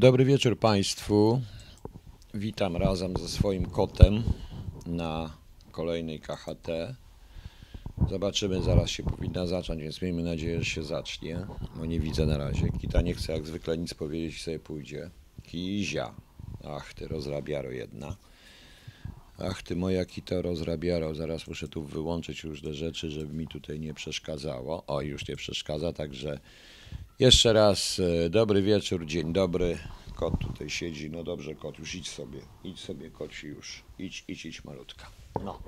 Dobry wieczór Państwu. Witam razem ze swoim kotem na kolejnej KHT. Zobaczymy, zaraz się powinna zacząć, więc miejmy nadzieję, że się zacznie, bo nie widzę na razie. Kita nie chce jak zwykle nic powiedzieć i sobie pójdzie. Kizia. Ach, ty rozrabiaro jedna. Ach, ty moja kita rozrabiaro. Zaraz muszę tu wyłączyć różne rzeczy, żeby mi tutaj nie przeszkadzało. O, już nie przeszkadza, także... Jeszcze raz e, dobry wieczór, dzień dobry. Kot tutaj siedzi, no dobrze kot, już idź sobie, idź sobie koci już, idź, idź, idź malutka. No,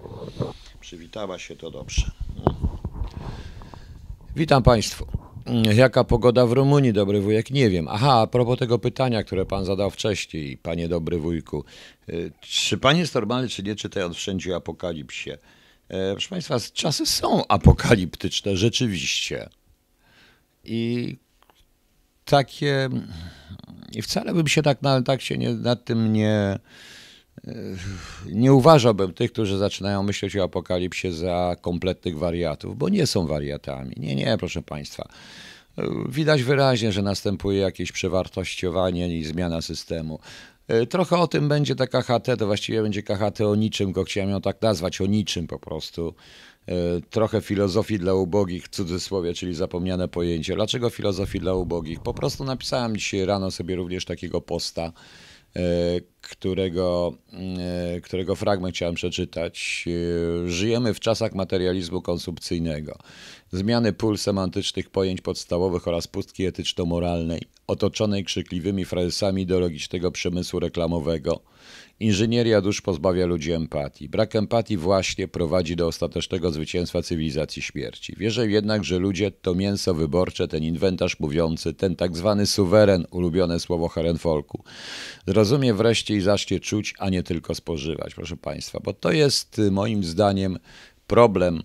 przywitała się, to dobrze. No. Witam Państwu. Mm, jaka pogoda w Rumunii, dobry wujek? Nie wiem. Aha, a propos tego pytania, które Pan zadał wcześniej, Panie dobry wujku. E, czy Pan jest normalny, czy nie czytaj on wszędzie apokalipsie? E, proszę Państwa, czasy są apokaliptyczne, rzeczywiście. I takie. I wcale bym się tak, na, no, tak się nie, nad tym nie. Nie uważałbym tych, którzy zaczynają myśleć o apokalipsie za kompletnych wariatów, bo nie są wariatami. Nie, nie, proszę Państwa. Widać wyraźnie, że następuje jakieś przewartościowanie i zmiana systemu. Trochę o tym będzie ta KHT, to właściwie będzie KHT o niczym, go chciałem ją tak nazwać, o niczym po prostu. E, trochę filozofii dla ubogich, cudzysłowie, czyli zapomniane pojęcie. Dlaczego filozofii dla ubogich? Po prostu napisałem dzisiaj rano sobie również takiego posta, e, którego, e, którego fragment chciałem przeczytać. Żyjemy w czasach materializmu konsumpcyjnego, zmiany pól semantycznych pojęć podstawowych oraz pustki etyczno-moralnej, otoczonej krzykliwymi frazesami ideologicznego przemysłu reklamowego – Inżynieria dusz pozbawia ludzi empatii. Brak empatii właśnie prowadzi do ostatecznego zwycięstwa cywilizacji śmierci. Wierzę jednak, że ludzie to mięso wyborcze, ten inwentarz mówiący, ten tak zwany suweren, ulubione słowo Herenfolku. Zrozumie wreszcie i zacznie czuć, a nie tylko spożywać, proszę Państwa, bo to jest y, moim zdaniem problem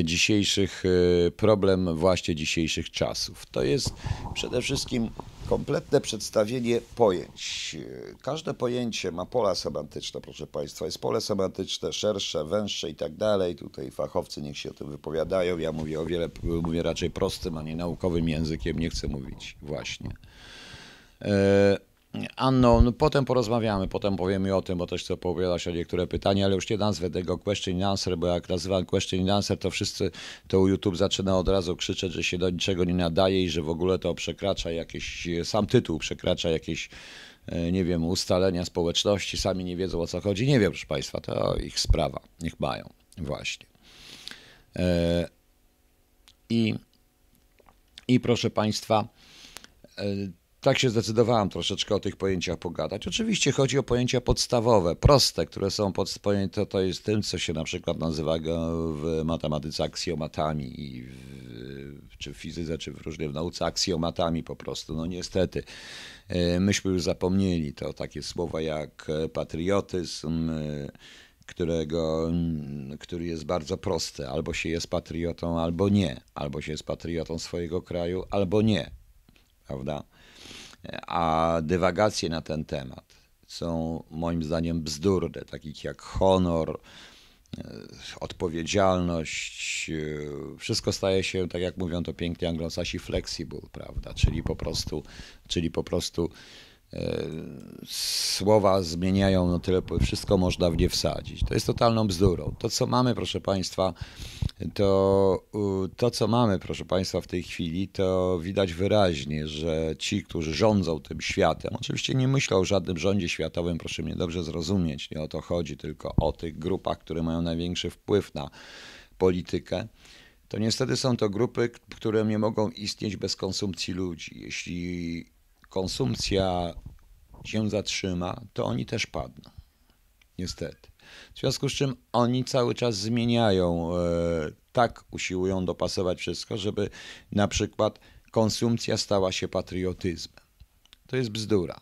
y, dzisiejszych, y, problem właśnie dzisiejszych czasów. To jest przede wszystkim kompletne przedstawienie pojęć. Każde pojęcie ma pola semantyczne, proszę Państwa. Jest pole semantyczne szersze, węższe i tak dalej. Tutaj fachowcy niech się o tym wypowiadają. Ja mówię o wiele, mówię raczej prostym, a nie naukowym językiem. Nie chcę mówić właśnie. E, no potem porozmawiamy, potem powiemy o tym, bo też chcę poopowiadać o niektóre pytania, ale już nie nazwę tego question answer, bo jak nazywam question answer, to wszyscy to YouTube zaczyna od razu krzyczeć, że się do niczego nie nadaje i że w ogóle to przekracza jakieś, sam tytuł przekracza jakieś e, nie wiem, ustalenia społeczności, sami nie wiedzą o co chodzi. Nie wiem, proszę Państwa, to ich sprawa, niech mają, właśnie. E, I, i proszę Państwa, e, tak się zdecydowałem troszeczkę o tych pojęciach pogadać. Oczywiście chodzi o pojęcia podstawowe, proste, które są pod, to jest tym, co się na przykład nazywa w matematyce aksjomatami, i w, czy w fizyce, czy w różnych nauce aksjomatami po prostu. No niestety, e, myśmy już zapomnieli to takie słowa jak e, patriotyzm, e, którego, który jest bardzo prosty. Albo się jest patriotą, albo nie. Albo się jest patriotą swojego kraju, albo nie. Prawda? A dywagacje na ten temat są moim zdaniem bzdurne, takich jak honor, e, odpowiedzialność, e, wszystko staje się, tak jak mówią to pięknie anglosasi, flexible, prawda, czyli po prostu, czyli po prostu E, słowa zmieniają no tyle, wszystko można w nie wsadzić. To jest totalną bzdurą. To, co mamy, proszę Państwa, to, to co mamy, proszę Państwa, w tej chwili, to widać wyraźnie, że ci, którzy rządzą tym światem, oczywiście nie myślą o żadnym rządzie światowym, proszę mnie dobrze zrozumieć, nie o to chodzi, tylko o tych grupach, które mają największy wpływ na politykę to niestety są to grupy, które nie mogą istnieć bez konsumpcji ludzi. Jeśli konsumpcja się zatrzyma, to oni też padną. Niestety. W związku z czym oni cały czas zmieniają, e, tak usiłują dopasować wszystko, żeby na przykład konsumpcja stała się patriotyzmem. To jest bzdura.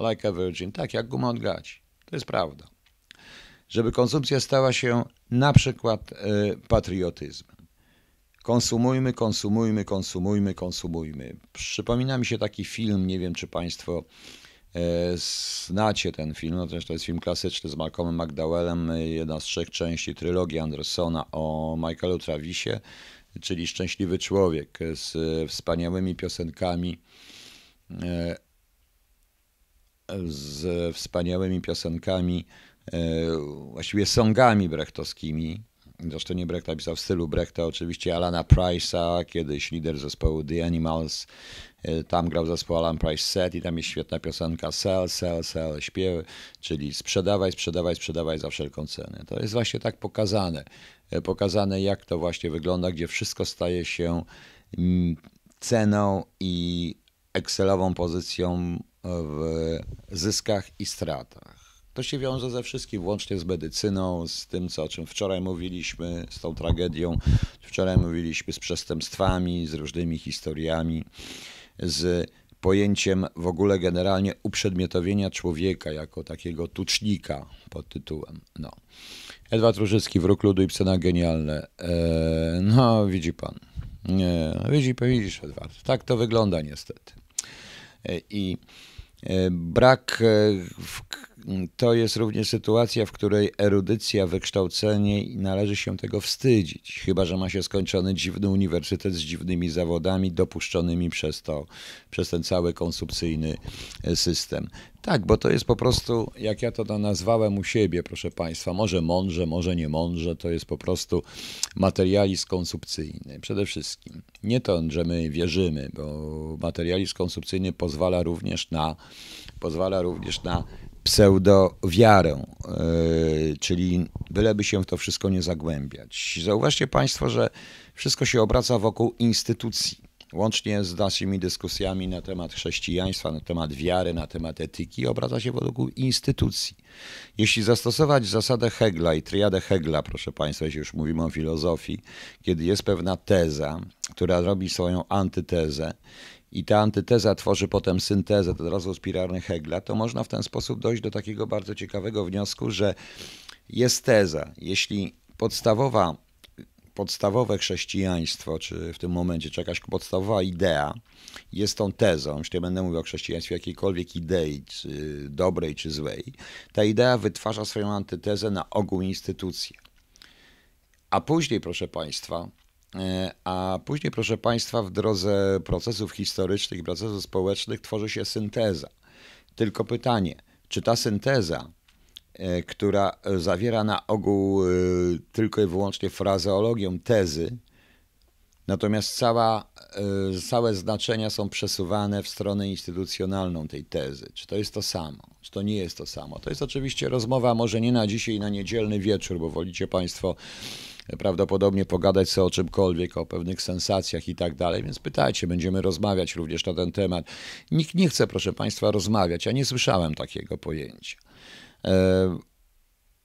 Like a virgin, tak jak guma od gaci. To jest prawda. Żeby konsumpcja stała się na przykład e, patriotyzmem. Konsumujmy, konsumujmy, konsumujmy, konsumujmy. Przypomina mi się taki film, nie wiem czy Państwo e, znacie ten film, no to jest film klasyczny z Malcolmem McDowellem, jedna z trzech części trylogii Andersona o Michaelu Travisie, czyli Szczęśliwy Człowiek z wspaniałymi piosenkami e, z wspaniałymi piosenkami, e, właściwie songami brechtowskimi, zresztą nie Brechta pisał w stylu Brechta, oczywiście Alana Price'a, kiedyś lider zespołu The Animals, e, tam grał zespół Alan Price Set i tam jest świetna piosenka Sell, Sell, Sell, śpiew, czyli sprzedawaj, sprzedawaj, sprzedawaj za wszelką cenę. To jest właśnie tak pokazane, e, pokazane jak to właśnie wygląda, gdzie wszystko staje się mm, ceną i excelową pozycją w zyskach i stratach. To się wiąże ze wszystkim, włącznie z medycyną, z tym, co, o czym wczoraj mówiliśmy, z tą tragedią. Wczoraj mówiliśmy z przestępstwami, z różnymi historiami, z pojęciem w ogóle generalnie uprzedmiotowienia człowieka jako takiego tucznika pod tytułem. No. Edward Różycki, Wróg Ludu i Psena Genialne. Eee, no, widzi pan. Nie, widzi, widzisz Edward. Tak to wygląda niestety. Eee, I e, brak e, w, to jest również sytuacja, w której erudycja, wykształcenie należy się tego wstydzić, chyba że ma się skończony dziwny uniwersytet z dziwnymi zawodami dopuszczonymi przez, to, przez ten cały konsumpcyjny e, system. Tak, bo to jest po prostu, jak ja to nazwałem u siebie, proszę Państwa, może mądrze, może nie mądrze, to jest po prostu materializm konsumpcyjny. Przede wszystkim nie to, że my wierzymy, bo materializm konsumpcyjny pozwala również na, pozwala również na pseudowiarę, e, czyli byleby się w to wszystko nie zagłębiać. Zauważcie Państwo, że wszystko się obraca wokół instytucji, łącznie z naszymi dyskusjami na temat chrześcijaństwa, na temat wiary, na temat etyki, obraca się wokół instytucji. Jeśli zastosować zasadę Hegla i triadę Hegla, proszę Państwa, jeśli już mówimy o filozofii, kiedy jest pewna teza, która robi swoją antytezę i ta antyteza tworzy potem syntezę, to od spiralny Hegla, to można w ten sposób dojść do takiego bardzo ciekawego wniosku, że jest teza. Jeśli podstawowa, podstawowe chrześcijaństwo, czy w tym momencie czy jakaś podstawowa idea jest tą tezą, jeśli będę mówił o chrześcijaństwie jakiejkolwiek idei, czy dobrej, czy złej, ta idea wytwarza swoją antytezę na ogół instytucji. A później, proszę Państwa, E, a później, proszę Państwa, w drodze procesów historycznych, procesów społecznych tworzy się synteza. Tylko pytanie, czy ta synteza, e, która zawiera na ogół e, tylko i wyłącznie frazeologię tezy, natomiast cała, całe znaczenia są przesuwane w stronę instytucjonalną tej tezy. Czy to jest to samo? Czy to nie jest to samo? To jest oczywiście rozmowa, może nie na dzisiaj, na niedzielny wieczór, bo wolicie Państwo prawdopodobnie pogadać sobie o czymkolwiek, o pewnych sensacjach i tak dalej, więc pytajcie, będziemy rozmawiać również na ten temat. Nikt nie chce, proszę Państwa, rozmawiać, ja nie słyszałem takiego pojęcia. E,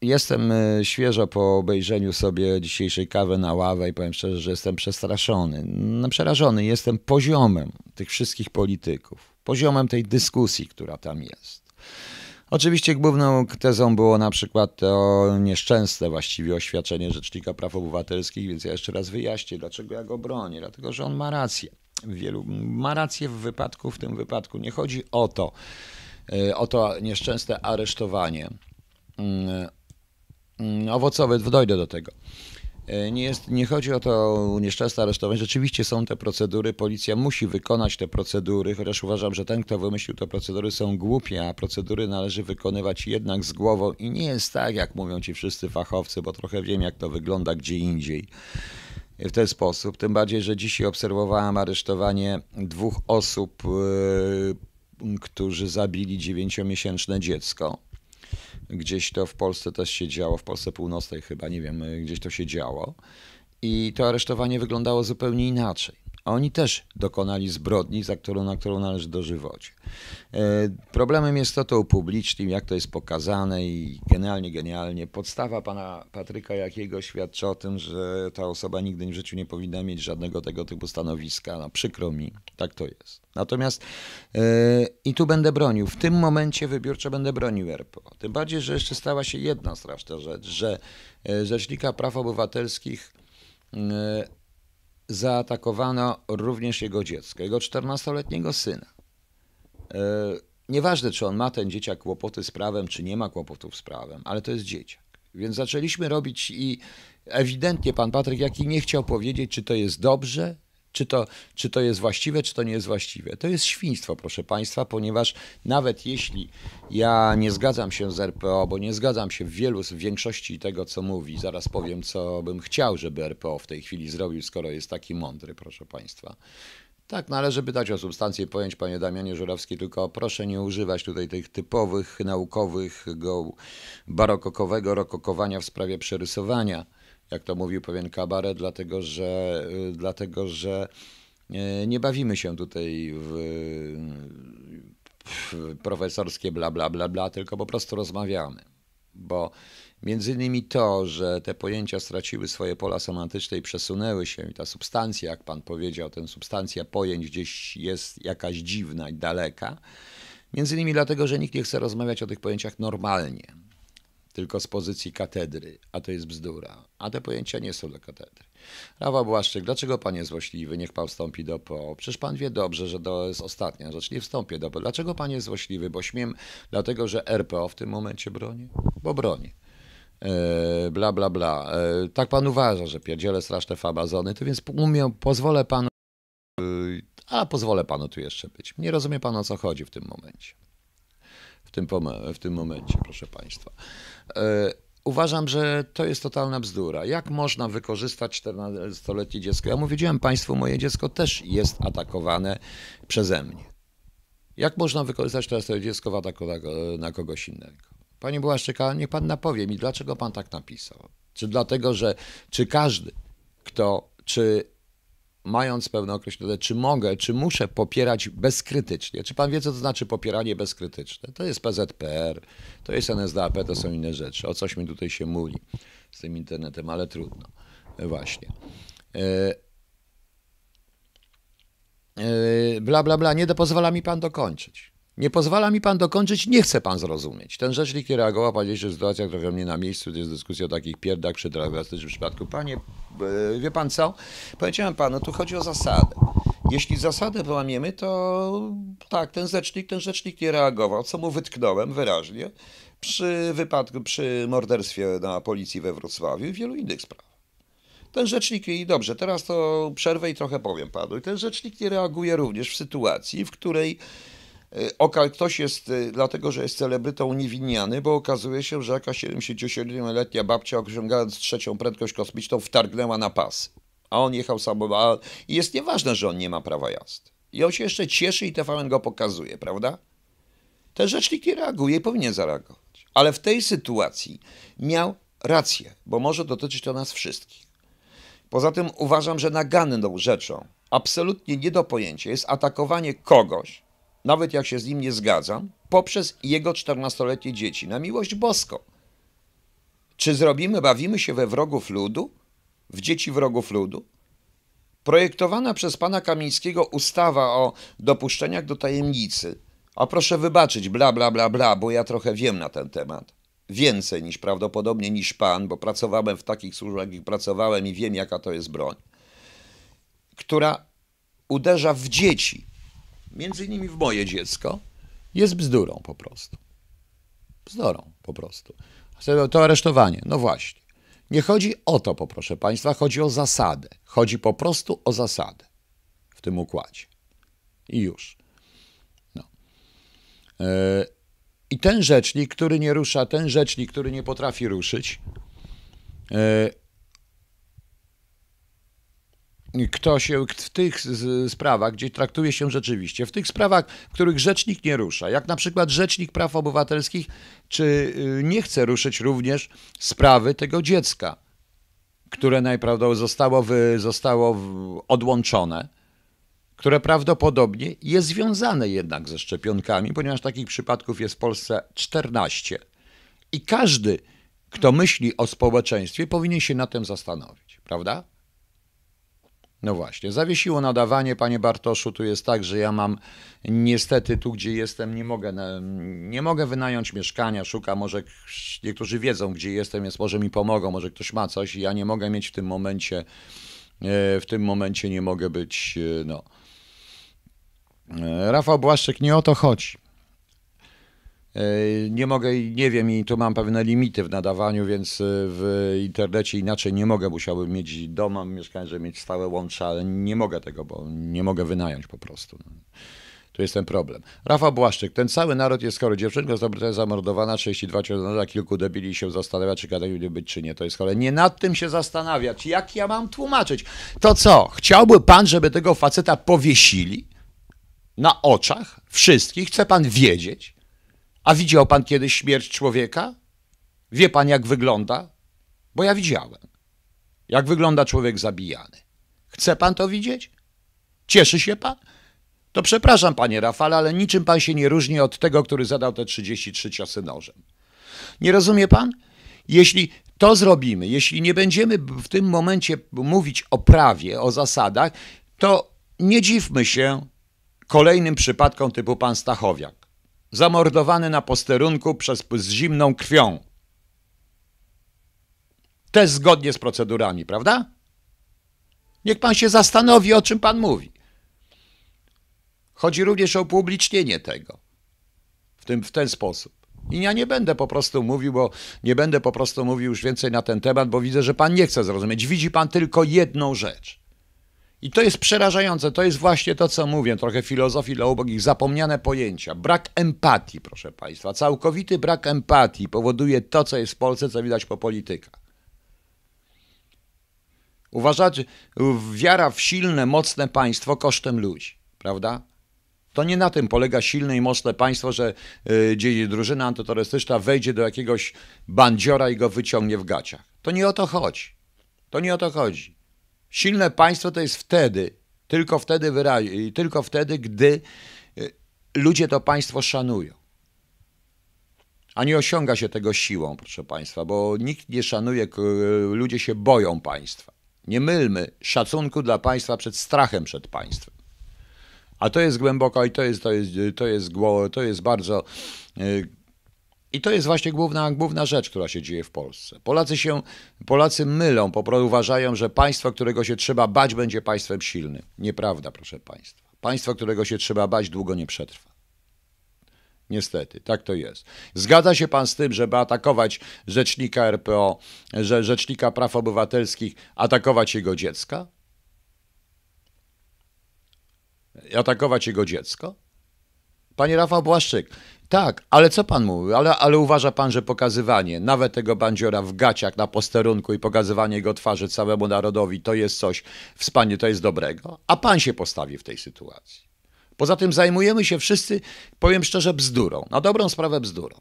jestem e, świeżo po obejrzeniu sobie dzisiejszej kawy na ławę i powiem szczerze, że jestem przestraszony. No, przerażony jestem poziomem tych wszystkich polityków, poziomem tej dyskusji, która tam jest. Oczywiście główną tezą było na przykład to nieszczęsne właściwie oświadczenie Rzecznika Praw Obywatelskich, więc ja jeszcze raz wyjaśnię, dlaczego ja go bronię. Dlatego, że on ma rację. Wielu ma rację w wypadku, w tym wypadku. Nie chodzi o to, e, o to nieszczęsne aresztowanie. Mm, mm, Owocowy, dojdę do tego. E, nie, jest, nie chodzi o to nieszczęsne aresztowanie. Rzeczywiście są te procedury, policja musi wykonać te procedury, chociaż uważam, że ten, kto wymyślił te procedury są głupie, a procedury należy wykonywać jednak z głową i nie jest tak, jak mówią ci wszyscy fachowcy, bo trochę wiem, jak to wygląda gdzie indziej e, w ten sposób. Tym bardziej, że dzisiaj obserwowałem aresztowanie dwóch osób, yy, którzy zabili dziewięciomiesięczne dziecko. Gdzieś to w Polsce też się działo, w Polsce Północnej chyba, nie wiem, y, gdzieś to się działo. I to aresztowanie wyglądało zupełnie inaczej a oni też dokonali zbrodni, za którą, na którą należy dożywocie. E, problemem jest to, to upublicznym, jak to jest pokazane i genialnie, genialnie. Podstawa pana Patryka Jakiego świadczy o tym, że ta osoba nigdy w życiu nie powinna mieć żadnego tego typu stanowiska. No przykro mi, tak to jest. Natomiast yy, i tu będę bronił, w tym momencie wybiórczo będę bronił RPO. Tym bardziej, że jeszcze stała się jedna straszna rzecz, że e, Rzecznika Praw Obywatelskich zaatakowano również jego dziecko, jego 14-letniego syna. E, nieważne, czy on ma ten dzieciak kłopoty z prawem, czy nie ma kłopotów z prawem, ale to jest dzieciak. Więc zaczęliśmy robić i ewidentnie pan Patryk Jaki nie chciał powiedzieć, czy to jest dobrze, czy to, czy to jest właściwe, czy to nie jest właściwe? To jest świństwo, proszę Państwa, ponieważ nawet jeśli ja nie zgadzam się z RPO, bo nie zgadzam się w wielu, w większości tego, co mówi, zaraz powiem, co bym chciał, żeby RPO w tej chwili zrobił, skoro jest taki mądry, proszę Państwa. Tak, należy no pytać o substancję pojęć, panie Damianie Żurawski, tylko proszę nie używać tutaj tych typowych, naukowych, go barokokowego rokokowania w sprawie przerysowania jak to mówił pewien kabaret, dlatego że, y, dlatego, że y, nie bawimy się tutaj w, w profesorskie bla, bla, bla, bla, tylko po prostu rozmawiamy. Bo między innymi to, że te pojęcia straciły swoje pola semantyczne i przesunęły się i ta substancja, jak pan powiedział, ten substancja pojęć gdzieś jest jakaś dziwna i daleka, Między innymi dlatego, że nikt nie chce rozmawiać o tych pojęciach normalnie tylko z pozycji katedry, a to jest bzdura. A te pojęcia nie są dla katedry. Rawa Błaszczyk, dlaczego pan jest złośliwy? Niech pan wstąpi do PO. Przecież pan wie dobrze, że to jest ostatnia rzecz. Nie wstąpię do PO. Dlaczego pan jest złośliwy? Bo śmiem, dlatego że RPO w tym momencie broni? Bo broni. Yy, bla, bla, bla. Yy, tak pan uważa, że pierdziele straszne fabazony, to więc umię, pozwolę panu, yy, a pozwolę panu tu jeszcze być. Nie rozumie pan o co chodzi w tym momencie w tym, w tym momencie, proszę Państwa. E, uważam, że to jest totalna bzdura. Jak można wykorzystać 14-letnie dziecko? Ja mówiłem Państwu, moje dziecko też jest atakowane przeze mnie. Jak można wykorzystać 14-letnie dziecko w ataku na kogoś innego? Panie Błaszczyka, niech Pan napowie mi, dlaczego Pan tak napisał? Czy dlatego, że czy każdy, kto, czy mając pewne określone, czy mogę, czy muszę popierać bezkrytycznie. Czy pan wie, co to znaczy popieranie bezkrytyczne? To jest PZPR, to jest NSDAP, to są inne rzeczy. O coś mi tutaj się mówi z tym internetem, ale trudno. E, właśnie. E, e, bla, bla, bla. Nie pozwala mi pan dokończyć. Nie pozwala mi pan dokończyć, nie chce pan zrozumieć. Ten rzecznik nie reagował, powiedział, że sytuacja trafia mnie na miejscu, gdzie jest dyskusja o takich pierdach przy drastycznym przypadku. Panie, e, wie pan co? Powiedziałem panu, tu chodzi o zasadę. Jeśli zasadę wyłamiemy, to tak, ten rzecznik, ten rzecznik nie reagował, co mu wytknąłem wyraźnie przy wypadku, przy morderstwie na policji we Wrocławiu i wielu innych spraw. Ten rzecznik, i dobrze, teraz to przerwę i trochę powiem panu, ten rzecznik nie reaguje również w sytuacji, w której Y, okal ktoś jest, y, dlatego że jest celebrytą uniewinniany, bo okazuje się, że jakaś 77-letnia babcia osiągając trzecią prędkość kosmiczną wtargnęła na pas, a on jechał samochodem. I jest nieważne, że on nie ma prawa jazdy. I on się jeszcze cieszy i TVN go pokazuje, prawda? Ten rzecznik nie reaguje i powinien zareagować. Ale w tej sytuacji miał rację, bo może dotyczyć to nas wszystkich. Poza tym uważam, że naganną rzeczą, absolutnie nie do pojęcia, jest atakowanie kogoś, nawet jak się z nim nie zgadzam, poprzez jego czternastoletnie dzieci, na miłość boską. Czy zrobimy, bawimy się we wrogów ludu? W dzieci wrogów ludu? Projektowana przez pana Kamińskiego ustawa o dopuszczeniach do tajemnicy, a proszę wybaczyć, bla, bla, bla, bla, bo ja trochę wiem na ten temat. Więcej niż prawdopodobnie niż pan, bo pracowałem w takich służbach, jakich pracowałem i wiem, jaka to jest broń, która uderza w dzieci, między innymi w moje dziecko, jest bzdurą po prostu. Bzdurą po prostu. To aresztowanie, no właśnie. Nie chodzi o to, poproszę Państwa, chodzi o zasadę. Chodzi po prostu o zasadę w tym układzie. I już. No. E, I ten rzecznik, który nie rusza, ten rzecznik, który nie potrafi ruszyć, e, kto się w tych sprawach, gdzie traktuje się rzeczywiście, w tych sprawach, w których rzecznik nie rusza, jak na przykład Rzecznik Praw Obywatelskich, czy y, nie chce ruszyć również sprawy tego dziecka, które najprawdopodobniej zostało, w, zostało w odłączone, które prawdopodobnie jest związane jednak ze szczepionkami, ponieważ takich przypadków jest w Polsce 14. I każdy, kto myśli o społeczeństwie, powinien się na tym zastanowić, prawda? No właśnie, zawiesiło nadawanie, panie Bartoszu. Tu jest tak, że ja mam niestety tu, gdzie jestem, nie mogę, nie mogę wynająć mieszkania. Szuka, może niektórzy wiedzą, gdzie jestem, więc może mi pomogą, może ktoś ma coś ja nie mogę mieć w tym momencie, e, w tym momencie nie mogę być, e, no. E, Rafał Błaszczyk, nie o to chodzi. E, nie mogę i nie wiem, i tu mam pewne limity w nadawaniu, więc e, w internecie inaczej nie mogę. Musiałbym mieć dom, mieszkań mieszkanie, żeby mieć stałe łącze, ale nie mogę tego, bo nie mogę wynająć po prostu. To no. jest ten problem. Rafał Błaszczyk. Ten cały naród jest chory. Dziewczynka z Dobrytania zamordowana, 32 ciągnęła, kilku debili się zastanawia, czy będzie być, czy nie. To jest chore. Nie nad tym się zastanawiać. Jak ja mam tłumaczyć? To co? Chciałby pan, żeby tego faceta powiesili? Na oczach wszystkich? Chce pan wiedzieć? A widział pan kiedyś śmierć człowieka? Wie pan, jak wygląda? Bo ja widziałem. Jak wygląda człowiek zabijany. Chce pan to widzieć? Cieszy się pan? To przepraszam, panie Rafale, ale niczym pan się nie różni od tego, który zadał te 33 ciosy nożem. Nie rozumie pan? Jeśli to zrobimy, jeśli nie będziemy w tym momencie mówić o prawie, o zasadach, to nie dziwmy się kolejnym przypadkom typu pan Stachowiak zamordowany na posterunku przez, z zimną krwią. Też zgodnie z procedurami, prawda? Niech pan się zastanowi, o czym pan mówi. Chodzi również o upublicznienie tego w, tym, w ten sposób. I ja nie będę po prostu mówił, bo nie będę po prostu mówił już więcej na ten temat, bo widzę, że pan nie chce zrozumieć. Widzi pan tylko jedną rzecz. I to jest przerażające, to jest właśnie to, co mówię, trochę filozofii dla ubogich, zapomniane pojęcia. Brak empatii, proszę Państwa, całkowity brak empatii powoduje to, co jest w Polsce, co widać po politykach. Uważacie, wiara w silne, mocne państwo kosztem ludzi, prawda? To nie na tym polega silne i mocne państwo, że yy, drużyna antyterrorystyczna wejdzie do jakiegoś bandziora i go wyciągnie w gaciach. To nie o to chodzi. To nie o to chodzi. Silne państwo to jest wtedy, tylko wtedy, wyrazi, tylko wtedy gdy y, ludzie to państwo szanują. A nie osiąga się tego siłą, proszę Państwa, bo nikt nie szanuje, y, ludzie się boją państwa. Nie mylmy szacunku dla państwa przed strachem przed państwem. A to jest głęboko i to jest, to jest, to jest, to jest, to jest bardzo y, i to jest właśnie główna, główna rzecz, która się dzieje w Polsce. Polacy się, Polacy mylą, po prostu uważają, że państwo, którego się trzeba bać, będzie państwem silnym. Nieprawda, proszę państwa. Państwo, którego się trzeba bać, długo nie przetrwa. Niestety, tak to jest. Zgadza się pan z tym, żeby atakować rzecznika RPO, że, rzecznika praw obywatelskich, atakować jego dziecka? Atakować jego dziecko? Panie Rafał Błaszczyk, tak, ale co pan mówił? Ale, ale uważa pan, że pokazywanie nawet tego bandziora w gaciach na posterunku i pokazywanie jego twarzy całemu narodowi to jest coś wspaniałego, to jest dobrego? A pan się postawi w tej sytuacji. Poza tym zajmujemy się wszyscy, powiem szczerze, bzdurą. Na dobrą sprawę bzdurą.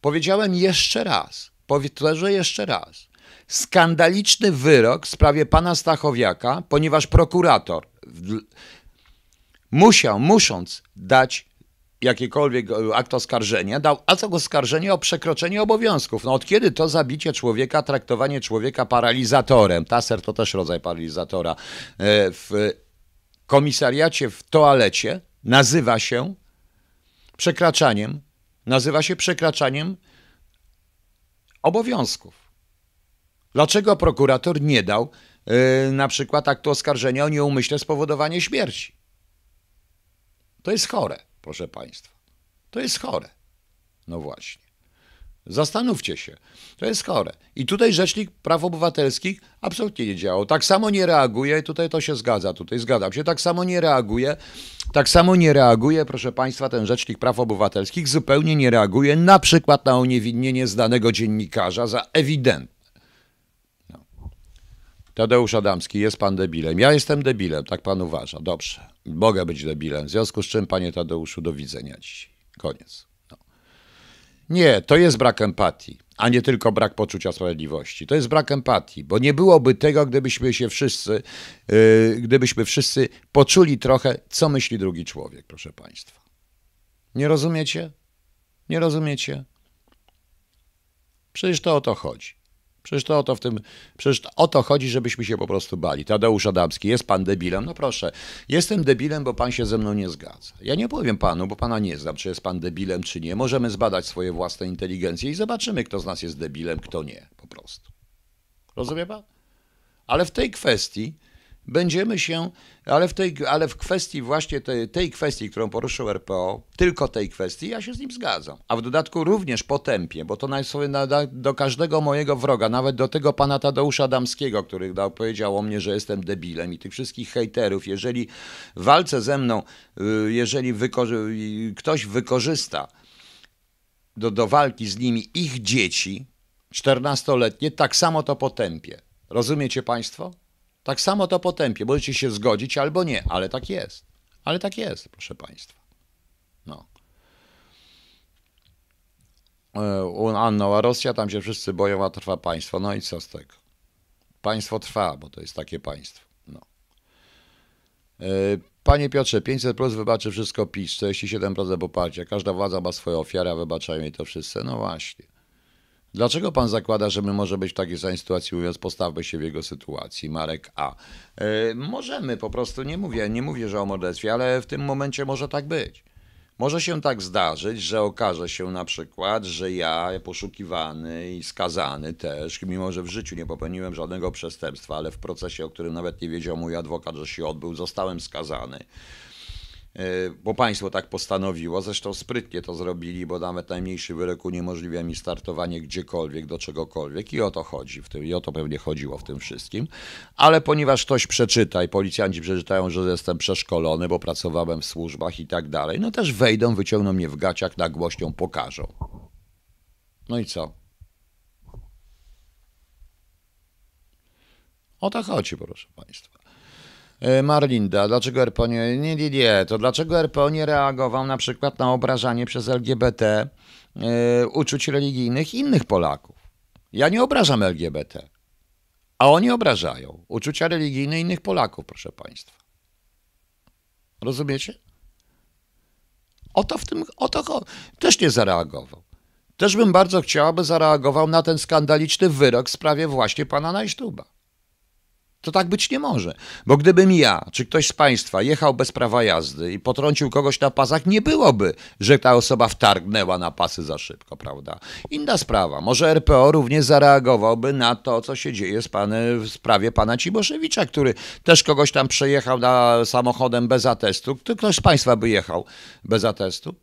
Powiedziałem jeszcze raz, powtórzę jeszcze raz. Skandaliczny wyrok w sprawie pana Stachowiaka, ponieważ prokurator musiał, musząc dać jakiekolwiek e, akt oskarżenia, dał akt oskarżenia o przekroczenie obowiązków. No od kiedy to zabicie człowieka, traktowanie człowieka paralizatorem? Taser to też rodzaj paralizatora. E, w komisariacie w toalecie nazywa się przekraczaniem, nazywa się przekraczaniem obowiązków. Dlaczego prokurator nie dał e, na przykład aktu oskarżenia o nieumyślne spowodowanie śmierci? To jest chore proszę Państwa. To jest chore. No właśnie. Zastanówcie się. To jest chore. I tutaj Rzecznik Praw Obywatelskich absolutnie nie działał. Tak samo nie reaguje, tutaj to się zgadza, tutaj zgadzam się, tak samo nie reaguje, tak samo nie reaguje, proszę Państwa, ten Rzecznik Praw Obywatelskich zupełnie nie reaguje na przykład na uniewinnienie zdanego dziennikarza za ewidentne Tadeusz Adamski, jest pan debilem. Ja jestem debilem, tak pan uważa. Dobrze, mogę być debilem. W związku z czym, panie Tadeuszu, do widzenia dziś. Koniec. No. Nie, to jest brak empatii, a nie tylko brak poczucia sprawiedliwości. To jest brak empatii, bo nie byłoby tego, gdybyśmy się wszyscy, yy, gdybyśmy wszyscy poczuli trochę, co myśli drugi człowiek, proszę państwa. Nie rozumiecie? Nie rozumiecie? Przecież to o to chodzi. Przecież to o to w tym, przecież o to chodzi, żebyśmy się po prostu bali. Tadeusz Adamski, jest pan debilem? No proszę, jestem debilem, bo pan się ze mną nie zgadza. Ja nie powiem panu, bo pana nie znam, czy jest pan debilem, czy nie. Możemy zbadać swoje własne inteligencje i zobaczymy, kto z nas jest debilem, kto nie, po prostu. Rozumie pan? Ale w tej kwestii Będziemy się, ale w, tej, ale w kwestii właśnie tej, tej kwestii, którą poruszył RPO, tylko tej kwestii, ja się z nim zgadzam. A w dodatku również potępię, bo to sobie do każdego mojego wroga, nawet do tego pana Tadeusza Adamskiego, który da, powiedział o mnie, że jestem debilem i tych wszystkich hejterów, jeżeli walce ze mną, y, jeżeli wykorzy y, ktoś wykorzysta do, do walki z nimi ich dzieci, 14-letnie, tak samo to potępię. Rozumiecie państwo? Tak samo to potępię. Możecie się zgodzić albo nie, ale tak jest. Ale tak jest, proszę Państwa. No. E, Anno, a Rosja tam się wszyscy boją, a trwa państwo. No i co z tego? Państwo trwa, bo to jest takie państwo. No. E, panie Piotrze, 500 plus wybaczy wszystko PiS, 47% poparcia. Każda władza ma swoje ofiary, a wybaczają jej to wszyscy. No właśnie. Dlaczego pan zakłada, że my może być w takiej samej sytuacji, mówiąc, postawmy się w jego sytuacji, Marek A. E, możemy po prostu, nie mówię, nie mówię, że o morderstwie, ale w tym momencie może tak być. Może się tak zdarzyć, że okaże się na przykład, że ja poszukiwany i skazany też, mimo że w życiu nie popełniłem żadnego przestępstwa, ale w procesie, o którym nawet nie wiedział mój adwokat, że się odbył, zostałem skazany. E, bo państwo tak postanowiło, zresztą sprytnie to zrobili, bo nawet najmniejszy wyrok uniemożliwia mi startowanie gdziekolwiek, do czegokolwiek i o to chodzi w tym, i o to pewnie chodziło w tym wszystkim, ale ponieważ ktoś przeczyta i policjanci przeczytają, że jestem przeszkolony, bo pracowałem w służbach i tak dalej, no też wejdą, wyciągną mnie w gaciach, na głośnią pokażą. No i co? O to chodzi, proszę Państwa. E, Marlinda, dlaczego RPO nie, nie, nie, nie, to dlaczego RPO nie reagował na przykład na obrażanie przez LGBT y, e, uczuć religijnych innych Polaków? Ja nie obrażam LGBT, a oni obrażają uczucia religijne innych Polaków, proszę Państwa. Rozumiecie? O to w tym, o to też nie zareagował. Też bym bardzo chciał, aby zareagował na ten skandaliczny wyrok w sprawie właśnie pana Najsztuba. To tak być nie może. Bo gdybym ja, czy ktoś z Państwa jechał bez prawa jazdy i potrącił kogoś na pasach, nie byłoby, że ta osoba wtargnęła na pasy za szybko, prawda? Inna sprawa. Może RPO również zareagowałby na to, co się dzieje z panem, w sprawie pana Ciboszewicza, który też kogoś tam przejechał na samochodem bez atestu. Ktoś z Państwa by jechał bez atestu?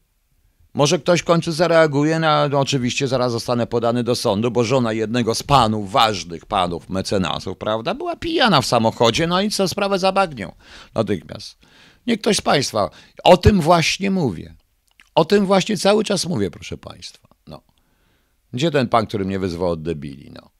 Może ktoś w końcu zareaguje, na, no oczywiście zaraz zostanę podany do sądu, bo żona jednego z panów, ważnych panów, mecenasów, prawda, była pijana w samochodzie, no i co sprawę zabagnią natychmiast. Nie ktoś z Państwa. O tym właśnie mówię. O tym właśnie cały czas mówię, proszę Państwa. No. Gdzie ten pan, który mnie wyzwał od debili, no.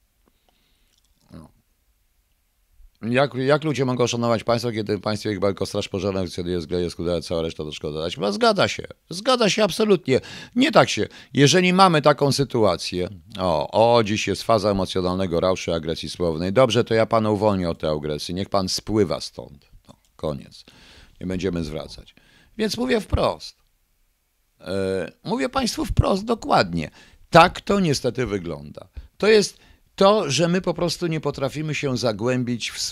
Jak, jak ludzie mogą szanować państwo, kiedy państwo ich tylko straż pożarna funkcjonuje jest gleje, skudaje, cała reszta do szkoda dać? No, zgadza się, zgadza się absolutnie. Nie tak się. Jeżeli mamy taką sytuację, o, o, dziś jest faza emocjonalnego rauszu agresji słownej. Dobrze, to ja pana uwolnię od tej agresji. Niech pan spływa stąd. No, koniec. Nie będziemy zwracać. Więc mówię wprost. Yy, mówię państwu wprost, dokładnie. Tak to niestety wygląda. To jest to, że my po prostu nie potrafimy się zagłębić, w,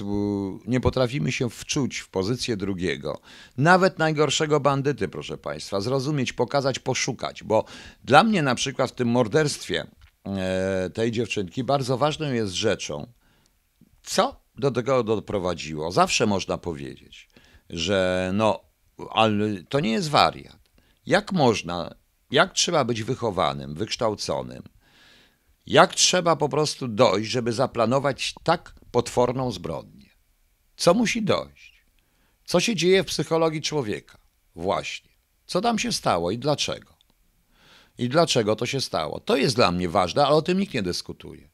nie potrafimy się wczuć w pozycję drugiego, nawet najgorszego bandyty, proszę Państwa, zrozumieć, pokazać, poszukać, bo dla mnie na przykład w tym morderstwie e, tej dziewczynki bardzo ważną jest rzeczą, co do tego doprowadziło. Zawsze można powiedzieć, że no, ale to nie jest wariat. Jak można, jak trzeba być wychowanym, wykształconym, jak trzeba po prostu dojść, żeby zaplanować tak potworną zbrodnię? Co musi dojść? Co się dzieje w psychologii człowieka? Właśnie. Co tam się stało i dlaczego? I dlaczego to się stało? To jest dla mnie ważne, ale o tym nikt nie dyskutuje.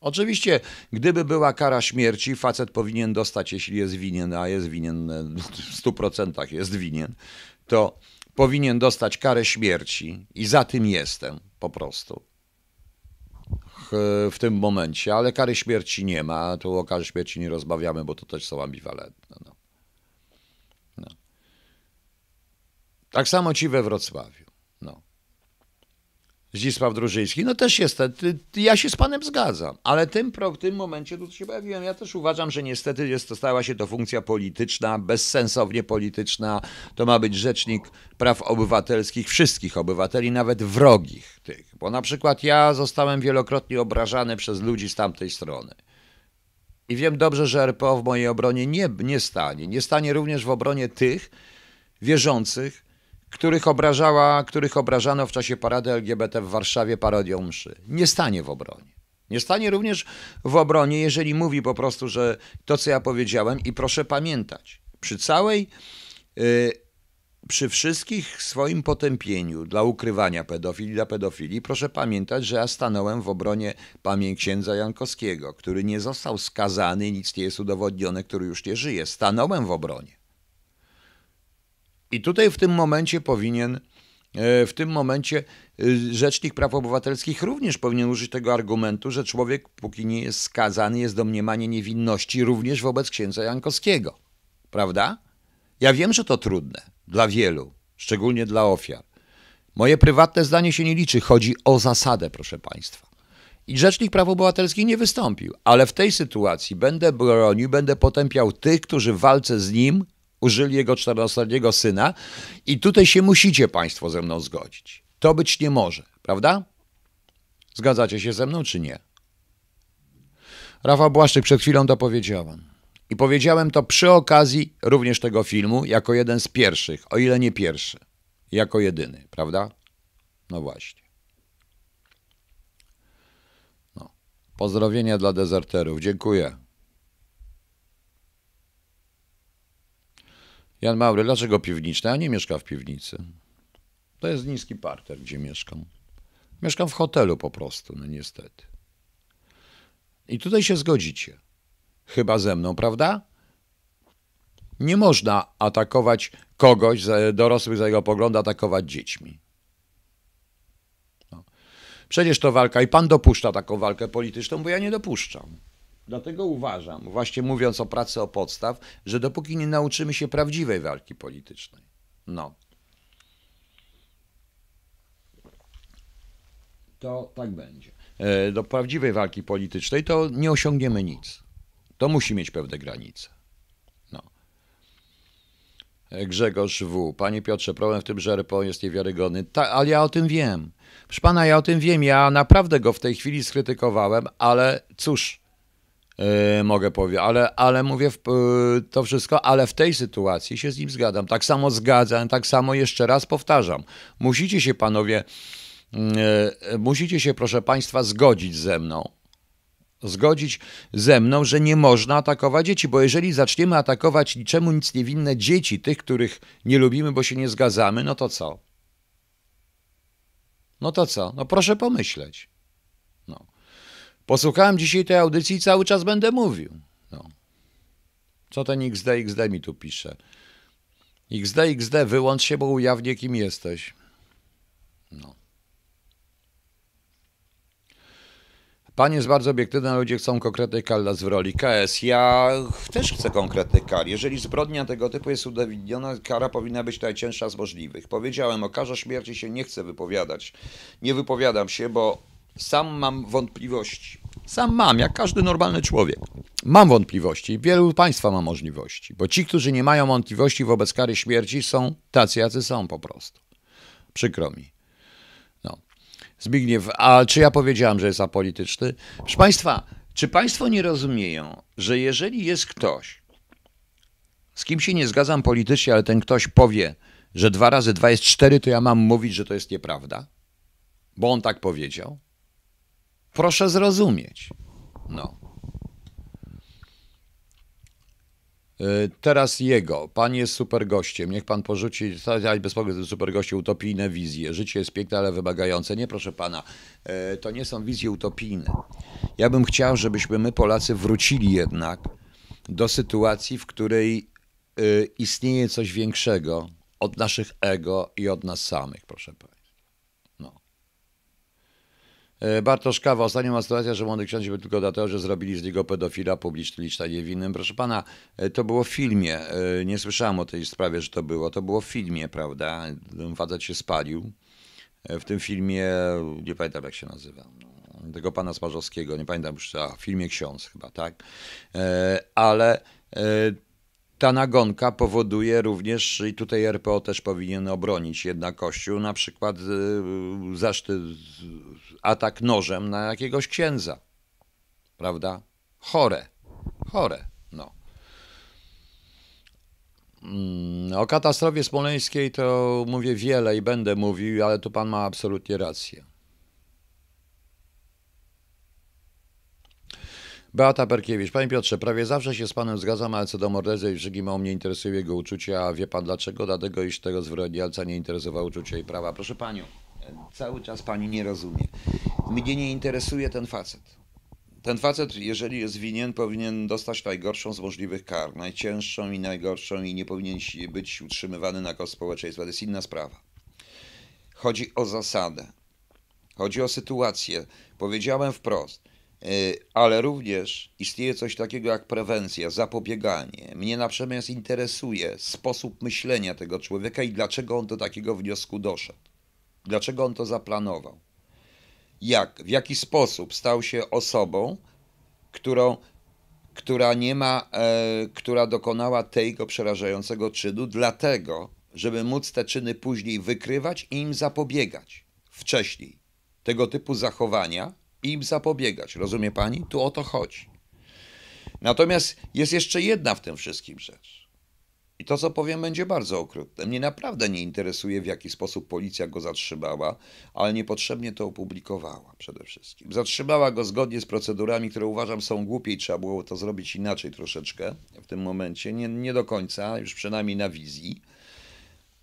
Oczywiście, gdyby była kara śmierci, facet powinien dostać, jeśli jest winien, a jest winien w 100% jest winien, to powinien dostać karę śmierci i za tym jestem po prostu. E, w tym momencie, ale kary śmierci nie ma. Tu o karze śmierci nie rozmawiamy, bo to też są ambiwalentne. No. No. Tak samo ci we Wrocławiu. Zdzisław Drużyński, no też jest, e, ja się z panem zgadzam, ale tym, w tym momencie tu się pojawiłem. ja też uważam, że niestety jest to, stała się to funkcja polityczna, bezsensownie polityczna, to ma być rzecznik praw obywatelskich wszystkich obywateli, nawet wrogich tych, bo na przykład ja zostałem wielokrotnie obrażany przez ludzi z tamtej strony. I wiem dobrze, że RPO w mojej obronie nie, nie stanie. Nie stanie również w obronie tych wierzących, których, obrażała, których obrażano w czasie parady LGBT w Warszawie parodią mszy. Nie stanie w obronie. Nie stanie również w obronie, jeżeli mówi po prostu, że to, co ja powiedziałem, i proszę pamiętać, przy całej, yy, przy wszystkich swoim potępieniu dla ukrywania pedofilii, dla pedofilii, proszę pamiętać, że ja stanąłem w obronie pamięci księdza Jankowskiego, który nie został skazany, nic nie jest udowodnione, który już nie żyje. Stanąłem w obronie. I tutaj w tym momencie powinien, e, w tym momencie e, Rzecznik Praw Obywatelskich również powinien użyć tego argumentu, że człowiek, póki nie jest skazany, jest domniemanie niewinności również wobec księdza Jankowskiego. Prawda? Ja wiem, że to trudne dla wielu, szczególnie dla ofiar. Moje prywatne zdanie się nie liczy, chodzi o zasadę, proszę Państwa. I Rzecznik Praw Obywatelskich nie wystąpił, ale w tej sytuacji będę bronił, będę potępiał tych, którzy w walce z nim użyli jego 14 syna i tutaj się musicie Państwo ze mną zgodzić. To być nie może, prawda? Zgadzacie się ze mną czy nie? Rafał Błaszczyk przed chwilą to powiedziałem. I powiedziałem to przy okazji również tego filmu, jako jeden z pierwszych, o ile nie pierwszy, jako jedyny, prawda? No właśnie. No. Pozdrowienia dla dezerterów. Dziękuję. Jan Maury, dlaczego piwniczny? Ja nie mieszkam w piwnicy. To jest niski parter, gdzie mieszkam. Mieszkam w hotelu po prostu, no niestety. I tutaj się zgodzicie. Chyba ze mną, prawda? Nie można atakować kogoś, dorosłych za jego pogląd, atakować dziećmi. No. Przecież to walka i pan dopuszcza taką walkę polityczną, bo ja nie dopuszczam. Dlatego uważam, właśnie mówiąc o pracy o podstaw, że dopóki nie nauczymy się prawdziwej walki politycznej, no, to tak będzie. E, do prawdziwej walki politycznej to nie osiągniemy nic. To musi mieć pewne granice. No. E, Grzegorz W. Panie Piotrze, problem w tym, że RPO jest niewiarygodny. Ta, ale ja o tym wiem. Proszę pana, ja o tym wiem. Ja naprawdę go w tej chwili skrytykowałem, ale cóż, Yy, mogę powiedzieć, ale, ale mówię w, yy, to wszystko, ale w tej sytuacji się z nim zgadzam. Tak samo zgadzam, tak samo jeszcze raz powtarzam. Musicie się panowie, yy, musicie się proszę państwa zgodzić ze mną. Zgodzić ze mną, że nie można atakować dzieci, bo jeżeli zaczniemy atakować niczemu nic niewinne dzieci, tych, których nie lubimy, bo się nie zgadzamy, no to co? No to co? No proszę pomyśleć. Posłuchałem dzisiaj tej audycji i cały czas będę mówił. No. Co ten XD, XD mi tu pisze? XD, XD, wyłącz się, bo ujawnię, kim jesteś. No. Pan jest bardzo obiektywny, ludzie chcą konkretnej kar dla zwroli. KS, ja też chcę konkretnej kar. Jeżeli zbrodnia tego typu jest udowodniona, kara powinna być najcięższa z możliwych. Powiedziałem, o karze śmierci się nie chcę wypowiadać. Nie wypowiadam się, bo sam mam wątpliwości. Sam mam, jak każdy normalny człowiek. Mam wątpliwości, wielu państwa ma możliwości, bo ci, którzy nie mają wątpliwości wobec kary śmierci, są tacy, jacy są po prostu. Przykro mi. No. Zbigniew, a czy ja powiedziałam, że jest apolityczny? Proszę Państwa, czy Państwo nie rozumieją, że jeżeli jest ktoś, z kim się nie zgadzam politycznie, ale ten ktoś powie, że dwa razy dwa jest cztery, to ja mam mówić, że to jest nieprawda? Bo on tak powiedział. Proszę zrozumieć. No. Y, teraz jego. Pan jest super gościem. Niech pan porzuci, bez powodu super goście, utopijne wizje. Życie jest piękne, ale wymagające. Nie, proszę pana, y, to nie są wizje utopijne. Ja bym chciał, żebyśmy my, Polacy, wrócili jednak do sytuacji, w której y, istnieje coś większego od naszych ego i od nas samych, proszę pana. E, Bartosz Kawa, ma sytuacja, że młody ksiądz był tylko dlatego, że zrobili z niego pedofila publiczny niewinnym. Proszę pana, e, to było w filmie. E, nie słyszałem o tej sprawie, że to było. To było w filmie, prawda? Facet się spalił. W tym filmie, nie pamiętam jak się nazywa, no, tego pana Smarzowskiego, nie pamiętam już, a w filmie Ksiądz chyba, tak? Ale ta nagonka powoduje również, i tutaj RPO też powinien obronić jednak Kościół, na przykład y, zaszty, atak nożem na jakiegoś księdza, prawda? Chore, chore, no. Mm, o katastrofie smoleńskiej to mówię wiele i będę mówił, ale tu pan ma absolutnie rację. Beata Berkiewicz. Panie Piotrze, prawie zawsze się z Panem zgadzam, ale co do Mordeza i Żygima, mnie interesuje jego uczucia. A wie Pan dlaczego? Dlatego, iż tego zwyrodnialca nie interesowało uczucia i prawa. Proszę Panią, cały czas Pani nie rozumie. Mnie nie interesuje ten facet. Ten facet, jeżeli jest winien, powinien dostać najgorszą z możliwych kar, najcięższą i najgorszą i nie powinien być utrzymywany na koszt społeczeństwa. To jest inna sprawa. Chodzi o zasadę. Chodzi o sytuację. Powiedziałem wprost. E, ale również istnieje coś takiego jak prewencja, zapobieganie. Mnie natomiast interesuje sposób myślenia tego człowieka i dlaczego on do takiego wniosku doszedł. Dlaczego on to zaplanował? Jak, w jaki sposób stał się osobą, którą, która nie ma, e, która dokonała tego przerażającego czynu, dlatego, żeby móc te czyny później wykrywać i im zapobiegać wcześniej. Tego typu zachowania im zapobiegać. Rozumie pani? Tu o to chodzi. Natomiast jest jeszcze jedna w tym wszystkim rzecz. I to, co powiem, będzie bardzo okrutne. Mnie naprawdę nie interesuje, w jaki sposób policja go zatrzymała, ale niepotrzebnie to opublikowała przede wszystkim. Zatrzymała go zgodnie z procedurami, które uważam są głupie i trzeba było to zrobić inaczej troszeczkę w tym momencie. Nie, nie do końca, już przynajmniej na wizji.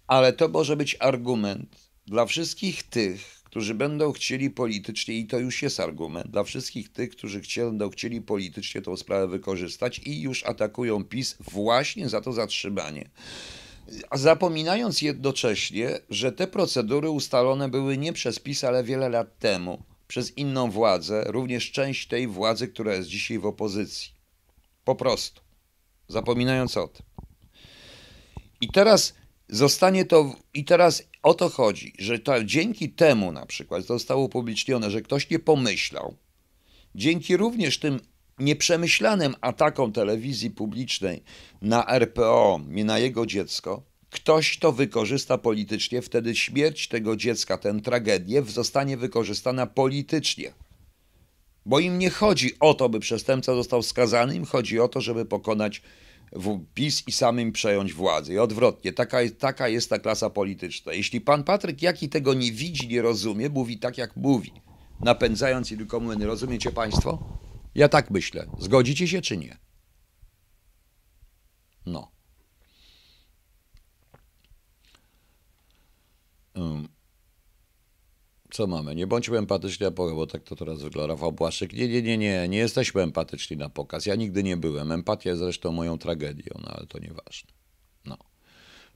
Ale to może być argument dla wszystkich tych, którzy będą chcieli politycznie, i to już jest argument, dla wszystkich tych, którzy będą chcieli politycznie tą sprawę wykorzystać i już atakują PiS właśnie za to zatrzymanie. Zapominając jednocześnie, że te procedury ustalone były nie przez PiS, ale wiele lat temu, przez inną władzę, również część tej władzy, która jest dzisiaj w opozycji. Po prostu. Zapominając o tym. I teraz Zostanie to, i teraz o to chodzi, że to, dzięki temu na przykład zostało upublicznione, że ktoś nie pomyślał, dzięki również tym nieprzemyślanym atakom telewizji publicznej na RPO i na jego dziecko, ktoś to wykorzysta politycznie, wtedy śmierć tego dziecka, tę tragedię zostanie wykorzystana politycznie. Bo im nie chodzi o to, by przestępca został skazany, im chodzi o to, żeby pokonać w PiS i samym przejąć władzę. I odwrotnie, taka, taka jest ta klasa polityczna. Jeśli pan Patryk Jaki tego nie widzi, nie rozumie, mówi tak jak mówi, napędzając i komuny. Rozumiecie państwo? Ja tak myślę. Zgodzicie się czy nie? No. Um co mamy. Nie bądźmy empatyczni na pokaz, bo tak to teraz wygląda. Rafał Błaszczyk, nie, nie, nie, nie, nie jesteśmy empatyczni na pokaz. Ja nigdy nie byłem. Empatia jest zresztą moją tragedią, no ale to nieważne. No.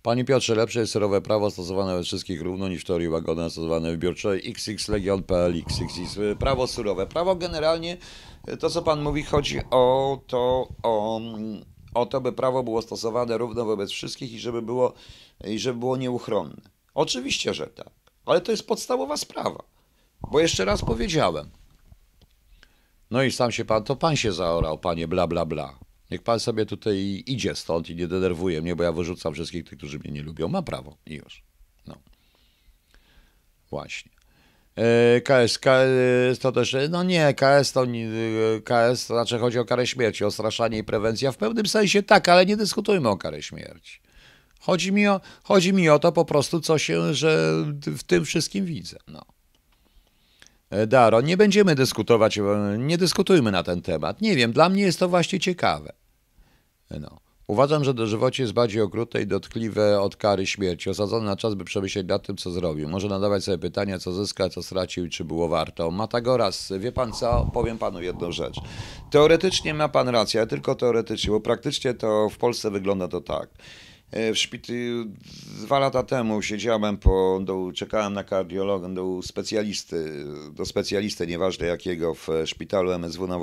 Panie Piotrze, lepsze jest serowe prawo stosowane we wszystkich równo niż w teorii łagodne stosowane w biurczej xxlegion.pl, xxx. Prawo surowe. Prawo generalnie, to co pan mówi, chodzi o to, o o to, by prawo było stosowane równo wobec wszystkich i żeby było, i żeby było nieuchronne. Oczywiście, że tak. Ale to jest podstawowa sprawa. Bo jeszcze raz powiedziałem. No i sam się pan, to pan się zaorał, panie bla bla bla. Niech pan sobie tutaj idzie stąd i nie denerwuje mnie, bo ja wyrzucam wszystkich tych, którzy mnie nie lubią. Ma prawo i już. No. Właśnie. E, KS, KS e, to też, e, no nie, KS to, KS to znaczy chodzi o karę śmierci, ostraszanie i prewencja. W pewnym sensie tak, ale nie dyskutujmy o karę śmierci. Chodzi mi o, chodzi mi o to po prostu, co się, że w tym wszystkim widzę. No. E, Daro, nie będziemy dyskutować, e, nie dyskutujmy na ten temat. Nie wiem, dla mnie jest to właśnie ciekawe. E, no. Uważam, że dożywocie jest bardziej okrutne i dotkliwe od kary śmierci. Osadzony na czas, by przemyśleć nad tym, co zrobił. Może nadawać sobie pytania, co zyska, co stracił i czy było warto. Matagoras, wie pan co? Powiem panu jedną rzecz. Teoretycznie ma pan rację, ale tylko teoretycznie, bo praktycznie to w Polsce wygląda to tak. E, w szpitalu dwa lata temu siedziałem, po, do, czekałem na kardiologa, do specjalisty, do specjalisty, nieważne jakiego, w szpitalu MSW na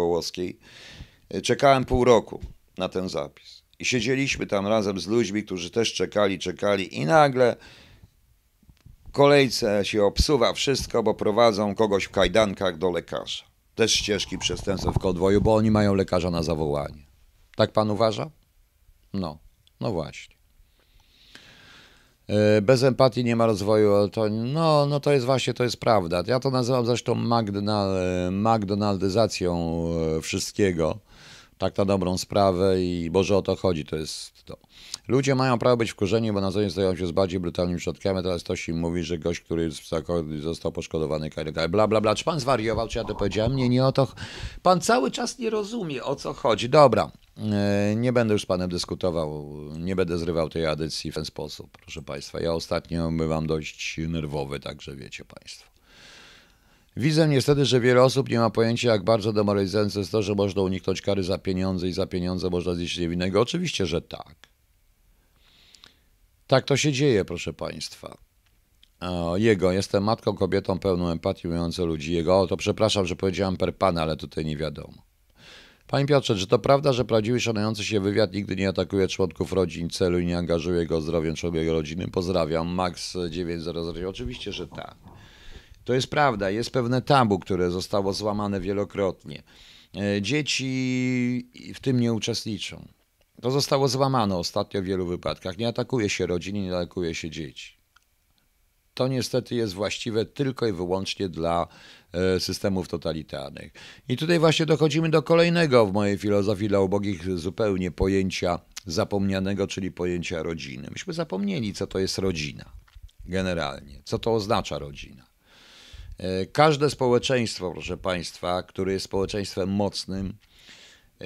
e, Czekałem pół roku na ten zapis. I siedzieliśmy tam razem z ludźmi, którzy też czekali, czekali i nagle kolejce się obsuwa wszystko, bo prowadzą kogoś w kajdankach do lekarza. Też ścieżki przestępców w konwoju, bo oni mają lekarza na zawołanie. Tak pan uważa? No, no właśnie. E, bez empatii nie ma rozwoju, ale to, no, no to jest właśnie, to jest prawda. Ja to nazywam zresztą Magdonal, Magdonaldyzacją e, wszystkiego. Tak na dobrą sprawę i Boże o to chodzi, to jest to. Ludzie mają prawo być wkurzeni, bo na co dzień stają się z bardziej brutalnymi środkami. Teraz ktoś im mówi, że gość, który został poszkodowany, karioka, bla, bla, bla. Czy pan zwariował, czy ja to powiedziałem? Nie, nie o to. Pan cały czas nie rozumie, o co chodzi. Dobra. E, nie będę już z panem dyskutował, nie będę zrywał tej edycji w ten sposób, proszę państwa. Ja ostatnio bywam dość nerwowy, także wiecie państwo. Widzę niestety, że wiele osób nie ma pojęcia, jak bardzo demoralizujące jest to, że można uniknąć kary za pieniądze i za pieniądze można zjeść niewinnego. Oczywiście, że tak. Tak to się dzieje, proszę państwa. O, e, jego, jestem matką, kobietą pełną empatii, mówiącą ludzi. Jego, o, to przepraszam, że powiedziałem per pana, ale tutaj nie wiadomo. Panie Piotrze, czy to prawda, że prawdziwy szanujący się wywiad nigdy nie atakuje członków rodzin celu i nie angażuje go zdrowiem człowieka rodziny? Pozdrawiam, Max 900. Oczywiście, że tak. To jest prawda, jest pewne tabu, które zostało złamane wielokrotnie. E, dzieci w tym nie uczestniczą. To zostało złamane ostatnio w wielu wypadkach. Nie atakuje się rodziny, nie atakuje się dzieci to niestety jest właściwe tylko i wyłącznie dla e, systemów totalitarnych. I tutaj właśnie dochodzimy do kolejnego w mojej filozofii dla ubogich zupełnie pojęcia zapomnianego, czyli pojęcia rodziny. Myśmy zapomnieli, co to jest rodzina generalnie, co to oznacza rodzina. E, każde społeczeństwo, proszę Państwa, które jest społeczeństwem mocnym e,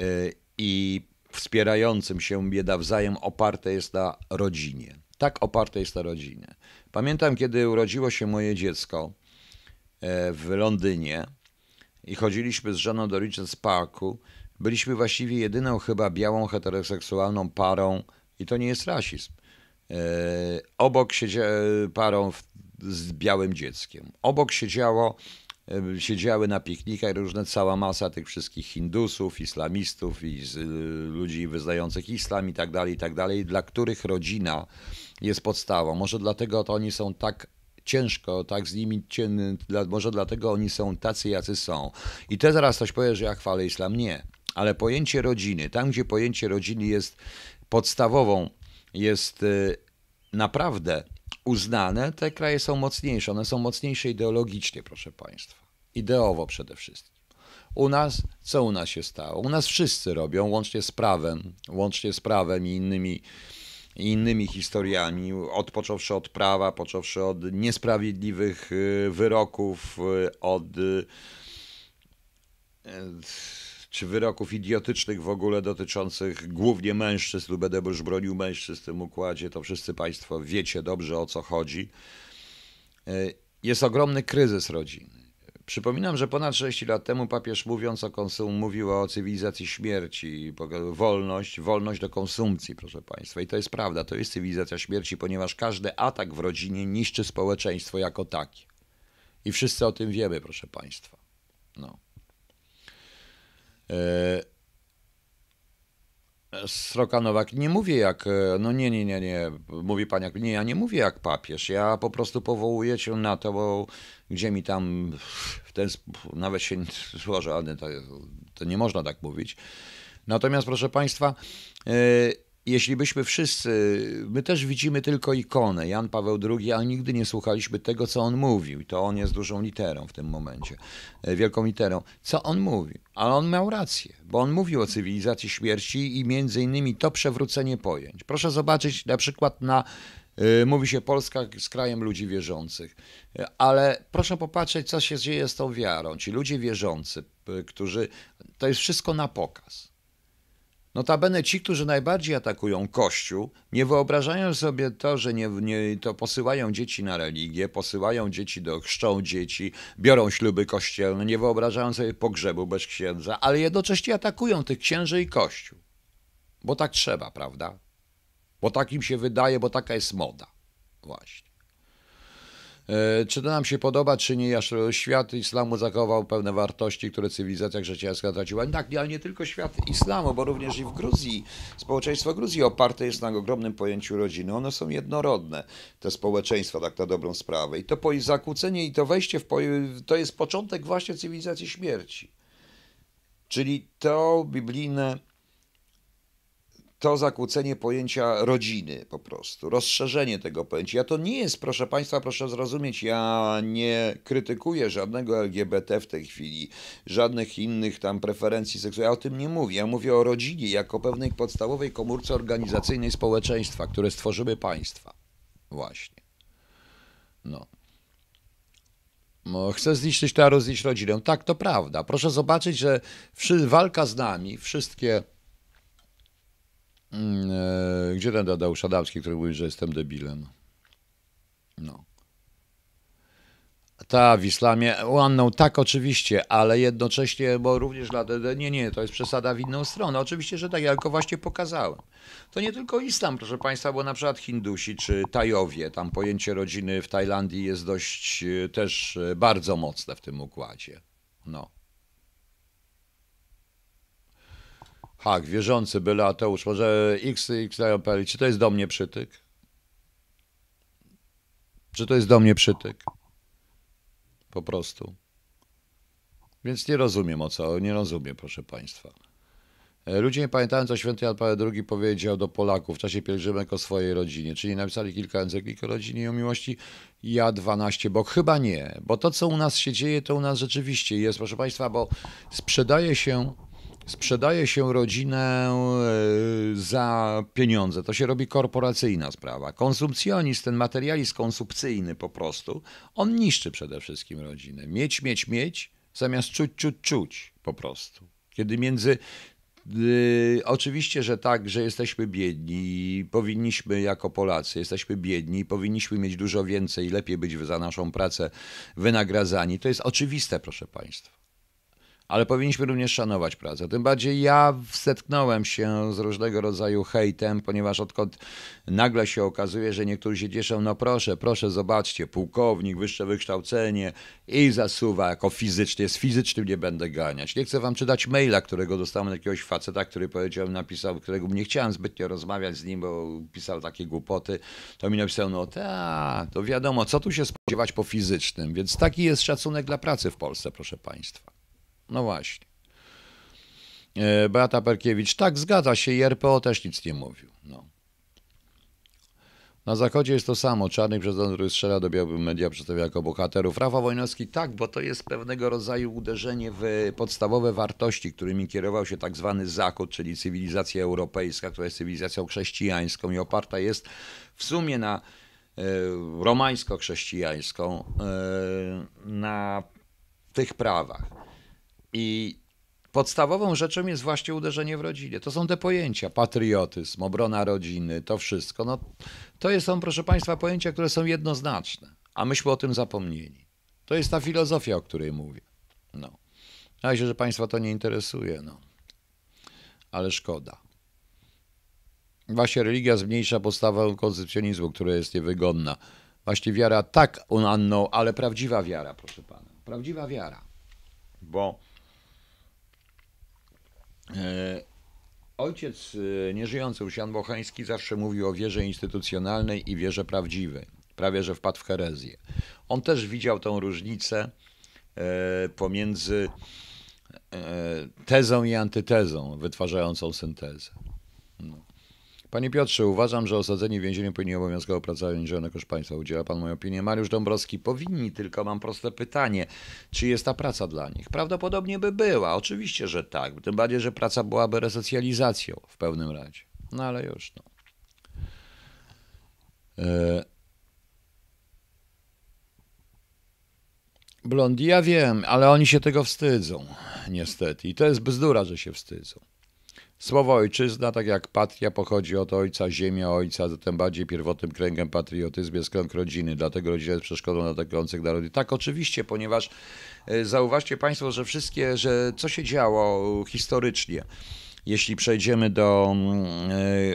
i wspierającym się bieda wzajem, oparte jest na rodzinie. Tak oparte jest ta rodzina. Pamiętam, kiedy urodziło się moje dziecko e, w Londynie i chodziliśmy z żoną do Richards Parku. Byliśmy właściwie jedyną chyba białą heteroseksualną parą i to nie jest rasizm. E, obok siedziała e, parą z białym dzieckiem. Obok siedziało siedziały na piknikach różne, cała masa tych wszystkich Hindusów, islamistów i z, y, ludzi wyznających islam i tak dalej, i tak dalej, dla których rodzina jest podstawą. Może dlatego to oni są tak ciężko, tak z nimi, dla, może dlatego oni są tacy, jacy są. I te zaraz coś powiem że ja chwalę islam. Nie. Ale pojęcie rodziny, tam gdzie pojęcie rodziny jest podstawową, jest y, naprawdę uznane, te kraje są mocniejsze. One są mocniejsze ideologicznie, proszę Państwa. Ideowo przede wszystkim. U nas, co u nas się stało? U nas wszyscy robią, łącznie z prawem, łącznie z prawem i innymi, i innymi historiami, odpocząwszy od prawa, począwszy od niesprawiedliwych y, wyroków, y, od y, czy wyroków idiotycznych w ogóle dotyczących głównie mężczyzn, lub będę już bronił mężczyzn w tym układzie, to wszyscy Państwo wiecie dobrze o co chodzi. E, jest ogromny kryzys rodziny. Przypominam, że ponad 60 lat temu papież mówiąc o konsum mówił o cywilizacji śmierci, wolność, wolność do konsumpcji, proszę Państwa. I to jest prawda, to jest cywilizacja śmierci, ponieważ każdy atak w rodzinie niszczy społeczeństwo jako takie. I wszyscy o tym wiemy, proszę Państwa. No. E, Sroka Nowak, nie mówię jak, e, no nie, nie, nie, nie, mówi pan jak, nie, ja nie mówię jak papież, ja po prostu powołuję cię na to, bo gdzie mi tam w ten sposób, nawet się nie złoży, ale to, to nie można tak mówić. Natomiast proszę państwa, yy, jeśli byśmy wszyscy, my też widzimy tylko ikonę, Jan Paweł II, ale nigdy nie słuchaliśmy tego, co on mówił. I to on jest dużą literą w tym momencie, e, wielką literą. Co on mówił? Ale on miał rację, bo on mówił o cywilizacji śmierci i między innymi to przewrócenie pojęć. Proszę zobaczyć na przykład na e, Mówi się Polska z krajem ludzi wierzących, e, ale proszę popatrzeć, co się dzieje z tą wiarą. Ci ludzie wierzący, którzy. To jest wszystko na pokaz. Notabene ci, którzy najbardziej atakują Kościół, nie wyobrażają sobie to, że nie, nie, to posyłają dzieci na religię, posyłają dzieci do chrzczą dzieci, biorą śluby kościelne, nie wyobrażają sobie pogrzebu bez księdza, ale jednocześnie atakują tych księży i Kościół. Bo tak trzeba, prawda? Bo tak im się wydaje, bo taka jest moda. Właśnie. E, czy to nam się podoba, czy nie, aż świat islamu zachował pewne wartości, które cywilizacja chrześcijańska traciła. Tak, ale nie tylko świat islamu, bo również i w Gruzji, społeczeństwo Gruzji oparte jest na ogromnym pojęciu rodziny. One są jednorodne, te społeczeństwa, tak na dobrą sprawę. I to zakłócenie i to wejście w, to jest początek właśnie cywilizacji śmierci. Czyli to biblijne to zakłócenie pojęcia rodziny po prostu, rozszerzenie tego pojęcia. Ja to nie jest, proszę Państwa, proszę zrozumieć, ja nie krytykuję żadnego LGBT w tej chwili, żadnych innych tam preferencji seksualnych, ja o tym nie mówię. Ja mówię o rodzinie jako pewnej podstawowej komórce organizacyjnej społeczeństwa, które stworzyły państwa. Właśnie. No. No, chcę zniszczyć to, a rozliczyć rodzinę. Tak, to prawda. Proszę zobaczyć, że walka z nami, wszystkie Mm, e, gdzie ten Tadeusz Adamski, który mówi, że jestem debilem? No. Ta w islamie, uanną tak oczywiście, ale jednocześnie, bo również dla nie, nie, to jest przesada w inną stronę. Oczywiście, że tak, ja tylko właśnie pokazałem. To nie tylko islam, proszę Państwa, bo na przykład Hindusi czy Tajowie, tam pojęcie rodziny w Tajlandii jest dość e, też e, bardzo mocne w tym układzie. No. Tak, wierzący, byle ateusz, może x, x peli. Czy to jest do mnie przytyk? Czy to jest do mnie przytyk? Po prostu. Więc nie rozumiem o co, nie rozumiem, proszę Państwa. E, ludzie nie pamiętają, co święty Jan Paweł II powiedział do Polaków w czasie pielgrzymek o swojej rodzinie, czyli napisali kilka języków, o rodzinie i o miłości. Ja 12 Bo Chyba nie, bo to, co u nas się dzieje, to u nas rzeczywiście jest, proszę Państwa, bo sprzedaje się sprzedaje się rodzinę e, za pieniądze. To się robi korporacyjna sprawa. Konsumpcjonizm, ten materializm konsumpcyjny po prostu, on niszczy przede wszystkim rodzinę. Mieć, mieć, mieć, zamiast czuć, czuć, czuć po prostu. Kiedy między Yy, oczywiście, że tak, że jesteśmy biedni, powinniśmy jako Polacy, jesteśmy biedni, powinniśmy mieć dużo więcej, i lepiej być za naszą pracę wynagradzani. To jest oczywiste, proszę Państwa ale powinniśmy również szanować pracę. Tym bardziej ja wsetknąłem się z różnego rodzaju hejtem, ponieważ odkąd nagle się okazuje, że niektórzy się cieszą, no proszę, proszę, zobaczcie, pułkownik, wyższe wykształcenie i zasuwa jako fizyczny, z fizycznym nie będę ganiać. Nie chcę wam czytać maila, którego dostałem od jakiegoś faceta, który powiedział, napisał, którego nie chciałem zbytnio rozmawiać z nim, bo pisał takie głupoty, to mi napisał, no ta, to wiadomo, co tu się spodziewać po fizycznym, więc taki jest szacunek dla pracy w Polsce, proszę państwa. No właśnie. E, Beata Perkiewicz, tak, zgadza się, i RPO też nic nie mówił. No. Na zachodzie jest to samo. Czarny prezydent, który strzela do białych media, przedstawia jako bohaterów. Rafał Wojnowski, tak, bo to jest pewnego rodzaju uderzenie w podstawowe wartości, którymi kierował się tak zwany Zachód, czyli cywilizacja europejska, która jest cywilizacją chrześcijańską i oparta jest w sumie na e, romańsko-chrześcijańską, e, na tych prawach. I podstawową rzeczą jest właśnie uderzenie w rodzinę. To są te pojęcia, patriotyzm, obrona rodziny, to wszystko. No, to są, proszę Państwa, pojęcia, które są jednoznaczne, a myśmy o tym zapomnieli. To jest ta filozofia, o której mówię. No. Ja się, że Państwa to nie interesuje, no. Ale szkoda. Właśnie religia zmniejsza podstawę koncepcjonizmu, która jest niewygodna. Właśnie wiara tak unanną, ale prawdziwa wiara, proszę Pana. Prawdziwa wiara. Bo E, ojciec e, nieżyjący Usian Bocheński zawsze mówił o wierze instytucjonalnej i wierze prawdziwej. Prawie że wpadł w herezję. On też widział tą różnicę e, pomiędzy tezą i antytezą, wytwarzającą syntezę. No. Panie Piotrze, uważam, że osadzeni w więzieniu powinni obowiązkowo pracować na koszt państwa. Udziela pan moją opinię. Mariusz Dąbrowski, powinni, tylko mam proste pytanie. Czy jest ta praca dla nich? Prawdopodobnie by była. Oczywiście, że tak. Tym bardziej, że praca byłaby resocjalizacją w pewnym razie. No ale już, no. E... ja wiem, ale oni się tego wstydzą, niestety. I to jest bzdura, że się wstydzą. Słowo ojczyzna, tak jak patria, pochodzi od ojca, ziemia ojca, zatem bardziej pierwotnym kręgiem patriotyzmu jest kręg rodziny. Dlatego rodzina jest przeszkodą na atakujących narody. Tak, oczywiście, ponieważ e, zauważcie Państwo, że wszystkie, że co się działo historycznie jeśli przejdziemy do, mm,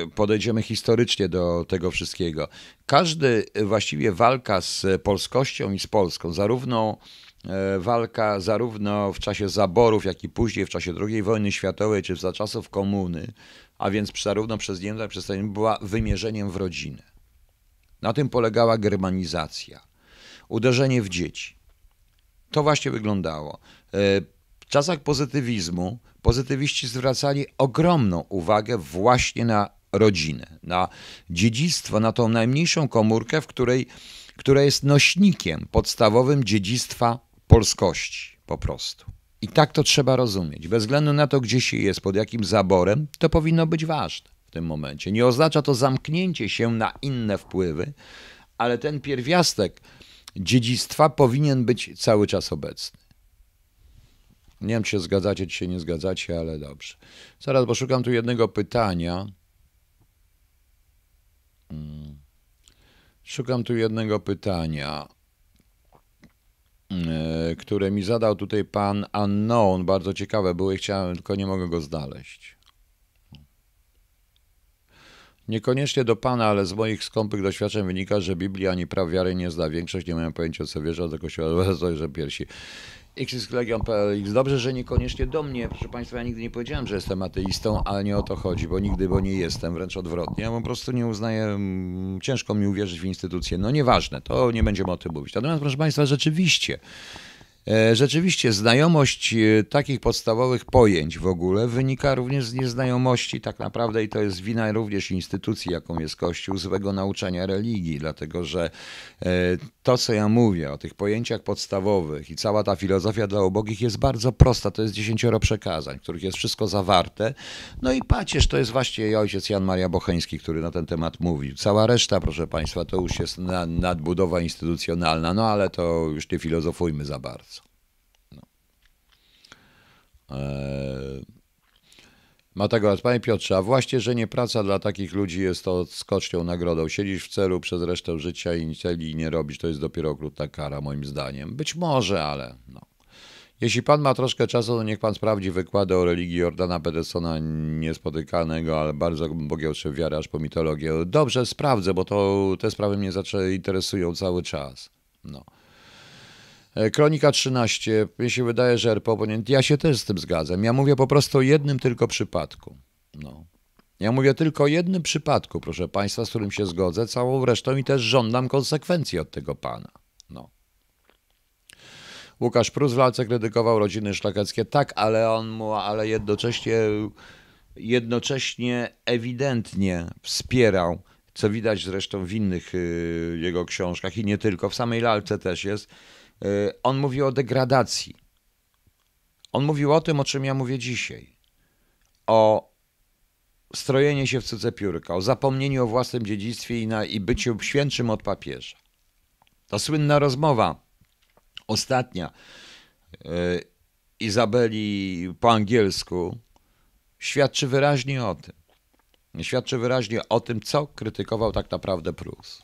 e, podejdziemy historycznie do tego wszystkiego. Każdy e, właściwie walka z polskością i z Polską, zarówno E, walka zarówno w czasie zaborów, jak i później w czasie II wojny światowej, czy za czasów komuny, a więc zarówno przez Niemcy, jak i przez Stalinów, była wymierzeniem w rodzinę. Na tym polegała germanizacja. Uderzenie w dzieci. To właśnie wyglądało. E, w czasach pozytywizmu pozytywiści zwracali ogromną uwagę właśnie na rodzinę, na dziedzictwo, na tą najmniejszą komórkę, w której która jest nośnikiem podstawowym dziedzictwa polskości po prostu. I tak to trzeba rozumieć. Bez względu na to, gdzie się jest, pod jakim zaborem, to powinno być ważne w tym momencie. Nie oznacza to zamknięcie się na inne wpływy, ale ten pierwiastek dziedzictwa powinien być cały czas obecny. Nie wiem, czy się zgadzacie, czy się nie zgadzacie, ale dobrze. Zaraz, bo szukam tu jednego pytania. Hmm. Szukam tu jednego pytania. E, które mi zadał tutaj pan Unknown, bardzo ciekawe były, chciałem, tylko nie mogę go znaleźć. Niekoniecznie do Pana, ale z moich skąpych doświadczeń wynika, że Biblia ani praw wiary nie zda. Większość nie mają pojęcia, co wierzą, tylko się że piersi xyslegion.pl. Dobrze, że niekoniecznie do mnie. Proszę Państwa, ja nigdy nie powiedziałem, że jestem ateistą, ale nie o to chodzi, bo nigdy, bo nie jestem, wręcz odwrotnie. Ja po prostu nie uznaję, mm, ciężko mi uwierzyć w instytucje. No nieważne, to nie będziemy o tym mówić. Natomiast proszę Państwa, rzeczywiście E, rzeczywiście znajomość e, takich podstawowych pojęć w ogóle wynika również z nieznajomości tak naprawdę i to jest wina również instytucji, jaką jest Kościół, złego nauczania religii, dlatego że e, to, co ja mówię o tych pojęciach podstawowych i cała ta filozofia dla ubogich jest bardzo prosta, to jest dziesięcioro przekazań, w których jest wszystko zawarte. No i pacierz to jest właśnie ojciec Jan Maria Bocheński, który na ten temat mówił. Cała reszta, proszę Państwa, to już jest nadbudowa instytucjonalna, no ale to już nie filozofujmy za bardzo. E, ma tego, panie Piotrze, a właśnie, że nie praca dla takich ludzi jest to skocznią nagrodą. Siedzisz w celu przez resztę życia i nic nie robisz, to jest dopiero okrutna kara, moim zdaniem. Być może, ale no. Jeśli pan ma troszkę czasu, to niech pan sprawdzi wykłady o religii Jordana Petersona niespotykanego, ale bardzo bogiełszy wiarę aż po mitologię. Dobrze, sprawdzę, bo to te sprawy mnie zaczęły interesują cały czas. No. E, Kronika 13, mi się wydaje, że RPO oponent ja się też z tym zgadzam. Ja mówię po prostu o jednym tylko przypadku. No. Ja mówię tylko o jednym przypadku, proszę Państwa, z którym się zgodzę, całą resztą i też żądam konsekwencji od tego pana. No. Łukasz Prus w lalce krytykował rodziny szlacheckie, tak, ale on mu, ale jednocześnie, jednocześnie ewidentnie wspierał, co widać zresztą w innych y, jego książkach i nie tylko, w samej lalce też jest, Y, on mówił o degradacji. On mówił o tym, o czym ja mówię dzisiaj. O strojenie się w cudze piórka, o zapomnieniu o własnym dziedzictwie i, na, i byciu świętszym od papieża. Ta słynna rozmowa, ostatnia, yy, Izabeli po angielsku, świadczy wyraźnie o tym. Świadczy wyraźnie o tym, co krytykował tak naprawdę Prus.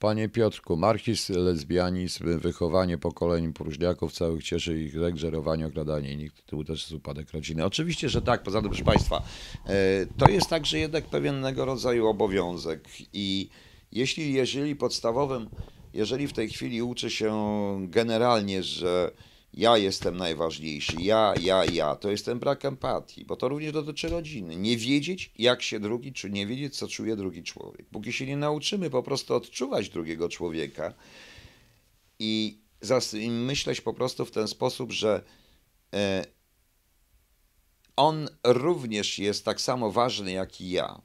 Panie Piotrku, marksizm, lesbianizm, wychowanie pokoleń próżniaków całych cieszy ich regżerowanie, okradanie nikt tu też jest upadek rodziny. Oczywiście, że tak, poza tym, proszę Państwa, e, to jest także jednak pewnego rodzaju obowiązek i jeśli, jeżeli podstawowym, jeżeli w tej chwili uczy się generalnie, że ja jestem najważniejszy, ja, ja, ja. To jest ten brak empatii, bo to również dotyczy rodziny. Nie wiedzieć, jak się drugi, czy nie wiedzieć, co czuje drugi człowiek. Póki się nie nauczymy po prostu odczuwać drugiego człowieka i myśleć po prostu w ten sposób, że e, on również jest tak samo ważny jak i ja.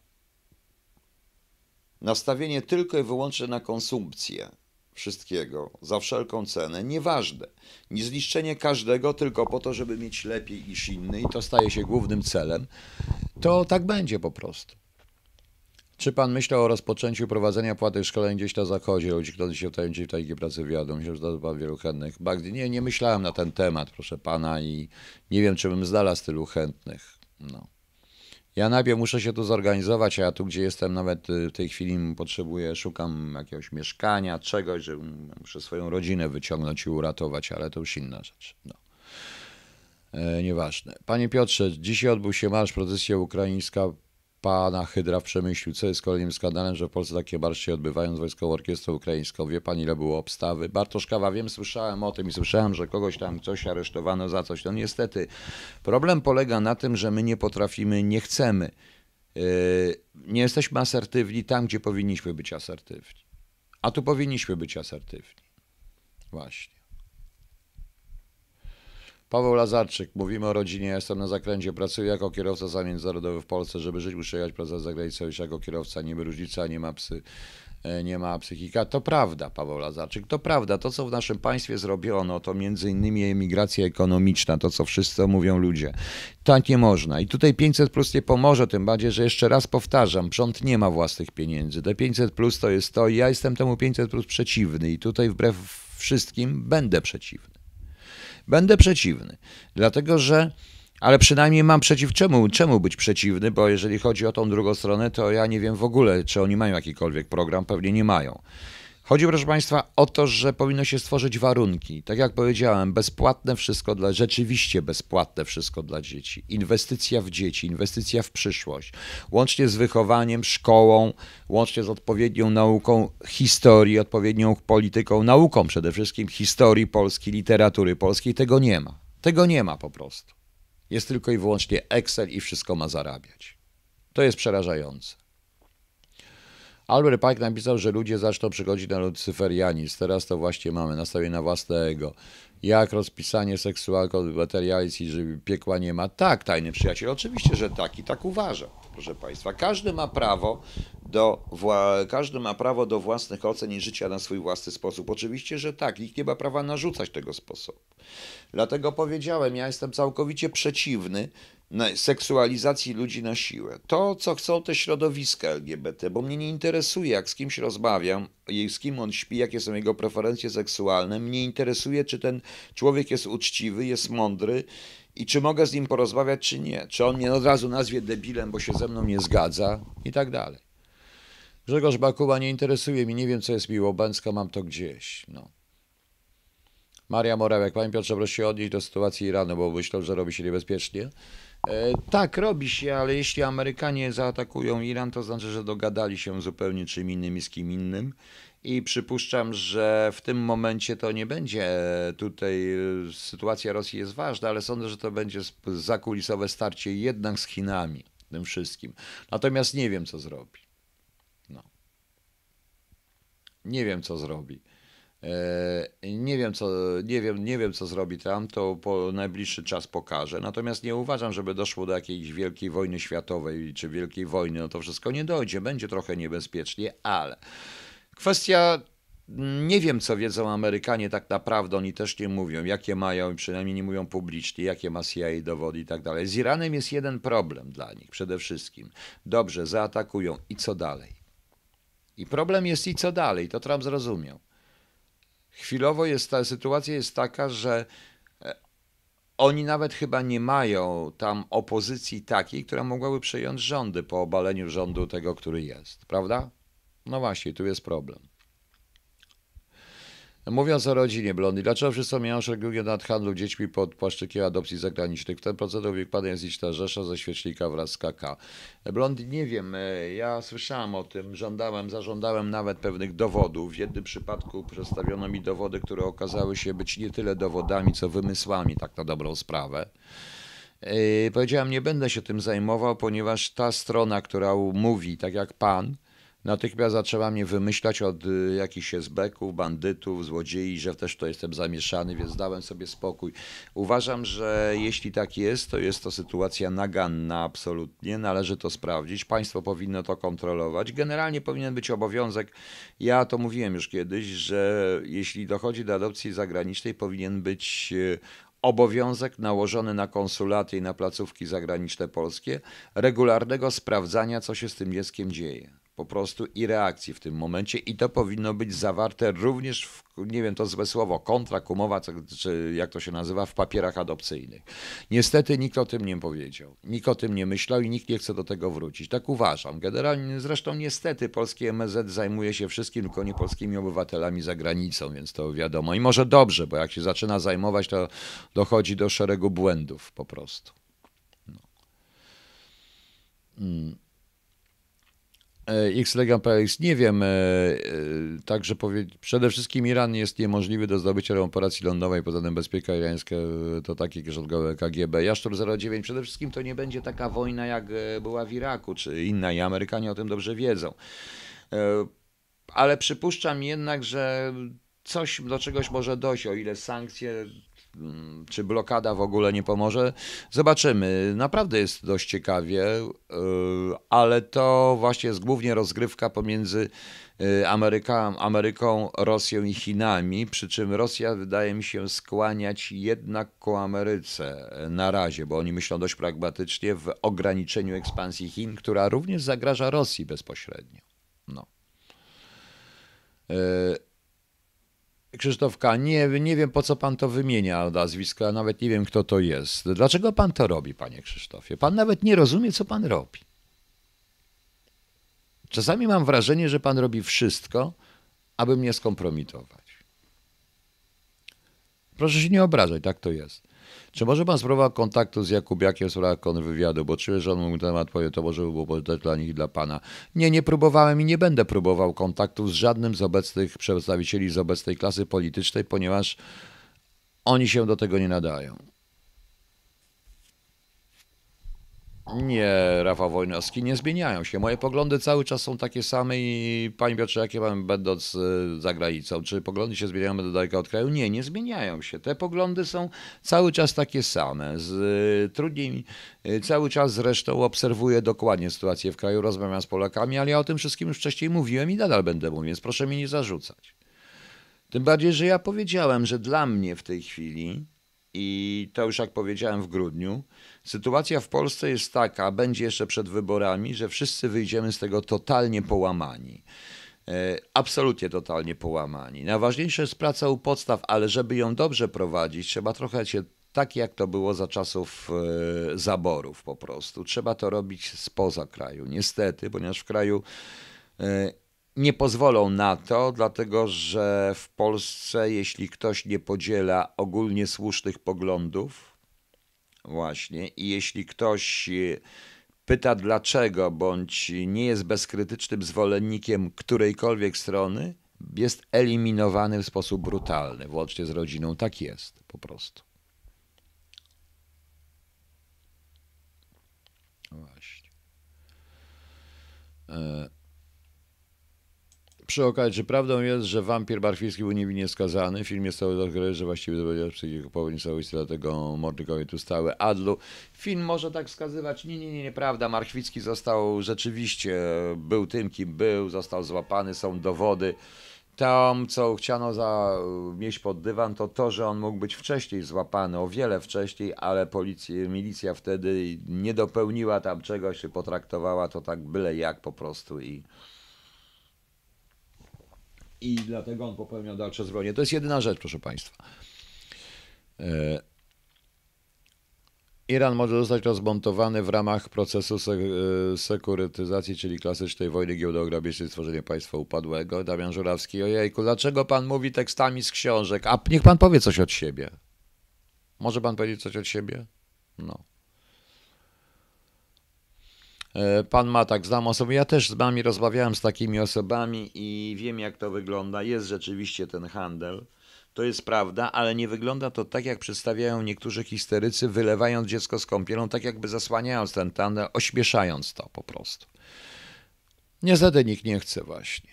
Nastawienie tylko i wyłącznie na konsumpcję wszystkiego, za wszelką cenę, nieważne. Niezniszczenie każdego tylko po to, żeby mieć lepiej niż inny i to staje się głównym celem, to tak będzie po prostu. Czy pan myślał o rozpoczęciu prowadzenia płatnych szkoleń gdzieś na zachodzie? Ludzie, którzy się tutaj w takiej pracy wiadomo, się to pan wielu chętnych. nie, nie myślałem na ten temat, proszę pana i nie wiem, czy bym znalazł tylu chętnych. No. Ja najpierw muszę się tu zorganizować, a ja tu, gdzie jestem, nawet y, w tej chwili potrzebuję, szukam jakiegoś mieszkania, czegoś, żeby muszę swoją rodzinę wyciągnąć i uratować, ale to już inna rzecz. No. E, nieważne. Panie Piotrze, dzisiaj odbył się marsz protestia ukraińska pana Hydra w Przemyślu, co jest kolejnym skandalem, że w Polsce takie marsze się odbywają z Wojskową Orkiestrą Ukraińską. Wie pan, ile było obstawy? Bartoszkawa, wiem, słyszałem o tym i słyszałem, że kogoś tam coś aresztowano za coś. No niestety, problem polega na tym, że my nie potrafimy, nie chcemy. Yy, nie jesteśmy asertywni tam, gdzie powinniśmy być asertywni. A tu powinniśmy być asertywni. Właśnie. Paweł Lazarczyk, mówimy o rodzinie, jestem na zakręcie, pracuję jako kierowca za międzynarodowy w Polsce, żeby żyć muszę jechać pracować za granicą już jako kierowca, niby różnica, nie ma psy, e, nie ma psychika. To prawda, Paweł Lazarczyk, to prawda, to co w naszym państwie zrobiono, to między innymi emigracja ekonomiczna, to co wszyscy mówią ludzie. Tak nie można i tutaj 500 plus nie pomoże, tym bardziej, że jeszcze raz powtarzam, rząd nie ma własnych pieniędzy, te 500 plus to jest to i ja jestem temu 500 plus przeciwny i tutaj wbrew wszystkim będę przeciwny. Będę przeciwny, dlatego że ale przynajmniej mam przeciw czemu, czemu być przeciwny, bo jeżeli chodzi o tą drugą stronę, to ja nie wiem w ogóle, czy oni mają jakikolwiek program, pewnie nie mają. Chodzi, proszę Państwa, o to, że powinno się stworzyć warunki. Tak jak powiedziałem, bezpłatne wszystko dla, rzeczywiście bezpłatne wszystko dla dzieci. Inwestycja w dzieci, inwestycja w przyszłość. Łącznie z wychowaniem, szkołą, łącznie z odpowiednią nauką historii, odpowiednią polityką, nauką przede wszystkim historii polskiej, literatury polskiej. Tego nie ma. Tego nie ma po prostu. Jest tylko i wyłącznie Excel i wszystko ma zarabiać. To jest przerażające. Albert Pike napisał, że ludzie zaczną przychodzić na lucyferianizm. Teraz to właśnie mamy, nastawienie na własne ego. Jak rozpisanie seksualko materializm i że piekła nie ma? Tak, tajny przyjaciel, oczywiście, że tak i tak uważa, proszę Państwa. Każdy ma prawo do, każdy ma prawo do własnych ocen i życia na swój własny sposób. Oczywiście, że tak, nikt nie ma prawa narzucać tego sposobu. Dlatego powiedziałem, ja jestem całkowicie przeciwny seksualizacji ludzi na siłę. To, co chcą te środowiska LGBT, bo mnie nie interesuje, jak z kimś rozmawiam, z kim on śpi, jakie są jego preferencje seksualne. Mnie interesuje, czy ten człowiek jest uczciwy, jest mądry i czy mogę z nim porozmawiać, czy nie. Czy on mnie od razu nazwie debilem, bo się ze mną nie zgadza i tak dalej. Grzegorz Bakuba nie interesuje mi, nie wiem, co jest miło. Miłobęcka, mam to gdzieś. No. Maria Morawek, Panie Piotrze, proszę się odnieść do sytuacji Iranu, bo myślę, że robi się niebezpiecznie. E, tak, robi się, ale jeśli Amerykanie zaatakują Iran, to znaczy, że dogadali się zupełnie czym innym i z kim innym. I przypuszczam, że w tym momencie to nie będzie e, tutaj e, sytuacja Rosji jest ważna, ale sądzę, że to będzie zakulisowe starcie jednak z Chinami, tym wszystkim. Natomiast nie wiem, co zrobi. No. Nie wiem, co zrobi. E, nie wiem, co, nie, wiem, nie wiem, co zrobi Trump, to po najbliższy czas pokaże. Natomiast nie uważam, żeby doszło do jakiejś wielkiej wojny światowej czy wielkiej wojny. No to wszystko nie dojdzie, będzie trochę niebezpiecznie, ale kwestia nie wiem, co wiedzą Amerykanie tak naprawdę, oni też nie mówią, jakie mają, przynajmniej nie mówią publicznie, jakie ma CIA dowody i tak dalej. Z Iranem jest jeden problem dla nich przede wszystkim. Dobrze, zaatakują i co dalej? I problem jest i co dalej, to Trump zrozumiał. Chwilowo jest ta sytuacja jest taka, że e, oni nawet chyba nie mają tam opozycji takiej, która mogłaby przejąć rządy po obaleniu rządu tego, który jest, prawda? No właśnie, tu jest problem. Mówiąc o rodzinie Blondy, dlaczego wszyscy mają szeregowie nad handlu dziećmi pod płaszczykiem adopcji zagranicznych? W ten proceder wykłada jest liczna rzesza ze świecznika wraz z KK. Blondy, nie wiem, e, ja słyszałem o tym, żądałem, zażądałem nawet pewnych dowodów. W jednym przypadku przedstawiono mi dowody, które okazały się być nie tyle dowodami, co wymysłami, tak na dobrą sprawę. E, powiedziałem, nie będę się tym zajmował, ponieważ ta strona, która mówi, tak jak pan, Natychmiast zaczęła mnie wymyślać od y, jakichś esbeków, bandytów, złodziei, że też to jestem zamieszany, więc dałem sobie spokój. Uważam, że jeśli tak jest, to jest to sytuacja naganna absolutnie, należy to sprawdzić. Państwo powinno to kontrolować. Generalnie powinien być obowiązek, ja to mówiłem już kiedyś, że jeśli dochodzi do adopcji zagranicznej, powinien być y, obowiązek nałożony na konsulaty i na placówki zagraniczne polskie regularnego sprawdzania, co się z tym dzieckiem dzieje po prostu i reakcji w tym momencie i to powinno być zawarte również w, nie wiem, to złe słowo, kontrakt, umowa, czy jak to się nazywa, w papierach adopcyjnych. Niestety nikt o tym nie powiedział, nikt o tym nie myślał i nikt nie chce do tego wrócić. Tak uważam. Generalnie, zresztą niestety polski MSZ zajmuje się wszystkim, tylko nie polskimi obywatelami za granicą, więc to wiadomo. I może dobrze, bo jak się zaczyna zajmować, to dochodzi do szeregu błędów po prostu. No. Mm. E, xlegam.px nie wiem, e, e, także powie... przede wszystkim Iran jest niemożliwy do zdobycia operacji lądowej, poza tym bezpieka irańska to takie kieszonkowe KGB. Jaszczur 09, przede wszystkim to nie będzie taka wojna jak była w Iraku czy inna i Amerykanie o tym dobrze wiedzą. Ale przypuszczam jednak, że coś do czegoś może dojść, o ile sankcje Mm, czy blokada w ogóle nie pomoże. Zobaczymy. Naprawdę jest dość ciekawie, y, ale to właśnie jest głównie rozgrywka pomiędzy y, Ameryka, Ameryką, Rosją i Chinami, przy czym Rosja wydaje mi się skłaniać jednak ku Ameryce na razie, bo oni myślą dość pragmatycznie w ograniczeniu ekspansji Chin, która również zagraża Rosji bezpośrednio. No. Y, Krzysztofka, nie, nie wiem po co pan to wymienia nazwiska, nawet nie wiem kto to jest. Dlaczego pan to robi, panie Krzysztofie? Pan nawet nie rozumie, co pan robi. Czasami mam wrażenie, że pan robi wszystko, aby mnie skompromitować. Proszę się nie obrażać, tak to jest. Czy może pan spróbował kontaktu z Jakubiakiem w sprawach kontrwywiadu, bo czuję, że on mu temat powie, to może by było pożyteczne dla nich i dla pana. Nie, nie próbowałem i nie będę próbował kontaktu z żadnym z obecnych przedstawicieli z obecnej klasy politycznej, ponieważ oni się do tego nie nadają. Nie, Rafał Wojnowski, nie zmieniają się. Moje poglądy cały czas są takie same i Panie Piotrze, jakie mam będąc e, za granicą, czy poglądy się zmieniają, do daleka od kraju? Nie, nie zmieniają się. Te poglądy są cały czas takie same. Z, e, trudniej mi, e, cały czas zresztą obserwuję dokładnie sytuację w kraju, rozmawiam z Polakami, ale ja o tym wszystkim już wcześniej mówiłem i nadal będę mówił, więc proszę mi nie zarzucać. Tym bardziej, że ja powiedziałem, że dla mnie w tej chwili i to już jak powiedziałem w grudniu, sytuacja w Polsce jest taka, będzie jeszcze przed wyborami, że wszyscy wyjdziemy z tego totalnie połamani. E, absolutnie totalnie połamani. Najważniejsza jest praca u podstaw, ale żeby ją dobrze prowadzić, trzeba trochę się tak jak to było za czasów e, zaborów po prostu. Trzeba to robić spoza kraju, niestety, ponieważ w kraju e, nie pozwolą na to, dlatego że w Polsce, jeśli ktoś nie podziela ogólnie słusznych poglądów, właśnie, i jeśli ktoś y, pyta dlaczego, bądź nie jest bezkrytycznym zwolennikiem którejkolwiek strony, jest eliminowany w sposób brutalny, włącznie z rodziną. Tak jest po prostu. Właśnie. E przy okazji, czy prawdą jest, że wampir barfiński był niewinnie skazany? W filmie stało do że właściwie dowiedział psychiku powód niesamowicie, dlatego Mordygoi tu stały Adlu. Film może tak wskazywać, nie, nie, nie, nieprawda. Marchwicki został rzeczywiście, był tym, kim był, został złapany, są dowody. Tam, co chciano zamieść pod dywan, to to, że on mógł być wcześniej złapany, o wiele wcześniej, ale policja, milicja wtedy nie dopełniła tam czegoś, czy potraktowała to tak byle jak po prostu i i dlatego on popełniał dalsze zbrodnie. To jest jedyna rzecz, proszę Państwa. E, Iran może zostać rozmontowany w ramach procesu e, sekurytyzacji, czyli klasycznej wojny giełdograbicznej, stworzenie państwa upadłego. Damian Żurawski, ojejku, dlaczego pan mówi tekstami z książek? A niech pan powie coś od siebie. Może pan powiedzieć coś od siebie? No. E, pan ma tak, znam osoby, ja też z wami rozmawiałem z takimi osobami i wiem jak to wygląda. Jest rzeczywiście ten handel. To jest prawda, ale nie wygląda to tak, jak przedstawiają niektórzy histerycy, wylewając dziecko z kąpielą, tak jakby zasłaniając ten handel, ośmieszając to po prostu. Niestety nikt nie chce właśnie.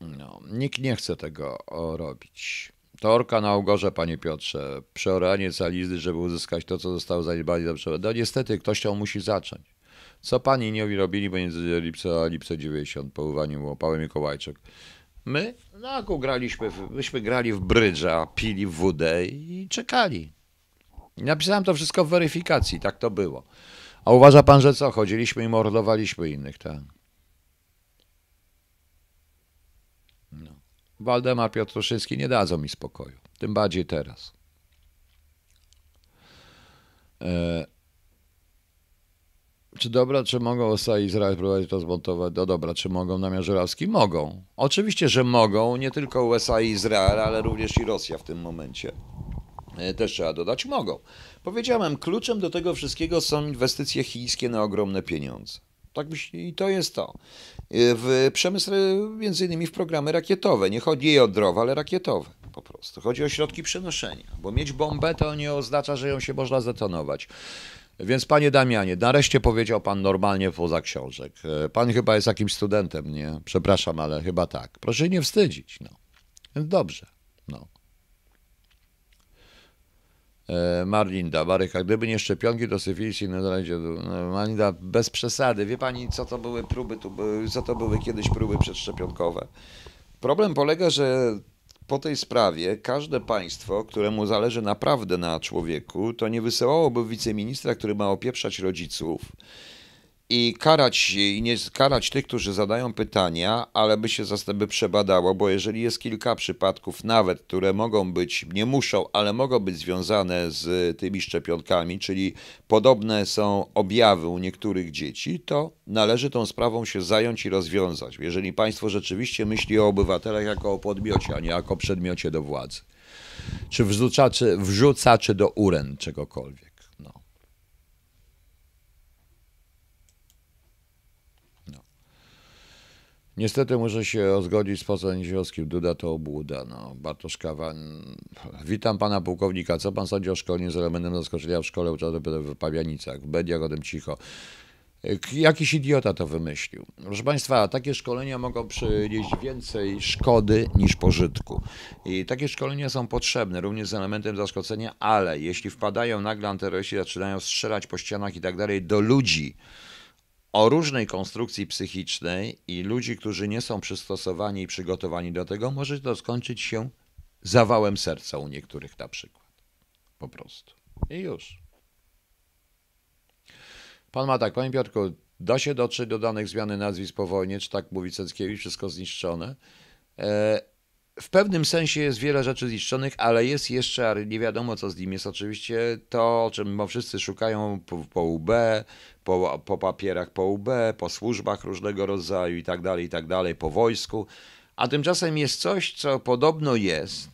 No, nikt nie chce tego robić. Torka na ogorze, panie Piotrze. Przeoranie calizny, żeby uzyskać to, co zostało zaniedbane do No niestety, ktoś ją musi zacząć. Co pani Niowi robili między lipcem a lipcem 90 po uwaniu Paweł Mikołajczyk? My, no, graliśmy, myśmy grali w brydża, pili w i czekali. I napisałem to wszystko w weryfikacji, tak to było. A uważa pan, że co? Chodziliśmy i mordowaliśmy innych, tak? Waldemar Piotroszyński nie dadzą mi spokoju. Tym bardziej teraz. E... Czy dobra, czy mogą USA i Izrael próbować to zmontować? Do no dobra, czy mogą na żurawski? Mogą. Oczywiście, że mogą. Nie tylko USA i Izrael, ale również i Rosja w tym momencie. E, też trzeba dodać, mogą. Powiedziałem, kluczem do tego wszystkiego są inwestycje chińskie na ogromne pieniądze. Tak byś I to jest to. Y, w przemysł, między innymi w programy rakietowe. Nie chodzi jej o drowa, ale rakietowe po prostu. Chodzi o środki przenoszenia, bo mieć bombę to nie oznacza, że ją się można zetonować. Więc panie Damianie, nareszcie powiedział pan normalnie poza książek. Y, pan chyba jest jakimś studentem, nie? Przepraszam, ale chyba tak. Proszę nie wstydzić, no. dobrze. E, Marlinda, Baryka. Gdyby nie szczepionki, to syfilis i nadalejdzie. No, Marlinda, bez przesady. Wie pani, co to były próby, tu, co to były kiedyś próby przedszczepionkowe? Problem polega, że po tej sprawie każde państwo, któremu zależy naprawdę na człowieku, to nie wysyłałoby wiceministra, który ma opieprzać rodziców, i karać i nie karać tych, którzy zadają pytania, ale by się zastępy przebadało, bo jeżeli jest kilka przypadków nawet, które mogą być, nie muszą, ale mogą być związane z tymi szczepionkami, czyli podobne są objawy u niektórych dzieci, to należy tą sprawą się zająć i rozwiązać. Jeżeli państwo rzeczywiście myśli o obywatelach jako o podmiocie, a nie jako przedmiocie do władzy, czy wrzucaczy, wrzucaczy do uren czegokolwiek. Niestety muszę się zgodzić z posłem Ziowskim. Duda to obłuda. No, Bartosz Witam pana pułkownika. Co pan sądzi o szkoleniu z elementem zaskoczenia w szkole uczonym w Pawianicach? W mediach o tym cicho. Jakiś idiota to wymyślił. Proszę Państwa, takie szkolenia mogą przynieść więcej szkody niż pożytku. I takie szkolenia są potrzebne, również z elementem zaskoczenia, ale jeśli wpadają nagle antyterroryści, zaczynają strzelać po ścianach i tak dalej do ludzi, o różnej konstrukcji psychicznej i ludzi, którzy nie są przystosowani i przygotowani do tego, może to skończyć się zawałem serca u niektórych na przykład. Po prostu. I już. Pan ma tak, panie Piotrku, da się dotrzeć do danych zmiany nazwisk po wojnie, czy tak mówi Cęckiewicz, wszystko zniszczone. E, w pewnym sensie jest wiele rzeczy zniszczonych, ale jest jeszcze, ale nie wiadomo co z nim jest oczywiście, to o czym wszyscy szukają po, po UB, po, po papierach po UB, po służbach różnego rodzaju i tak dalej, i tak dalej, po wojsku. A tymczasem jest coś, co podobno jest,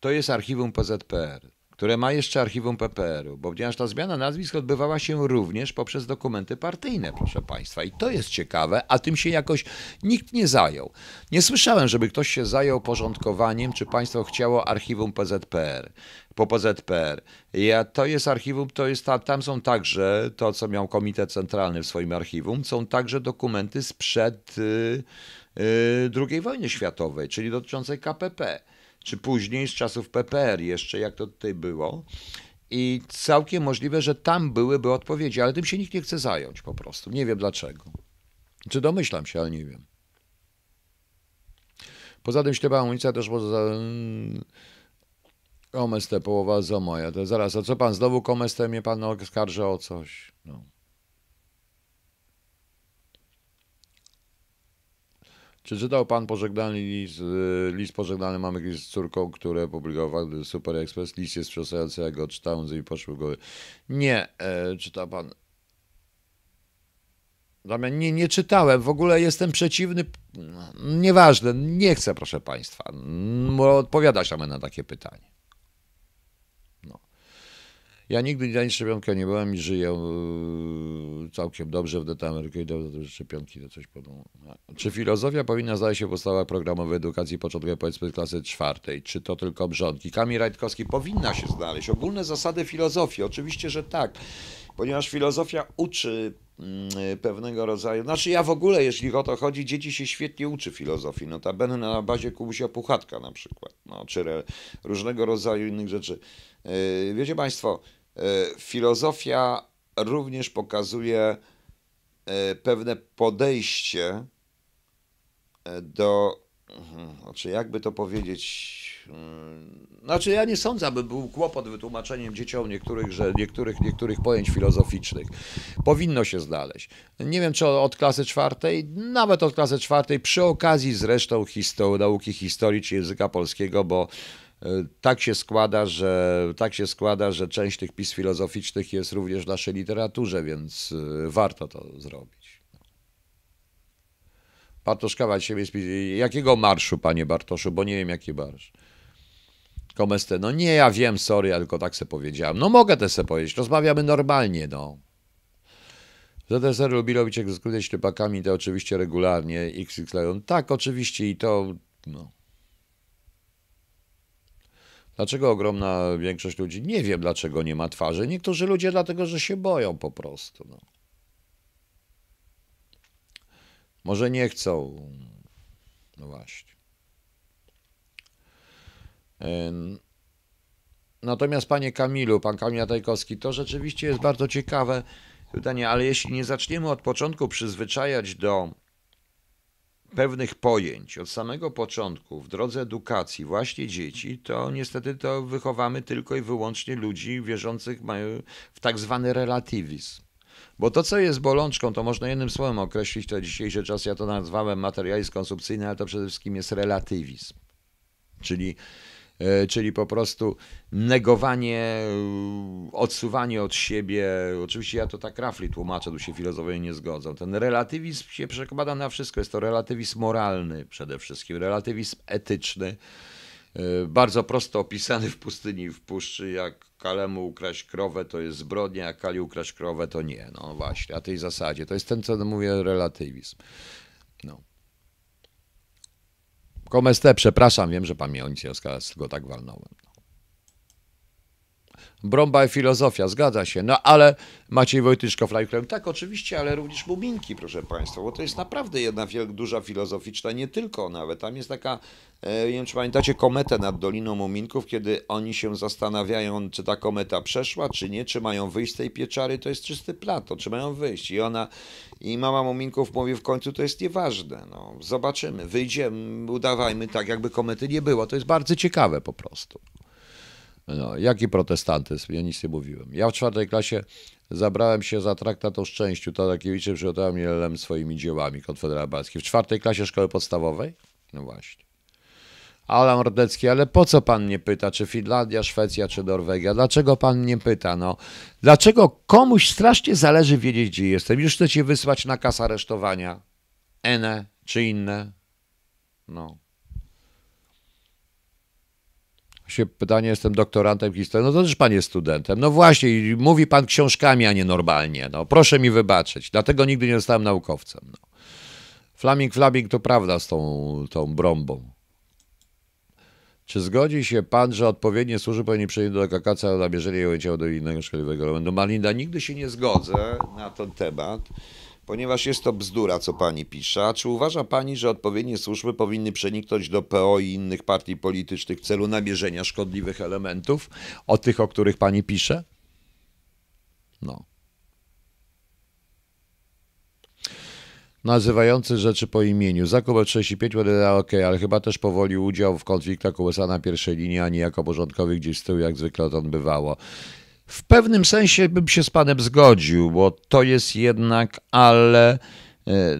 to jest archiwum PZPR które ma jeszcze archiwum PPR-u, bo ponieważ ta zmiana nazwisk odbywała się również poprzez dokumenty partyjne, proszę Państwa. I to jest ciekawe, a tym się jakoś nikt nie zajął. Nie słyszałem, żeby ktoś się zajął porządkowaniem, czy Państwo chciało archiwum PZPR po PZPR. Ja, to jest archiwum, to jest tam, tam są także, to co miał Komitet Centralny w swoim archiwum, są także dokumenty sprzed yy, y, II wojny światowej, czyli dotyczące KPP czy później z czasów PPR jeszcze, jak to tutaj było. I całkiem możliwe, że tam byłyby odpowiedzi, ale tym się nikt nie chce zająć po prostu. Nie wiem dlaczego. Czy domyślam się, ale nie wiem. Poza tym śleba amunicja też poza... Komestę połowa za moja. To zaraz, a co pan znowu komestę mnie pan oskarża o coś? No. Czy czytał pan pożegnalny list, y, list pożegnalny mamy z córką, które publikował Super Express? List jest wstrząsający, jak go czytałem i poszły głowy. Nie, e, czyta pan. Damian, nie, nie czytałem, w ogóle jestem przeciwny. Nieważne, nie chcę, proszę państwa, odpowiadać na takie pytanie. Ja nigdy ani szczepionka nie byłem i żyję e, całkiem dobrze w detameryku i do szczepionki, to coś podobnego. Czy filozofia powinna znaleźć się w podstawach programowej edukacji początkowej, powiedzmy, klasy czwartej? Czy to tylko brzonki? Kamil Rajtkowski powinna się znaleźć. Ogólne zasady filozofii, oczywiście, że tak, ponieważ filozofia uczy mm, pewnego rodzaju. Znaczy ja w ogóle, jeśli o to chodzi, dzieci się świetnie uczy filozofii. Notabene na bazie Kubusia Puchatka na przykład, no, czy różnego rodzaju innych rzeczy. E, wiecie Państwo, E, filozofia również pokazuje e, pewne podejście e, do. Mhm, znaczy, jakby to powiedzieć. Mm, znaczy, ja nie sądzę, aby był kłopot wytłumaczeniem dzieciom niektórych, że niektórych, niektórych pojęć filozoficznych. Powinno się znaleźć. Nie wiem, czy od klasy czwartej, nawet od klasy czwartej, przy okazji zresztą histo- nauki historii czy języka polskiego, bo E, tak się składa, że tak się składa, że część tych pism filozoficznych jest również w naszej literaturze, więc e, warto to zrobić. Bartoszkawa siebie spis... Jakiego marszu, panie Bartoszu, bo nie wiem jaki marsz. Komestę, no nie, ja wiem, sorry, ja tylko tak se powiedziałem. No mogę też se powiedzieć, rozmawiamy normalnie, no. ZSR Lubilowicz, jak z ślepakami, to oczywiście regularnie, XX Lion. Tak, oczywiście i to, no. Dlaczego ogromna większość ludzi? Nie wiem, dlaczego nie ma twarzy. Niektórzy ludzie dlatego, że się boją po prostu. No. Może nie chcą. No właśnie. Natomiast panie Kamilu, pan Kamil Tajkowski, to rzeczywiście jest bardzo ciekawe pytanie, ale jeśli nie zaczniemy od początku przyzwyczajać do pewnych pojęć od samego początku w drodze edukacji właśnie dzieci, to niestety to wychowamy tylko i wyłącznie ludzi wierzących w tak zwany relatywizm. Bo to, co jest bolączką, to można jednym słowem określić to dzisiejszy czas. Ja to nazwałem materializm konsumpcyjny, ale to przede wszystkim jest relatywizm. Czyli E, czyli po prostu negowanie, e, odsuwanie od siebie. Oczywiście ja to tak rafli tłumaczę, tu się filozofowie nie zgodzą. Ten relatywizm się przekłada na wszystko. Jest to relatywizm moralny przede wszystkim, relatywizm etyczny. E, bardzo prosto opisany w pustyni, w puszczy, jak kalemu ukraść krowę to jest zbrodnia, a kali ukraść krowę to nie. No właśnie, na tej zasadzie. To jest ten, co mówię, relatywizm. No. Komestę, przepraszam, wiem, że pan mnie nic tylko tak walnąłem. Brąba i filozofia, zgadza się. No ale Maciej Wojtyszko flajklem, tak oczywiście, ale również Muminki, proszę Państwa, bo to jest naprawdę jedna duża filozoficzna, nie tylko nawet. Tam jest taka, e, nie wiem czy pamiętacie, kometę nad Doliną Muminków, kiedy oni się zastanawiają, czy ta kometa przeszła, czy nie, czy mają wyjść z tej pieczary, to jest czysty plato, czy mają wyjść. I ona, i mama Muminków mówi w końcu, to jest nieważne, no, zobaczymy, wyjdziemy, udawajmy tak, jakby komety nie było. To jest bardzo ciekawe po prostu. No, jaki protestantyzm? Ja nic nie mówiłem. Ja w czwartej klasie zabrałem się za traktat o szczęściu Tatakiewiczy, przygotował mnie lem swoimi dziełami konfederabackich. W czwartej klasie szkoły podstawowej? No właśnie. Ala Rodecki, ale po co pan nie pyta, czy Finlandia, Szwecja, czy Norwegia? Dlaczego pan nie pyta? No, dlaczego komuś strasznie zależy wiedzieć, gdzie jestem? Już chcecie wysłać nakaz aresztowania? Ene czy inne? No. się pytanie, jestem doktorantem historii, no to też pan jest studentem. No właśnie, mówi pan książkami, a nie normalnie. No, proszę mi wybaczyć, dlatego nigdy nie zostałem naukowcem. No. Flaming, flaming to prawda z tą, tą brąbą. Czy zgodzi się pan, że odpowiednie służby powinny przejść do KKC, a nabierzeli ją ciało do innego szkodliwego elementu? Malinda, nigdy się nie zgodzę na ten temat. Ponieważ jest to bzdura, co pani pisze, a czy uważa pani, że odpowiednie służby powinny przeniknąć do PO i innych partii politycznych w celu namierzenia szkodliwych elementów, o tych, o których pani pisze? No. nazywający rzeczy po imieniu. Zakup 35 35 OK, ale chyba też powoli udział w konfliktach USA na pierwszej linii, a nie jako porządkowy gdzieś z tyłu, jak zwykle to bywało. W pewnym sensie bym się z Panem zgodził, bo to jest jednak, ale. E,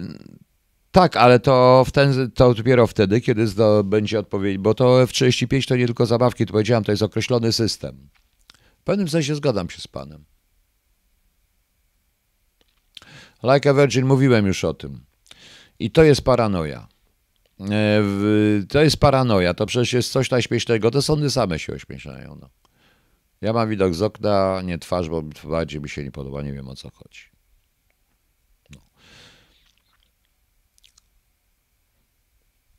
tak, ale to, w ten, to dopiero wtedy, kiedy będzie odpowiedź, bo to F-35 to nie tylko zabawki, to powiedziałem, to jest określony system. W pewnym sensie zgadzam się z Panem. Like a Virgin, mówiłem już o tym. I to jest paranoia. E, to jest paranoia, to przecież jest coś najśmiesznego, to sądy same się ośmieszają. No. Ja mam widok z okna, nie twarz, bo bardziej mi się nie podoba, nie wiem o co chodzi. No.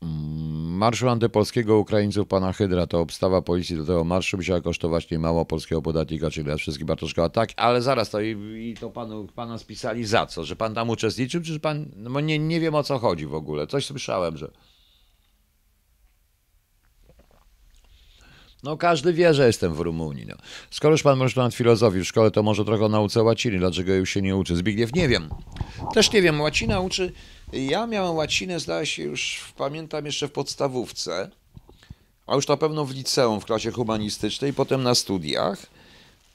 Mm, marszu antypolskiego Ukraińców pana Hydra to obstawa policji do tego marszu musiała kosztować niemało polskiego podatnika, czyli dla wszystkich Bartoszka. Tak, ale zaraz to i, i, to panu, pana spisali za co? Że pan tam uczestniczył, czy że pan. No nie, nie wiem o co chodzi w ogóle. Coś słyszałem, że. No każdy wie, że jestem w Rumunii. No. Skoroż pan mężczyzna filozofii w szkole, to może trochę o nauce łaciny. Dlaczego już się nie uczy? Zbigniew, nie wiem. Też nie wiem, łacina uczy... Ja miałem łacinę, zdaje się, już pamiętam jeszcze w podstawówce, a już na pewno w liceum, w klasie humanistycznej, potem na studiach.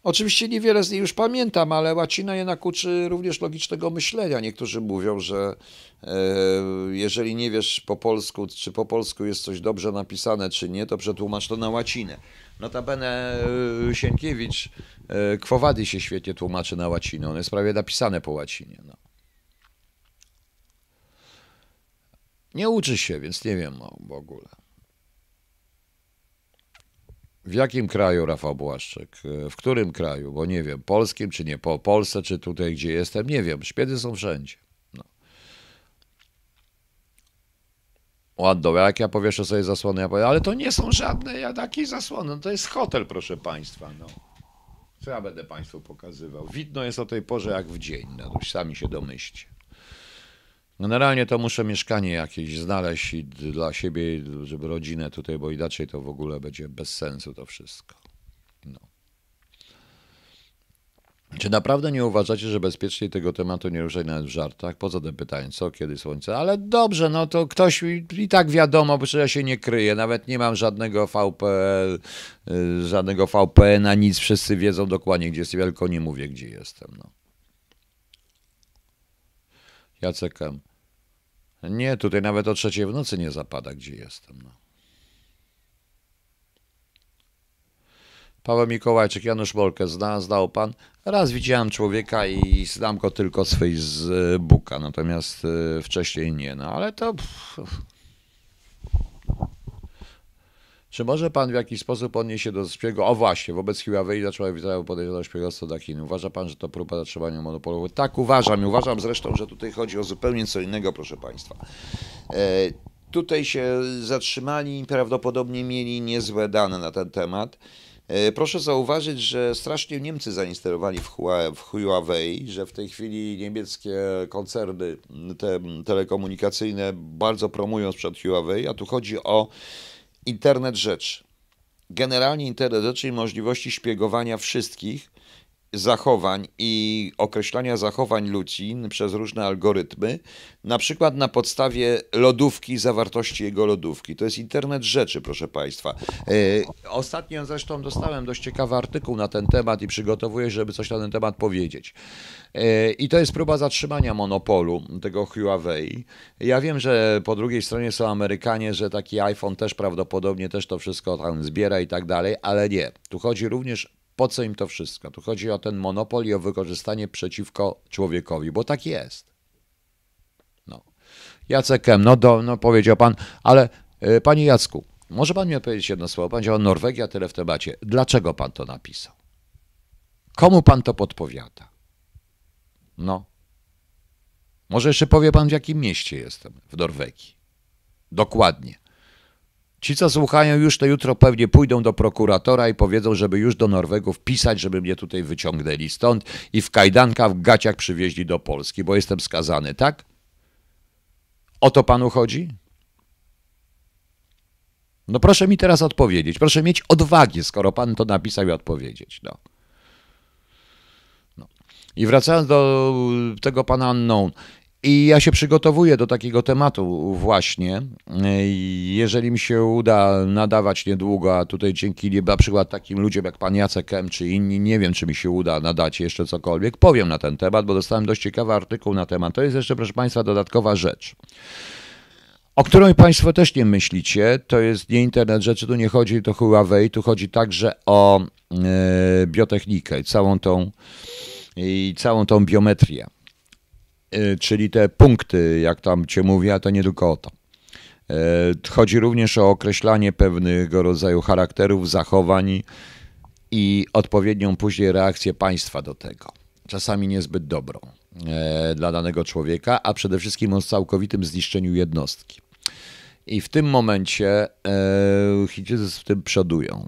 Oczywiście niewiele z niej już pamiętam, ale łacina jednak uczy również logicznego myślenia. Niektórzy mówią, że e, jeżeli nie wiesz po polsku, czy po polsku jest coś dobrze napisane, czy nie, to przetłumacz to na łacinę. Notabene e, Sienkiewicz e, Kwowady się świetnie tłumaczy na łacinę. On jest prawie napisane po łacinie. No. Nie uczy się, więc nie wiem no, w ogóle. W jakim kraju Rafał Błaszczyk? E, w którym kraju? Bo nie wiem, polskim czy nie, po Polsce, czy tutaj, gdzie jestem, nie wiem. Szpiedy są wszędzie. No. Ładno, jak ja powieszę sobie zasłony, ja powiem, ale to nie są żadne ja takie zasłony, no to jest hotel, proszę Państwa. No. Co ja będę Państwu pokazywał? Widno jest o tej porze jak w dzień, no, sami się domyślcie. Generalnie to muszę mieszkanie jakieś znaleźć i dla siebie, żeby rodzinę tutaj, bo inaczej to w ogóle będzie bez sensu to wszystko. No. Czy naprawdę nie uważacie, że bezpieczniej tego tematu nie ruszać nawet w żartach? Poza tym pytanie, co, kiedy słońce? Ale dobrze, no to ktoś i tak wiadomo, bo ja się nie kryję. Nawet nie mam żadnego VPN, y, żadnego VPN, a nic. Wszyscy wiedzą dokładnie, gdzie jestem, tylko nie mówię, gdzie jestem. No. Ja cekam. Nie, tutaj nawet o trzeciej w nocy nie zapada, gdzie jestem. No. Paweł Mikołajczyk, Janusz Molkę zna, znał pan? Raz widziałem człowieka i znam go tylko z Facebooka, natomiast y, wcześniej nie, no ale to... Pff. Czy może pan w jakiś sposób odnieść się do szpiegu? O właśnie, wobec Huawei zaczęła witają podejrzane szpiegostwo dla Chin. Uważa pan, że to próba zatrzymania monopolu? Tak, uważam. I uważam zresztą, że tutaj chodzi o zupełnie co innego, proszę państwa. E, tutaj się zatrzymali i prawdopodobnie mieli niezłe dane na ten temat. E, proszę zauważyć, że strasznie Niemcy zainstalowali w Huawei, że w tej chwili niemieckie koncerny te telekomunikacyjne bardzo promują sprzed Huawei, a tu chodzi o Internet rzeczy. Generalnie internet rzeczy i możliwości szpiegowania wszystkich – zachowań i określania zachowań ludzi przez różne algorytmy, na przykład na podstawie lodówki, zawartości jego lodówki. To jest internet rzeczy, proszę Państwa. E, ostatnio zresztą dostałem dość ciekawy artykuł na ten temat i przygotowuję, żeby coś na ten temat powiedzieć. E, I to jest próba zatrzymania monopolu tego Huawei. Ja wiem, że po drugiej stronie są Amerykanie, że taki iPhone też prawdopodobnie też to wszystko tam zbiera i tak dalej, ale nie. Tu chodzi również po co im to wszystko? Tu chodzi o ten monopol i o wykorzystanie przeciwko człowiekowi, bo tak jest. No. Jacek M., no, do, no powiedział pan, ale y, panie Jacku, może pan mi odpowiedzieć jedno słowo? Pan działa Norwegia, tyle w temacie. Dlaczego pan to napisał? Komu pan to podpowiada? No. Może jeszcze powie pan, w jakim mieście jestem w Norwegii. Dokładnie. Ci, co słuchają już, to jutro pewnie pójdą do prokuratora i powiedzą, żeby już do Norwegów pisać, żeby mnie tutaj wyciągnęli stąd i w kajdankach, w gaciach przywieźli do Polski, bo jestem skazany, tak? O to panu chodzi? No proszę mi teraz odpowiedzieć. Proszę mieć odwagę, skoro pan to napisał i odpowiedzieć. No. no. I wracając do tego pana Unknown. I ja się przygotowuję do takiego tematu właśnie. Jeżeli mi się uda nadawać niedługo, a tutaj dzięki na przykład takim ludziom jak pan Jacek M. czy inni, nie wiem czy mi się uda nadać jeszcze cokolwiek, powiem na ten temat, bo dostałem dość ciekawy artykuł na temat. To jest jeszcze, proszę państwa, dodatkowa rzecz o której Państwo też nie myślicie, to jest nie internet rzeczy, tu nie chodzi to Huawei, tu chodzi także o e, biotechnikę i całą tą, i całą tą biometrię. Y, czyli te punkty, jak tam cię mówi, a to nie tylko o to. Y, chodzi również o określanie pewnego rodzaju charakterów, zachowań i odpowiednią później reakcję państwa do tego. Czasami niezbyt dobrą y, dla danego człowieka, a przede wszystkim o całkowitym zniszczeniu jednostki. I w tym momencie Chińczycy w tym przodują.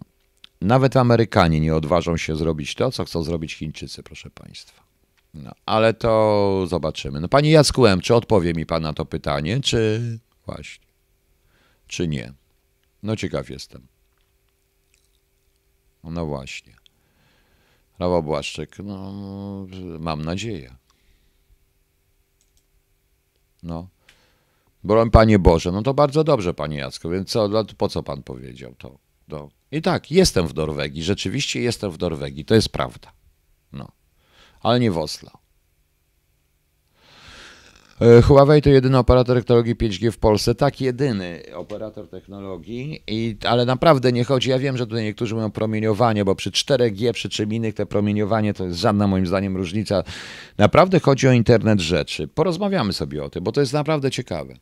Nawet Amerykanie nie odważą się zrobić to, co chcą zrobić Chińczycy, proszę Państwa. No, ale to zobaczymy. No, panie Jacku czy odpowie mi pan na to pytanie, czy właśnie, czy nie? No ciekaw jestem. No właśnie. Rawa Błaszczyk, no mam nadzieję. No. Broń Panie Boże, no to bardzo dobrze, Panie Jacku, więc co, po co Pan powiedział to? No. I tak, jestem w Norwegii, rzeczywiście jestem w Norwegii, to jest prawda ale nie w Oslo. E, Huawei to jedyny operator technologii 5G w Polsce. Tak, jedyny operator technologii, I, ale naprawdę nie chodzi. Ja wiem, że tutaj niektórzy mówią promieniowanie, bo przy 4G, przy czym innych, to promieniowanie to jest żadna moim zdaniem różnica. Naprawdę chodzi o internet rzeczy. Porozmawiamy sobie o tym, bo to jest naprawdę ciekawe.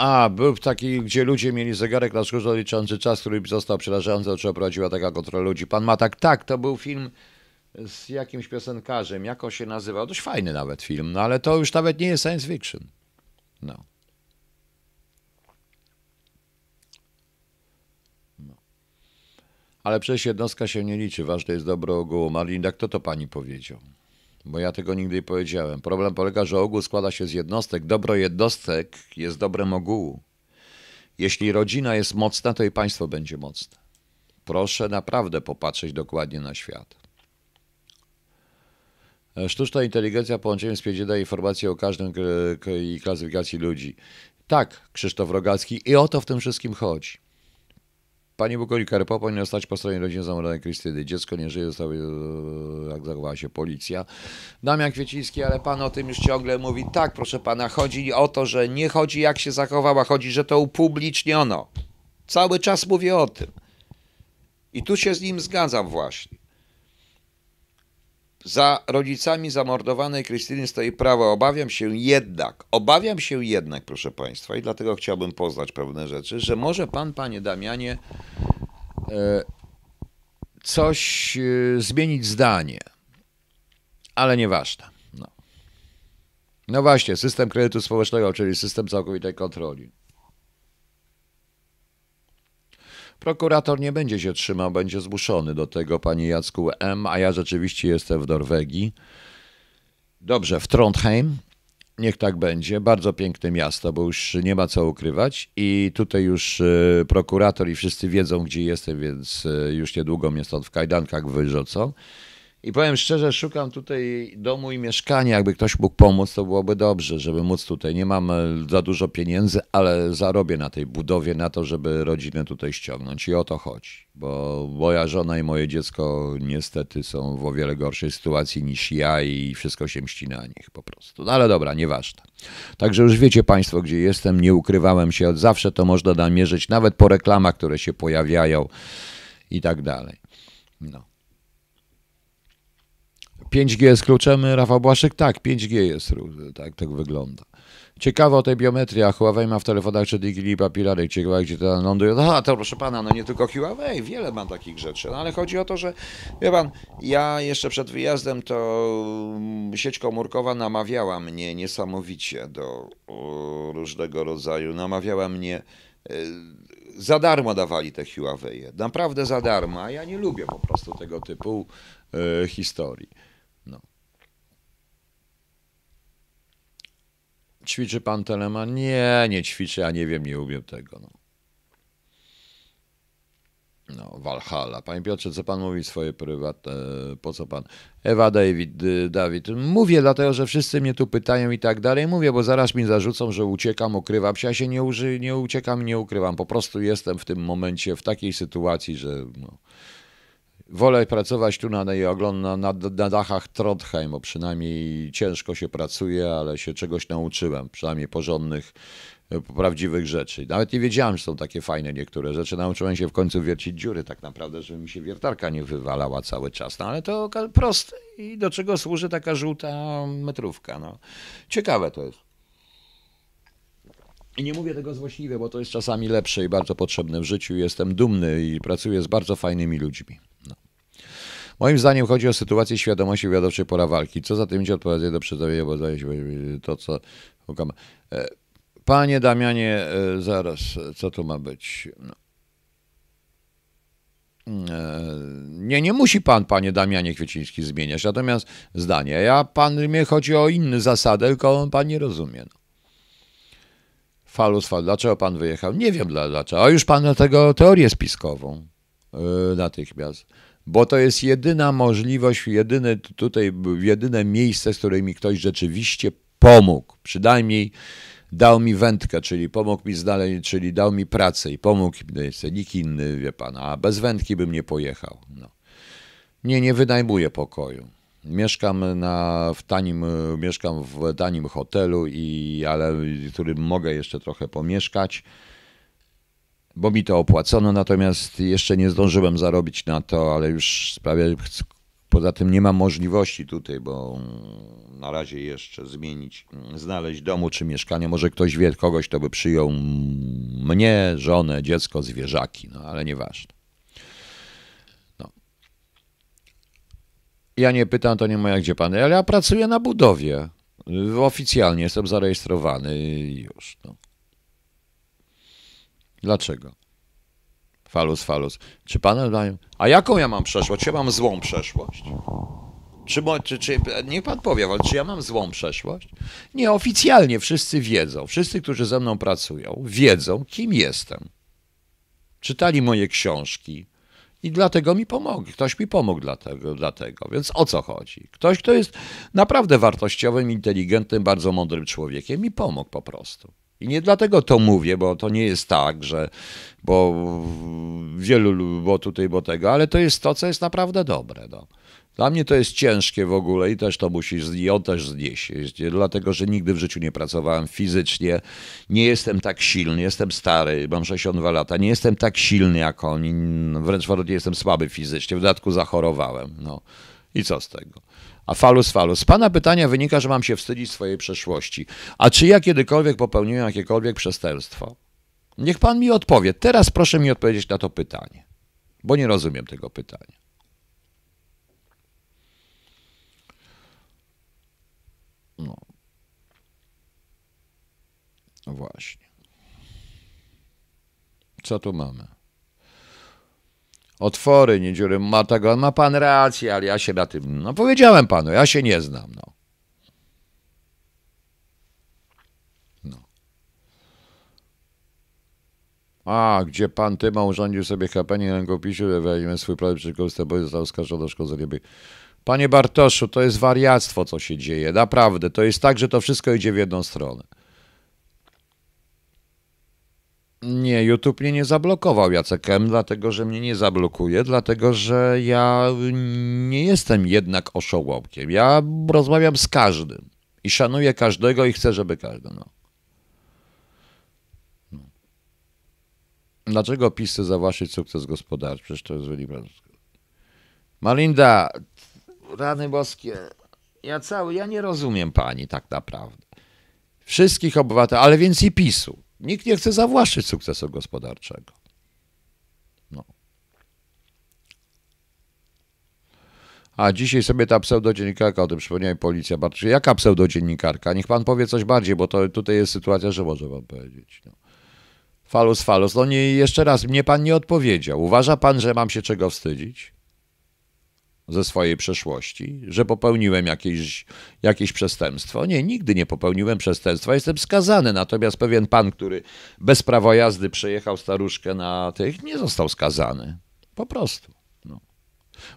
A, był taki, gdzie ludzie mieli zegarek na skórze liczący czas, który został przerażający, czy prowadziła taka kontrola ludzi. Pan Matak, tak, to był film z jakimś piosenkarzem, jako się nazywał, dość fajny nawet film, no ale to już nawet nie jest science fiction. No. no. Ale przecież jednostka się nie liczy, ważne jest dobro ogółu. Marlinda, kto to pani powiedział? bo ja tego nigdy nie powiedziałem. Problem polega, że ogół składa się z jednostek. Dobro jednostek jest dobrem ogółu. Jeśli rodzina jest mocna, to i państwo będzie mocne. Proszę naprawdę popatrzeć dokładnie na świat. E, sztuczna inteligencja połączenie z 5 informacji o każdym i klasyfikacji ludzi. Tak, Krzysztof Rogacki, i o to w tym wszystkim chodzi. Pani Bukoli Karpo powinna stać po stronie rodziny zamordowanej Krystyny. Dziecko nie żyje, zostało, e, jak zachowała się policja. Damian Kwieciński, ale pan o tym już ciągle mówi. Tak, proszę pana, chodzi o to, że nie chodzi jak się zachowała, chodzi, że to upubliczniono. Cały czas mówię o tym. I tu się z nim zgadzam właśnie. Za rodzicami zamordowanej Krystyny stoi prawo. Obawiam się jednak, obawiam się jednak, proszę Państwa, i dlatego chciałbym poznać pewne rzeczy, że może Pan, Panie Damianie, e, coś e, zmienić zdanie, ale nieważne. No. no właśnie, system kredytu społecznego, czyli system całkowitej kontroli. Prokurator nie będzie się trzymał, będzie zmuszony do tego, panie Jacku M., a ja rzeczywiście jestem w Norwegii. Dobrze, w Trondheim. Niech tak będzie. Bardzo piękne miasto, bo już nie ma co ukrywać. I tutaj już e, prokurator i wszyscy wiedzą, gdzie jestem, więc e, już niedługo mnie stąd w kajdankach wyrzucą. I powiem szczerze, szukam tutaj domu i mieszkania. Jakby ktoś mógł pomóc, to byłoby dobrze, żeby móc tutaj. Nie mam e, za dużo pieniędzy, ale zarobię na tej budowie, na to, żeby rodzinę tutaj ściągnąć. I o to chodzi, bo moja żona i moje dziecko niestety są w o wiele gorszej sytuacji niż ja i wszystko się mści na nich po prostu. No ale dobra, nieważne. Także już wiecie Państwo, gdzie jestem. Nie ukrywałem się od zawsze, to można namierzyć nawet po reklamach, które się pojawiają i tak dalej. No. 5G jest kluczem, Rafał Błaszczyk? Tak, 5G jest, tak, tak wygląda. Ciekawe o tej biometrii, a Huawei ma w telefonach czy Digili papirarek, ciekawe gdzie to ląduje. No to proszę pana, no nie tylko Huawei, wiele mam takich rzeczy, no, ale chodzi o to, że wie pan, ja jeszcze przed wyjazdem to mm, sieć komórkowa namawiała mnie niesamowicie do różnego rodzaju, namawiała mnie e, za darmo dawali te Huawei. Naprawdę za darmo. Ja nie lubię po prostu tego typu e, historii. Ćwiczy pan Telemann? Nie, nie ćwiczy, ja nie wiem, nie umiem tego. No. No, Valhalla. Panie Piotrze, co pan mówi swoje prywatne, po co pan? Ewa David, y, Dawid. Mówię dlatego, że wszyscy mnie tu pytają i tak dalej. Mówię, bo zaraz mi zarzucą, że uciekam, ukrywam się. Ja się nie, uży, nie uciekam, nie ukrywam. Po prostu jestem w tym momencie w takiej sytuacji, że no, Wolę pracować tu na, na, na, na dachach Trondheim, bo przynajmniej ciężko się pracuje, ale się czegoś nauczyłem, przynajmniej porządnych, e, prawdziwych rzeczy. Nawet nie wiedziałem, że są takie fajne niektóre rzeczy. Nauczyłem się w końcu wiercić dziury tak naprawdę, żeby mi się wiertarka nie wywalała cały czas. No ale to proste i do czego służy taka żółta metrówka. No. Ciekawe to jest. I nie mówię tego złośliwie, bo to jest czasami lepsze i bardzo potrzebne w życiu. Jestem dumny i pracuję z bardzo fajnymi ludźmi. Moim zdaniem chodzi o sytuację świadomości wywiadowczej pora walki. Co za tym idzie odpowiadać do przedstawienia, bo zdaje się to, co... E, panie Damianie, e, zaraz, co tu ma być? No. E, nie, nie musi pan, panie Damianie Kwieciński, zmieniać natomiast zdanie. Ja pan mnie chodzi o inny zasadę, tylko pan nie rozumie. No. Falus, fal, dlaczego pan wyjechał? Nie wiem dlaczego. A już pan na tego teorię spiskową yy, natychmiast bo to jest jedyna możliwość, jedyne, tutaj, jedyne miejsce, z którym mi ktoś rzeczywiście pomógł. Przynajmniej dał mi wędkę, czyli pomógł mi znaleźć, czyli dał mi pracę i pomógł mi, no nikt inny, wie pan, a bez wędki bym nie pojechał. No. Nie, nie wynajmuję pokoju. Mieszkam, na, w tanim, mieszkam w tanim hotelu, i, ale w którym mogę jeszcze trochę pomieszkać bo mi to opłacono, natomiast jeszcze nie zdążyłem zarobić na to, ale już sprawia, poza tym nie mam możliwości tutaj, bo na razie jeszcze zmienić, znaleźć domu czy mieszkania. Może ktoś wie, kogoś, to by przyjął mnie, żonę, dziecko, zwierzaki, no ale nieważne. No. Ja nie pytam, to nie moja gdzie pan, ale ja pracuję na budowie. Oficjalnie jestem zarejestrowany już. No. Dlaczego? Falus, falus. Czy pana dają? A jaką ja mam przeszłość? Ja mam złą przeszłość. Czy, czy, czy, niech pan powie, ale czy ja mam złą przeszłość? Nie, oficjalnie wszyscy wiedzą, wszyscy, którzy ze mną pracują, wiedzą, kim jestem. Czytali moje książki i dlatego mi pomogli. Ktoś mi pomógł dlatego, dlatego. Więc o co chodzi? Ktoś, kto jest naprawdę wartościowym, inteligentnym, bardzo mądrym człowiekiem, mi pomógł po prostu. I nie dlatego to mówię, bo to nie jest tak, że bo wielu, bo tutaj, bo tego, ale to jest to, co jest naprawdę dobre. No. Dla mnie to jest ciężkie w ogóle i też to musi, i on też znieść, dlatego że nigdy w życiu nie pracowałem fizycznie, nie jestem tak silny, jestem stary, mam 62 lata, nie jestem tak silny jak oni, wręcz w jestem słaby fizycznie, w dodatku zachorowałem. No. I co z tego? A falus, falus. Z pana pytania wynika, że mam się wstydzić swojej przeszłości. A czy ja kiedykolwiek popełniłem jakiekolwiek przestępstwo? Niech pan mi odpowie. Teraz proszę mi odpowiedzieć na to pytanie, bo nie rozumiem tego pytania. No. no właśnie. Co tu mamy? otwory, nie dziury. Ma tego, ma pan rację, ale ja się na tym, no powiedziałem panu, ja się nie znam, no. no. A, gdzie pan Tyma urządził sobie kapenie rękopisu, wyjawiłem swój prawie przykład, bo został oskarżony o szkodzenie Panie Bartoszu, to jest wariactwo, co się dzieje, naprawdę. To jest tak, że to wszystko idzie w jedną stronę. Nie, YouTube mnie nie zablokował Jacekiem, dlatego że mnie nie zablokuje, dlatego że ja nie jestem jednak oszołomkiem. Ja rozmawiam z każdym i szanuję każdego i chcę, żeby każdy. No. no. Dlaczego PiS chce zawłaszczyć sukces gospodarczy? Przecież to jest wyliczone. Malinda, rany boskie, ja cały, ja nie rozumiem pani tak naprawdę. Wszystkich obywateli, ale więc i PiSu. Nikt nie chce zawłaszczyć sukcesu gospodarczego. No. A dzisiaj sobie ta pseudodziennikarka o tym przypomniała policja. Bardzo. jaka pseudodziennikarka? Niech pan powie coś bardziej, bo to tutaj jest sytuacja, że może pan powiedzieć. No. Falus, falus. No nie, jeszcze raz, mnie pan nie odpowiedział. Uważa pan, że mam się czego wstydzić? ze swojej przeszłości, że popełniłem jakieś, jakieś przestępstwo. Nie, nigdy nie popełniłem przestępstwa, jestem skazany. Natomiast pewien pan, który bez prawa jazdy przejechał staruszkę na tych, nie został skazany. Po prostu. No.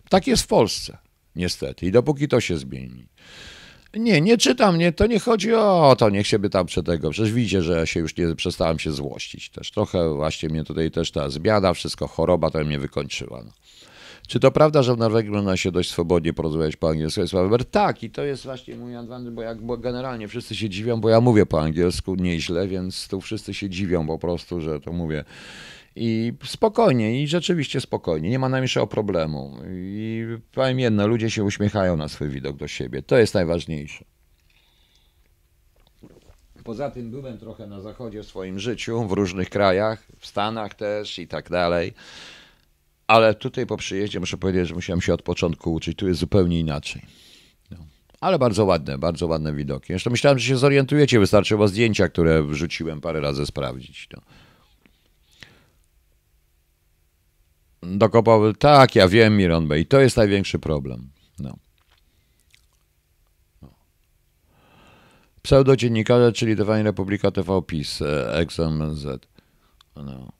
Tak jest w Polsce, niestety. I dopóki to się zmieni. Nie, nie czytam, nie, to nie chodzi o to, niech się by tam przed tego. Przecież widzicie, że ja się już nie przestałem się złościć też. Trochę właśnie mnie tutaj też ta zmiana, wszystko choroba to mnie wykończyła. No. Czy to prawda, że w Norwegii można się dość swobodnie porozumieć po angielsku? Jest Tak, i to jest właśnie mój adwanty, bo jak bo generalnie wszyscy się dziwią, bo ja mówię po angielsku nieźle, więc tu wszyscy się dziwią po prostu, że to mówię. I spokojnie, i rzeczywiście spokojnie, nie ma najmniejszego problemu. I powiem jedno, ludzie się uśmiechają na swój widok do siebie. To jest najważniejsze. Poza tym byłem trochę na zachodzie w swoim życiu, w różnych krajach, w Stanach też i tak dalej. Ale tutaj po przyjeździe muszę powiedzieć, że musiałem się od początku uczyć. Tu jest zupełnie inaczej. No. Ale bardzo ładne, bardzo ładne widoki. Jeszcze myślałem, że się zorientujecie. Wystarczyło zdjęcia, które wrzuciłem parę razy sprawdzić. No. Dokopał, tak, ja wiem, Miron Bay. To jest największy problem. No. no. dziennikarze, czyli Define Republika TV PiS, e, XMZ. No.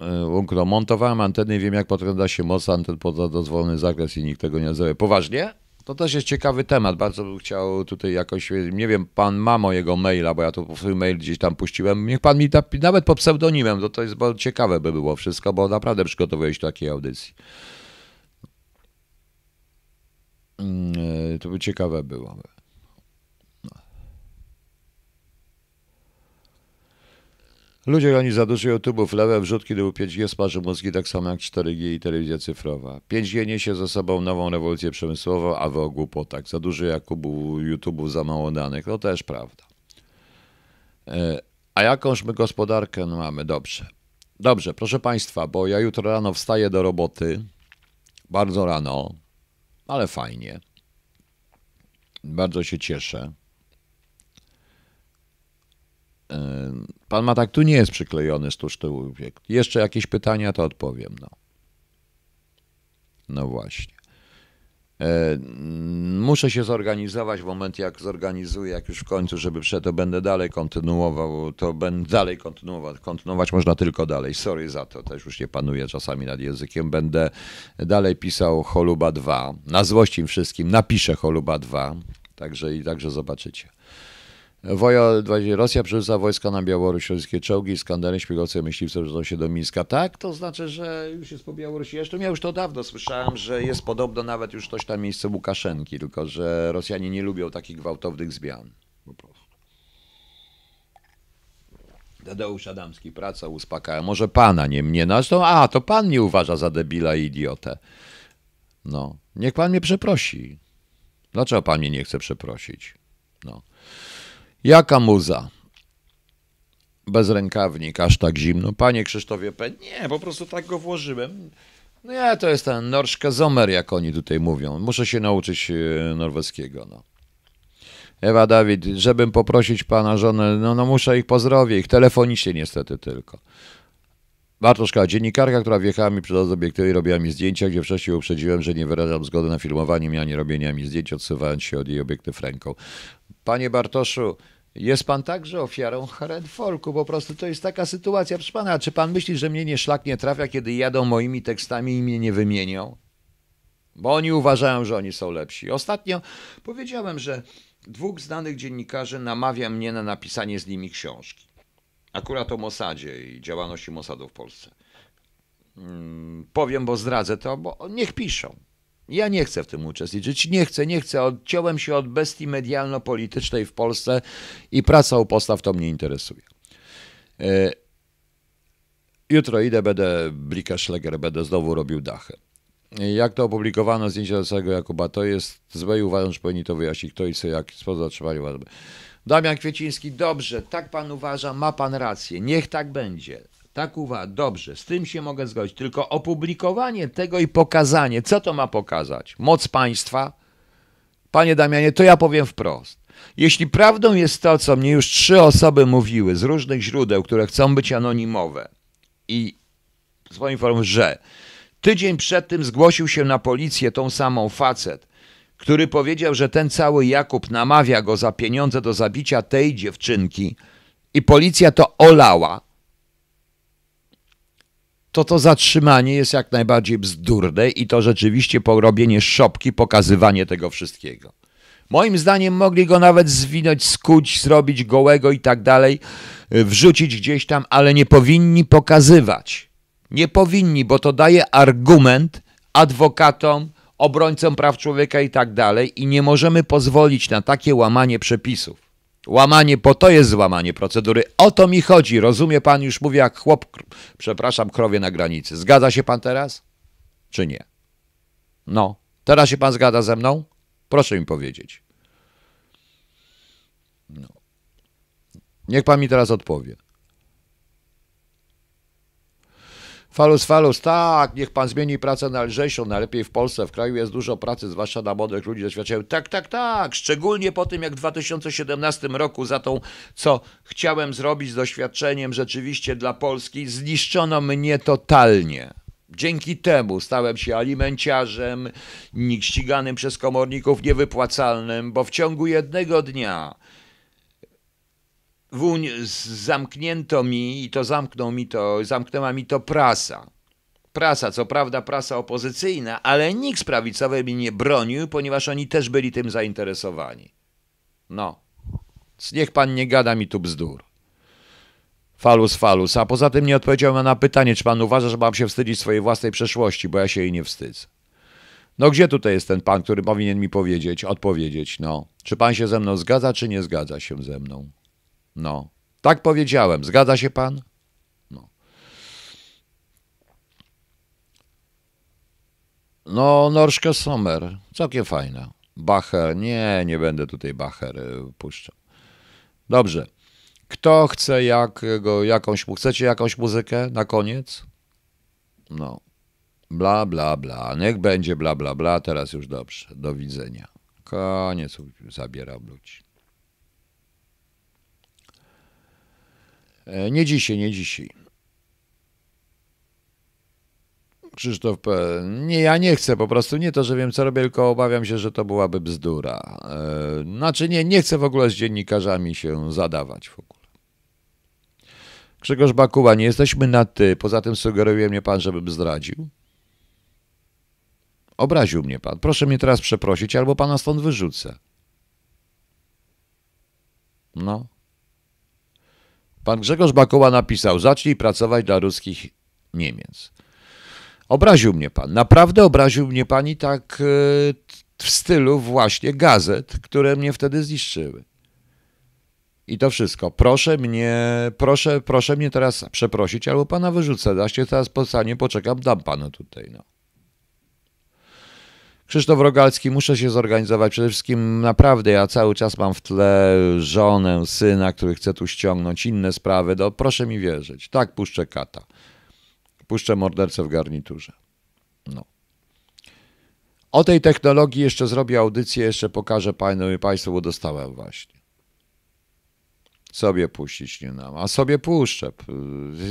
E, Unkro, montowałem anteny i wiem, jak podkręca się moc anten poza dozwolony zakres i nikt tego nie zrobi. Poważnie? To też jest ciekawy temat. Bardzo bym chciał tutaj jakoś, nie wiem, pan ma mojego maila, bo ja to swój mail gdzieś tam puściłem. Niech pan mi da, nawet pod pseudonimem, to, to jest bardzo ciekawe by było wszystko, bo naprawdę przygotowuję się do takiej audycji. Mm, e, to by ciekawe było. Ludzie oni za dużo YouTube'ów, lewe, wrzutki do 5G, mózg, mózgi tak samo jak 4G i telewizja cyfrowa. 5G niesie ze sobą nową rewolucję przemysłową, a wy o głupotach. Za dużo Jakubu, YouTube'u, za mało danych. To też prawda. E, a jakąż my gospodarkę no, mamy? Dobrze. Dobrze, proszę Państwa, bo ja jutro rano wstaję do roboty. Bardzo rano, ale fajnie. Bardzo się cieszę. E, pan ma tak tu nie jest przyklejony sztuczny uwiek. Jeszcze jakieś pytania, to odpowiem. No, no właśnie. E, muszę się zorganizować w momencie, jak zorganizuję, jak już w końcu, żeby przed to będę dalej kontynuował, to będę dalej kontynuował. Kontynuować można tylko dalej. Sorry za to, też już nie panuję czasami nad językiem. Będę dalej pisał Holuba 2. Na złość im wszystkim napiszę Holuba 2, także i także zobaczycie. Woja, Rosja przerzuca wojska na Białoruś, rosyjskie czołgi, Skandery, śmigłowce, myśliwce przerzucą się do Mińska. Tak, to znaczy, że już jest po Białorusi. ja już to dawno słyszałem, że jest podobno nawet już coś tam miejsce Łukaszenki, tylko że Rosjanie nie lubią takich gwałtownych zmian. Po prostu. Tadeusz Adamski, praca uspokaja. Może pana, nie mnie. No zresztą, a, to pan mnie uważa za debila i idiotę. No, niech pan mnie przeprosi. Dlaczego pan mnie nie chce przeprosić? No. Jaka muza? Bez rękawnik, aż tak zimno. Panie Krzysztofie P. Nie, po prostu tak go włożyłem. No ja to jest ten Norszka Zomer, jak oni tutaj mówią. Muszę się nauczyć e, norweskiego. No. Ewa Dawid, żebym poprosić pana żonę, no, no muszę ich pozdrowić, telefonicznie niestety tylko. Bartoszka, dziennikarka, która wjechała mi przed obiektywy i robiła mi zdjęcia, gdzie wcześniej uprzedziłem, że nie wyrażam zgody na filmowanie mnie, nie robienia mi zdjęć, odsuwając się od jej obiektyw ręką. Panie Bartoszu, jest pan także ofiarą Folku, po prostu to jest taka sytuacja. Proszę pana, czy pan myśli, że mnie nie szlak nie trafia, kiedy jadą moimi tekstami i mnie nie wymienią? Bo oni uważają, że oni są lepsi. Ostatnio powiedziałem, że dwóch znanych dziennikarzy namawia mnie na napisanie z nimi książki. Akurat o Mossadzie i działalności Mossadu w Polsce. Mm, powiem, bo zdradzę to, bo niech piszą. Ja nie chcę w tym uczestniczyć, nie chcę, nie chcę. Odciąłem się od bestii medialno-politycznej w Polsce i praca u postaw to mnie interesuje. E, jutro idę, będę blika szleger, będę znowu robił dachy. Jak to opublikowano zdjęcie całego Jakuba, to jest złe i uważam, że powinni to wyjaśnić, kto i co, jak, co zatrzymali. Damian Kwieciński, dobrze, tak pan uważa, ma pan rację, niech tak będzie. Tak uważa, dobrze, z tym się mogę zgodzić, tylko opublikowanie tego i pokazanie, co to ma pokazać? Moc państwa? Panie Damianie, to ja powiem wprost. Jeśli prawdą jest to, co mnie już trzy osoby mówiły z różnych źródeł, które chcą być anonimowe i swoim informuję, że tydzień przed tym zgłosił się na policję tą samą facet, który powiedział, że ten cały Jakub namawia go za pieniądze do zabicia tej dziewczynki i policja to olała, to to zatrzymanie jest jak najbardziej bzdurne i to rzeczywiście porobienie szopki, pokazywanie tego wszystkiego. Moim zdaniem mogli go nawet zwinąć, skuć, zrobić gołego i tak dalej, wrzucić gdzieś tam, ale nie powinni pokazywać. Nie powinni, bo to daje argument adwokatom, obrońcą praw człowieka i tak dalej. I nie możemy pozwolić na takie łamanie przepisów. Łamanie, po to jest złamanie procedury. O to mi chodzi. Rozumie pan, już mówię jak chłop, przepraszam, krowie na granicy. Zgadza się pan teraz? Czy nie? No. Teraz się pan zgadza ze mną? Proszę mi powiedzieć. No. Niech pan mi teraz odpowie. Falus, falus, tak, niech pan zmieni pracę na lżejszą, najlepiej w Polsce. W kraju jest dużo pracy, zwłaszcza dla młodych ludzi doświadczają. Tak, tak, tak, szczególnie po tym, jak w 2017 roku za tą, co chciałem zrobić z doświadczeniem rzeczywiście dla Polski, zniszczono mnie totalnie. Dzięki temu stałem się alimenciarzem, ściganym przez komorników niewypłacalnym, bo w ciągu jednego dnia Unii, zamknięto mi i to zamknął mi to, zamknęła mi to prasa. Prasa, co prawda prasa opozycyjna, ale nikt z prawicowej mi nie bronił, ponieważ oni też byli tym zainteresowani. No, niech pan nie gada mi tu bzdur. Falus, falus. A poza tym nie odpowiedziałem na pytanie, czy pan uważa, że mam się wstydzić swojej własnej przeszłości, bo ja się jej nie wstydzę. No gdzie tutaj jest ten pan, który powinien mi powiedzieć, odpowiedzieć, no. Czy pan się ze mną zgadza, czy nie zgadza się ze mną? No, tak powiedziałem. Zgadza się pan? No. No, Norszka Sommer, całkiem fajna. Bacher, nie, nie będę tutaj Bacher y, puszczał. Dobrze. Kto chce jakąś, chcecie jakąś muzykę na koniec? No. Bla, bla, bla. Niech będzie bla, bla, bla. Teraz już dobrze. Do widzenia. Koniec. Zabieram ludzi. E, nie dzisiaj, nie dzisiaj. Krzysztof Nie, ja nie chcę, po prostu nie to, że wiem co robię, tylko obawiam się, że to byłaby bzdura. E, znaczy nie, nie chcę w ogóle z dziennikarzami się zadawać w ogóle. Grzegorz Bakuła, nie jesteśmy na ty. Poza tym sugeruje mnie pan, żebym zdradził. Obraził mnie pan. Proszę mnie teraz przeprosić, albo pana stąd wyrzucę. No. Pan Grzegorz Bakoła napisał: Zacznij pracować dla ruskich Niemiec. Obraził mnie pan. Naprawdę obraził mnie pan i tak e, w stylu właśnie gazet, które mnie wtedy zniszczyły. I to wszystko. Proszę mnie, proszę, proszę mnie teraz przeprosić, albo pana wyrzucę. Da się teraz po stanie, poczekam, dam panu tutaj. No. Krzysztof Rogalski, muszę się zorganizować. Przede wszystkim naprawdę ja cały czas mam w tle żonę, syna, który chcę tu ściągnąć, inne sprawy. No, proszę mi wierzyć. Tak puszczę kata. Puszczę mordercę w garniturze. No. O tej technologii jeszcze zrobię audycję, jeszcze pokażę panu, Państwu, bo dostałem właśnie. Sobie puścić nie nam, a sobie puszczę.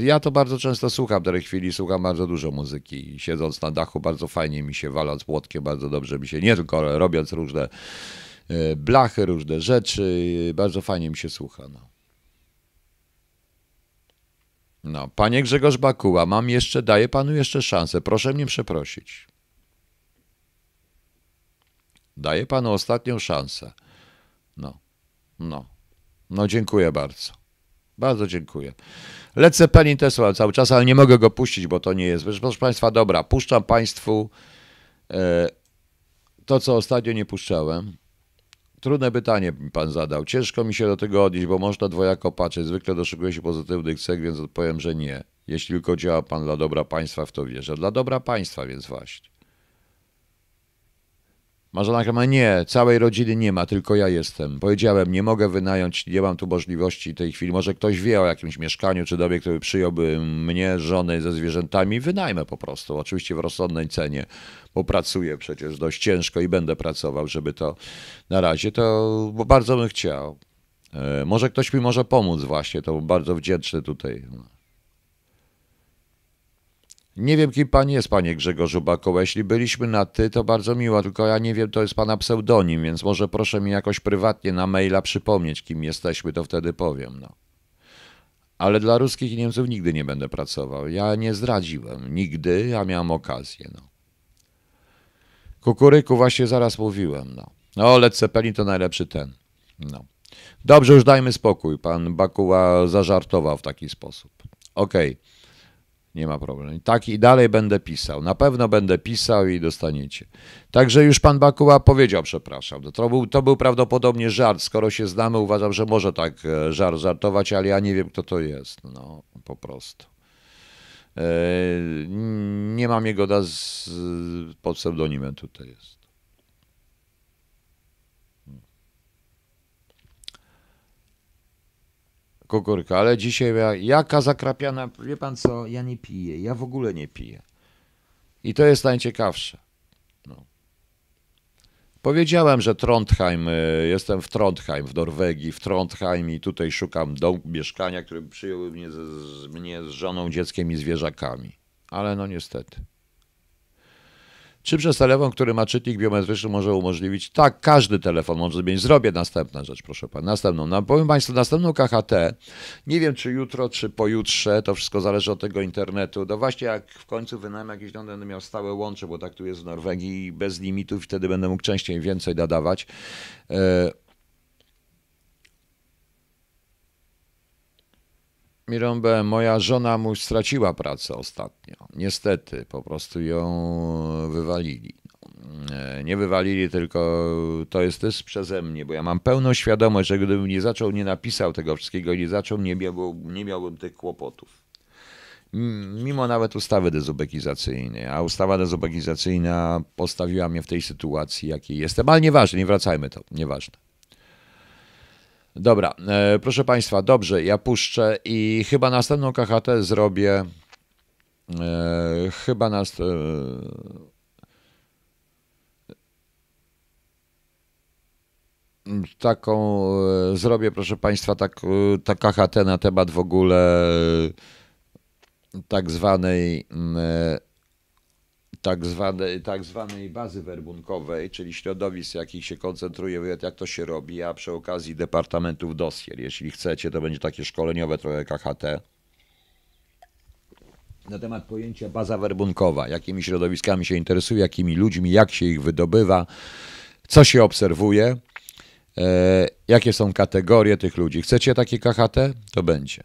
Ja to bardzo często słucham, w tej chwili słucham bardzo dużo muzyki. Siedząc na dachu bardzo fajnie mi się, waląc płotkiem bardzo dobrze mi się, nie tylko robiąc różne e, blachy, różne rzeczy, bardzo fajnie mi się słucha. No. No, panie Grzegorz Bakuła, mam jeszcze, daję panu jeszcze szansę. Proszę mnie przeprosić. Daję panu ostatnią szansę. No, no. No dziękuję bardzo. Bardzo dziękuję. Lecę Pelin Tesla cały czas, ale nie mogę go puścić, bo to nie jest. Proszę Państwa, dobra, puszczam Państwu e, to, co ostatnio nie puszczałem. Trudne pytanie pan zadał. Ciężko mi się do tego odnieść, bo można dwojako patrzeć. Zwykle doszukuję się pozytywnych cech, więc odpowiem, że nie. Jeśli tylko działa pan dla dobra państwa, w to wierzę. Dla dobra państwa, więc właśnie. Marzena ma nie, całej rodziny nie ma, tylko ja jestem. Powiedziałem, nie mogę wynająć, nie mam tu możliwości tej chwili. Może ktoś wie o jakimś mieszkaniu czy domie, który przyjąłby mnie, żony ze zwierzętami, wynajmę po prostu. Oczywiście w rozsądnej cenie, bo pracuję przecież dość ciężko i będę pracował, żeby to na razie to, bo bardzo bym chciał. E, może ktoś mi może pomóc właśnie, to bardzo wdzięczny tutaj. No. Nie wiem, kim pan jest, panie Grzegorzu Bakoł. Jeśli byliśmy na ty, to bardzo miło, tylko ja nie wiem, to jest pana pseudonim, więc może proszę mi jakoś prywatnie na maila przypomnieć, kim jesteśmy, to wtedy powiem. No. Ale dla ruskich i Niemców nigdy nie będę pracował. Ja nie zdradziłem. Nigdy, ja miałem okazję. No. Kukuryku właśnie zaraz mówiłem. No, no Led Zeppelin to najlepszy ten. No. Dobrze, już dajmy spokój. Pan Bakuła zażartował w taki sposób. Okej. Okay nie ma problemu. I tak i dalej będę pisał. Na pewno będę pisał i dostaniecie. Także już pan Bakuła powiedział, przepraszam. To był, to był prawdopodobnie żart. Skoro się znamy, uważam, że może tak e, żart żartować, ale ja nie wiem, kto to jest. No, po prostu. E, nie mam jego da pod pseudonimem tutaj jest. Kokorka, ale dzisiaj ja, jaka zakrapiana, wie pan co, ja nie piję, ja w ogóle nie piję. I to jest najciekawsze. No. Powiedziałem, że Trondheim, e, jestem w Trondheim, w Norwegii, w Trondheim i tutaj szukam dom, mieszkania, które przyjęły mnie z, z, mnie z żoną, dzieckiem i zwierzakami. Ale no niestety czy przez telefon, który ma czytnik biometryczny może umożliwić? Tak, każdy telefon może być Zrobię następną rzecz, proszę pana. Następną. No, powiem państwu, następną KHT, nie wiem czy jutro, czy pojutrze, to wszystko zależy od tego internetu. No właśnie jak w końcu wynajmę jakiś dom, będę miał stałe łącze, bo tak tu jest w Norwegii, bez limitów, wtedy będę mógł częściej więcej dodawać. E, Mirombe, moja żona mu straciła pracę ostatnio. Niestety, po prostu ją wywalili. E, nie wywalili, tylko to jest też przeze mnie, bo ja mam pełną świadomość, że gdybym nie zaczął, nie napisał tego wszystkiego nie zaczął, nie, miał, nie miałbym tych kłopotów. Mimo nawet ustawy dezubekizacyjnej, a ustawa dezubekizacyjna postawiła mnie w tej sytuacji, jakiej jestem, ale nieważne, nie wracajmy to, nieważne. Dobra, e, proszę Państwa, dobrze, ja puszczę i chyba następną KHT zrobię. E, chyba nas. E, taką e, zrobię, proszę Państwa, tak, e, ta KHT na temat w ogóle e, tak zwanej mm, tak, zwane, tak zwanej bazy werbunkowej, czyli środowisk, jakich się koncentruje, jak to się robi, a przy okazji departamentów dosier. Jeśli chcecie, to będzie takie szkoleniowe trochę KHT. Na temat pojęcia baza werbunkowa, jakimi środowiskami się interesuje, jakimi ludźmi, jak się ich wydobywa, co się obserwuje, e, jakie są kategorie tych ludzi. Chcecie takie KHT? To będzie.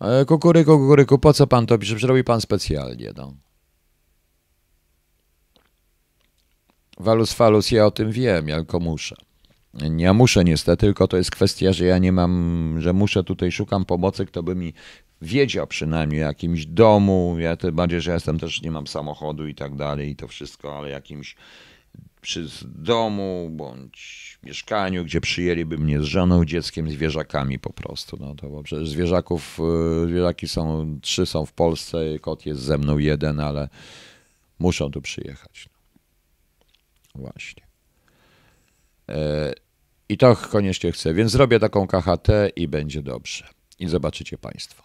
E, kukuryku, kukuryku, po co pan to pisze? Przerobi pan specjalnie, no. Walus falus, ja o tym wiem, ja tylko muszę. Ja muszę niestety, tylko to jest kwestia, że ja nie mam, że muszę tutaj, szukam pomocy, kto by mi wiedział przynajmniej o jakimś domu, ja tym bardziej, że ja jestem też, nie mam samochodu i tak dalej i to wszystko, ale jakimś przy domu bądź mieszkaniu, gdzie przyjęliby mnie z żoną, dzieckiem, zwierzakami po prostu. No to bo przecież zwierzaków, y, zwierzaki są, trzy są w Polsce, kot jest ze mną jeden, ale muszą tu przyjechać. Właśnie. E, I to tak koniecznie chcę, więc zrobię taką KHT i będzie dobrze. I zobaczycie Państwo.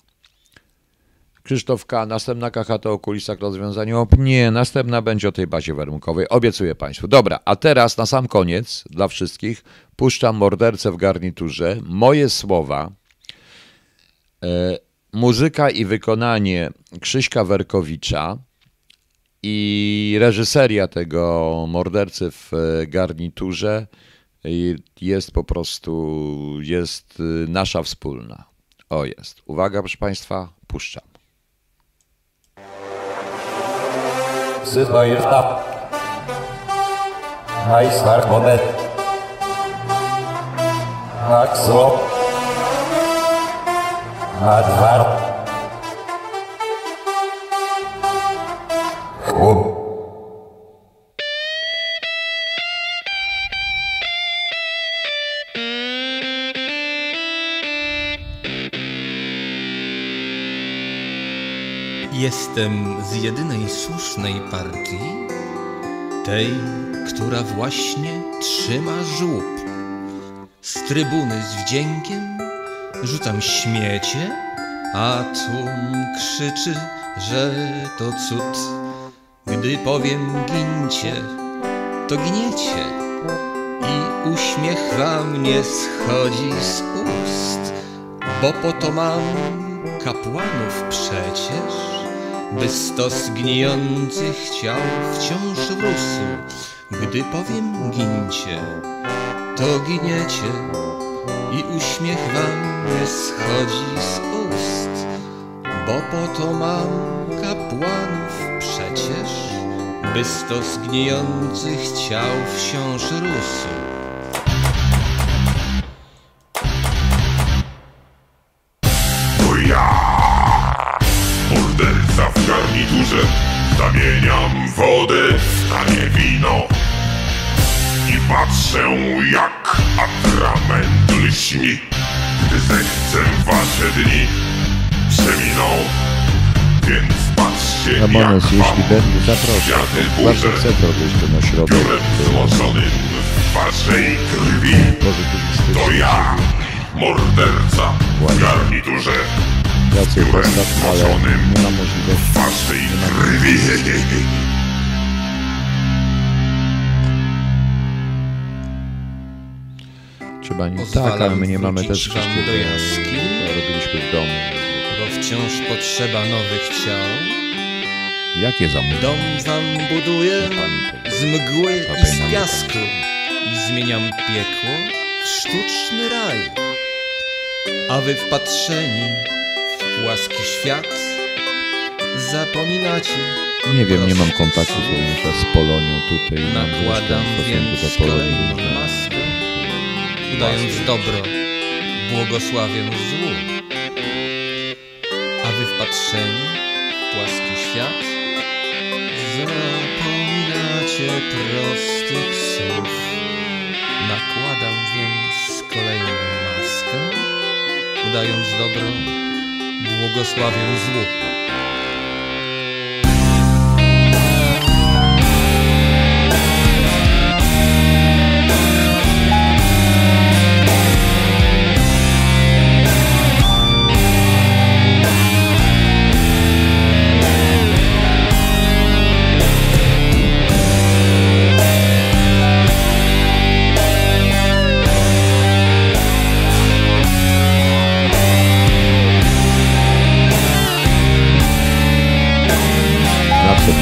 Krzysztof K., następna kachata o kulisach rozwiązaniu OP. Nie, następna będzie o tej bazie warunkowej. Obiecuję Państwu. Dobra, a teraz na sam koniec dla wszystkich puszczam mordercę w garniturze. Moje słowa. E, muzyka i wykonanie Krzyśka Werkowicza i reżyseria tego mordercy w e, garniturze e, jest po prostu jest e, nasza wspólna. O jest. Uwaga, proszę Państwa, puszczam. سفیر تام های سارگنت ماتسو آدوار Jestem z jedynej słusznej partii, tej, która właśnie trzyma żłób. Z trybuny z wdziękiem rzucam śmiecie, a tłum krzyczy, że to cud. Gdy powiem gincie, to gniecie i uśmiech wam nie schodzi z ust, bo po to mam kapłanów przecież by stos gnijących ciał wciąż rósł. Gdy powiem gincie, to giniecie i uśmiech wam nie schodzi z ust, bo po to mam kapłanów przecież, by stos gnijących ciał wciąż rósł. Zamieniam wodę w tanie wino I patrzę jak atrament lśni Gdy zechcę wasze dni przeminą Więc patrzcie jak jeśli będę zaprosił, bardzo chcę w waszej krwi To ja, morderca w garniturze raczej postać, Waszej krwi. trzeba nie tak, ale my nie mamy też wszystkiego. robiliśmy w domu. Bo wciąż potrzeba nowych ciał. Jakie zamówienie? Dom wam buduję z mgły i z piasku i zmieniam piekło w sztuczny raj. A wy wpatrzeni płaski świat zapominacie. Nie wiem, nie mam kontaktu z, z Polonią tutaj. Nakładam więc kolejną maskę, udając dobro, błogosławię zło. A wy wpatrzeni w płaski świat zapominacie prostych słów. Nakładam więc kolejną maskę, udając dobro, do usou.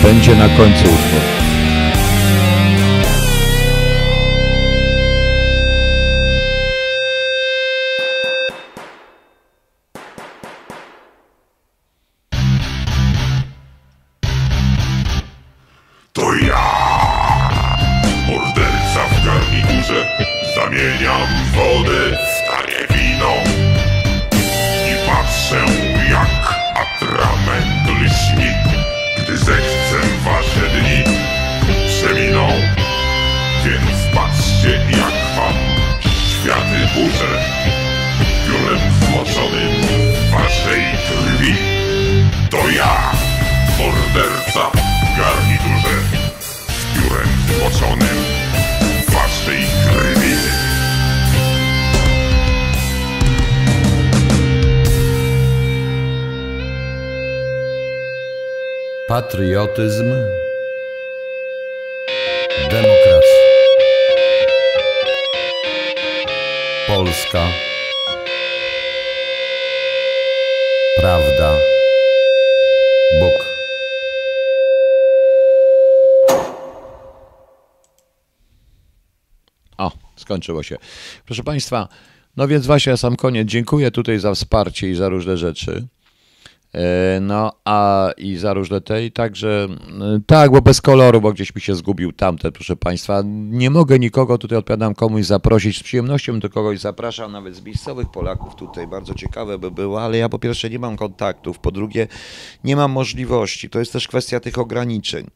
będzie a końcu O, skończyło się. Proszę Państwa, no więc właśnie na sam koniec dziękuję tutaj za wsparcie i za różne rzeczy. E, no, a i za różne te, i także, e, tak, bo bez koloru, bo gdzieś mi się zgubił tamte, proszę Państwa. Nie mogę nikogo tutaj, odpowiadam, komuś zaprosić. Z przyjemnością do kogoś zapraszam, nawet z miejscowych Polaków tutaj. Bardzo ciekawe by było, ale ja po pierwsze nie mam kontaktów, po drugie nie mam możliwości. To jest też kwestia tych ograniczeń.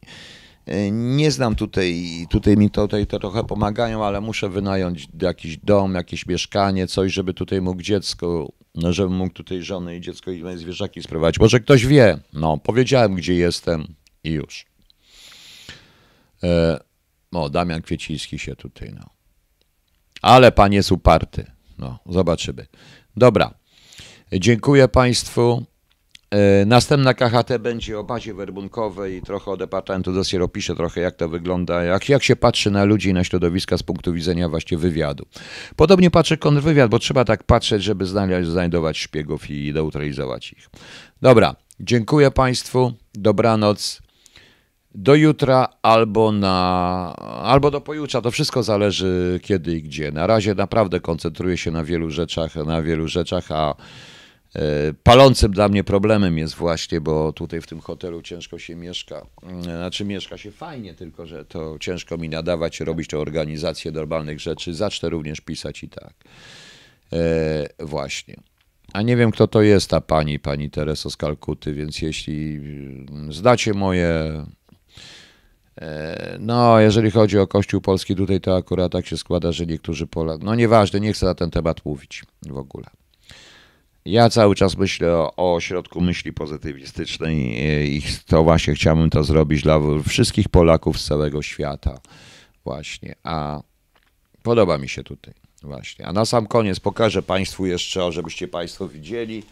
E, nie znam tutaj, tutaj mi to, tutaj to trochę pomagają, ale muszę wynająć jakiś dom, jakieś mieszkanie, coś, żeby tutaj mógł dziecko, no, żebym mógł tutaj żony i dziecko i moje zwierzaki sprowadzić. Może ktoś wie, no, powiedziałem gdzie jestem i już. E, o, Damian Kwieciński się tutaj, no. Ale pan jest uparty, no, zobaczymy. Dobra, dziękuję państwu. E, następna KHT będzie o bazie werbunkowej, trochę o departamentu dosier opiszę trochę jak to wygląda, jak, jak się patrzy na ludzi i na środowiska z punktu widzenia właśnie wywiadu. Podobnie patrzy kontrwywiad, bo trzeba tak patrzeć, żeby znajdować szpiegów i neutralizować ich. Dobra, dziękuję Państwu, dobranoc, do jutra albo, na, albo do pojutrza, to wszystko zależy kiedy i gdzie. Na razie naprawdę koncentruję się na wielu rzeczach, na wielu rzeczach, a E, palącym dla mnie problemem jest właśnie, bo tutaj w tym hotelu ciężko się mieszka. E, znaczy mieszka się fajnie, tylko że to ciężko mi nadawać, robić tę organizację normalnych rzeczy. Zacznę również pisać i tak. E, właśnie. A nie wiem, kto to jest ta pani, pani Tereso z Kalkuty, więc jeśli mm, znacie moje e, no, jeżeli chodzi o Kościół Polski, tutaj to akurat tak się składa, że niektórzy Polacy. No nieważne, nie chcę na ten temat mówić w ogóle. Ja cały czas myślę o, środku myśli pozytywistycznej i to właśnie chciałbym to zrobić dla wszystkich Polaków z całego świata. Właśnie, a podoba mi się tutaj. Właśnie. A na sam koniec pokażę Państwu jeszcze, żebyście Państwo widzieli.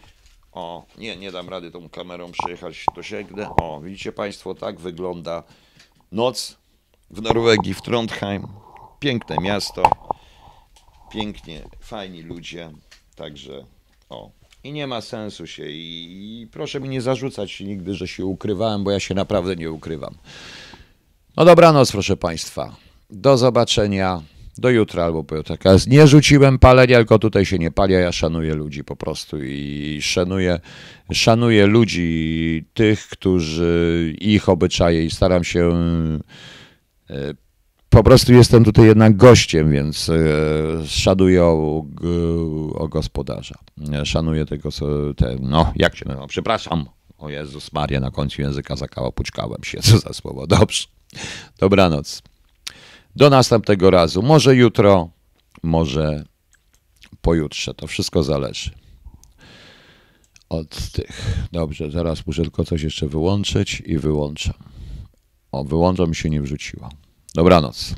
O, nie, nie dam rady tą kamerą przyjechać, to sięgnę. O, widzicie Państwo, tak wygląda noc w Norwegii, w Trondheim. Piękne miasto, pięknie, fajni ludzie. Także, o, i nie ma sensu się. I, I proszę mi nie zarzucać nigdy, że się ukrywałem, bo ja się naprawdę nie ukrywam. No dobranoc, proszę Państwa. Do zobaczenia. Do jutra albo pojutrze. Nie rzuciłem palenia, tylko tutaj się nie palia. Ja szanuję ludzi po prostu i szanuję, szanuję ludzi, tych, którzy ich obyczaje i staram się e, po prostu jestem tutaj jednak gościem, więc e, szanuję o, o gospodarza. E, szanuję tego, te, no jak się, no przepraszam, o Jezus Maria, na końcu języka zakałapuczkałem się, co za słowo, dobrze. Dobranoc. Do następnego razu, może jutro, może pojutrze, to wszystko zależy od tych. Dobrze, zaraz muszę tylko coś jeszcze wyłączyć i wyłączam. O, wyłączam mi się nie wrzuciło. Dobranoc.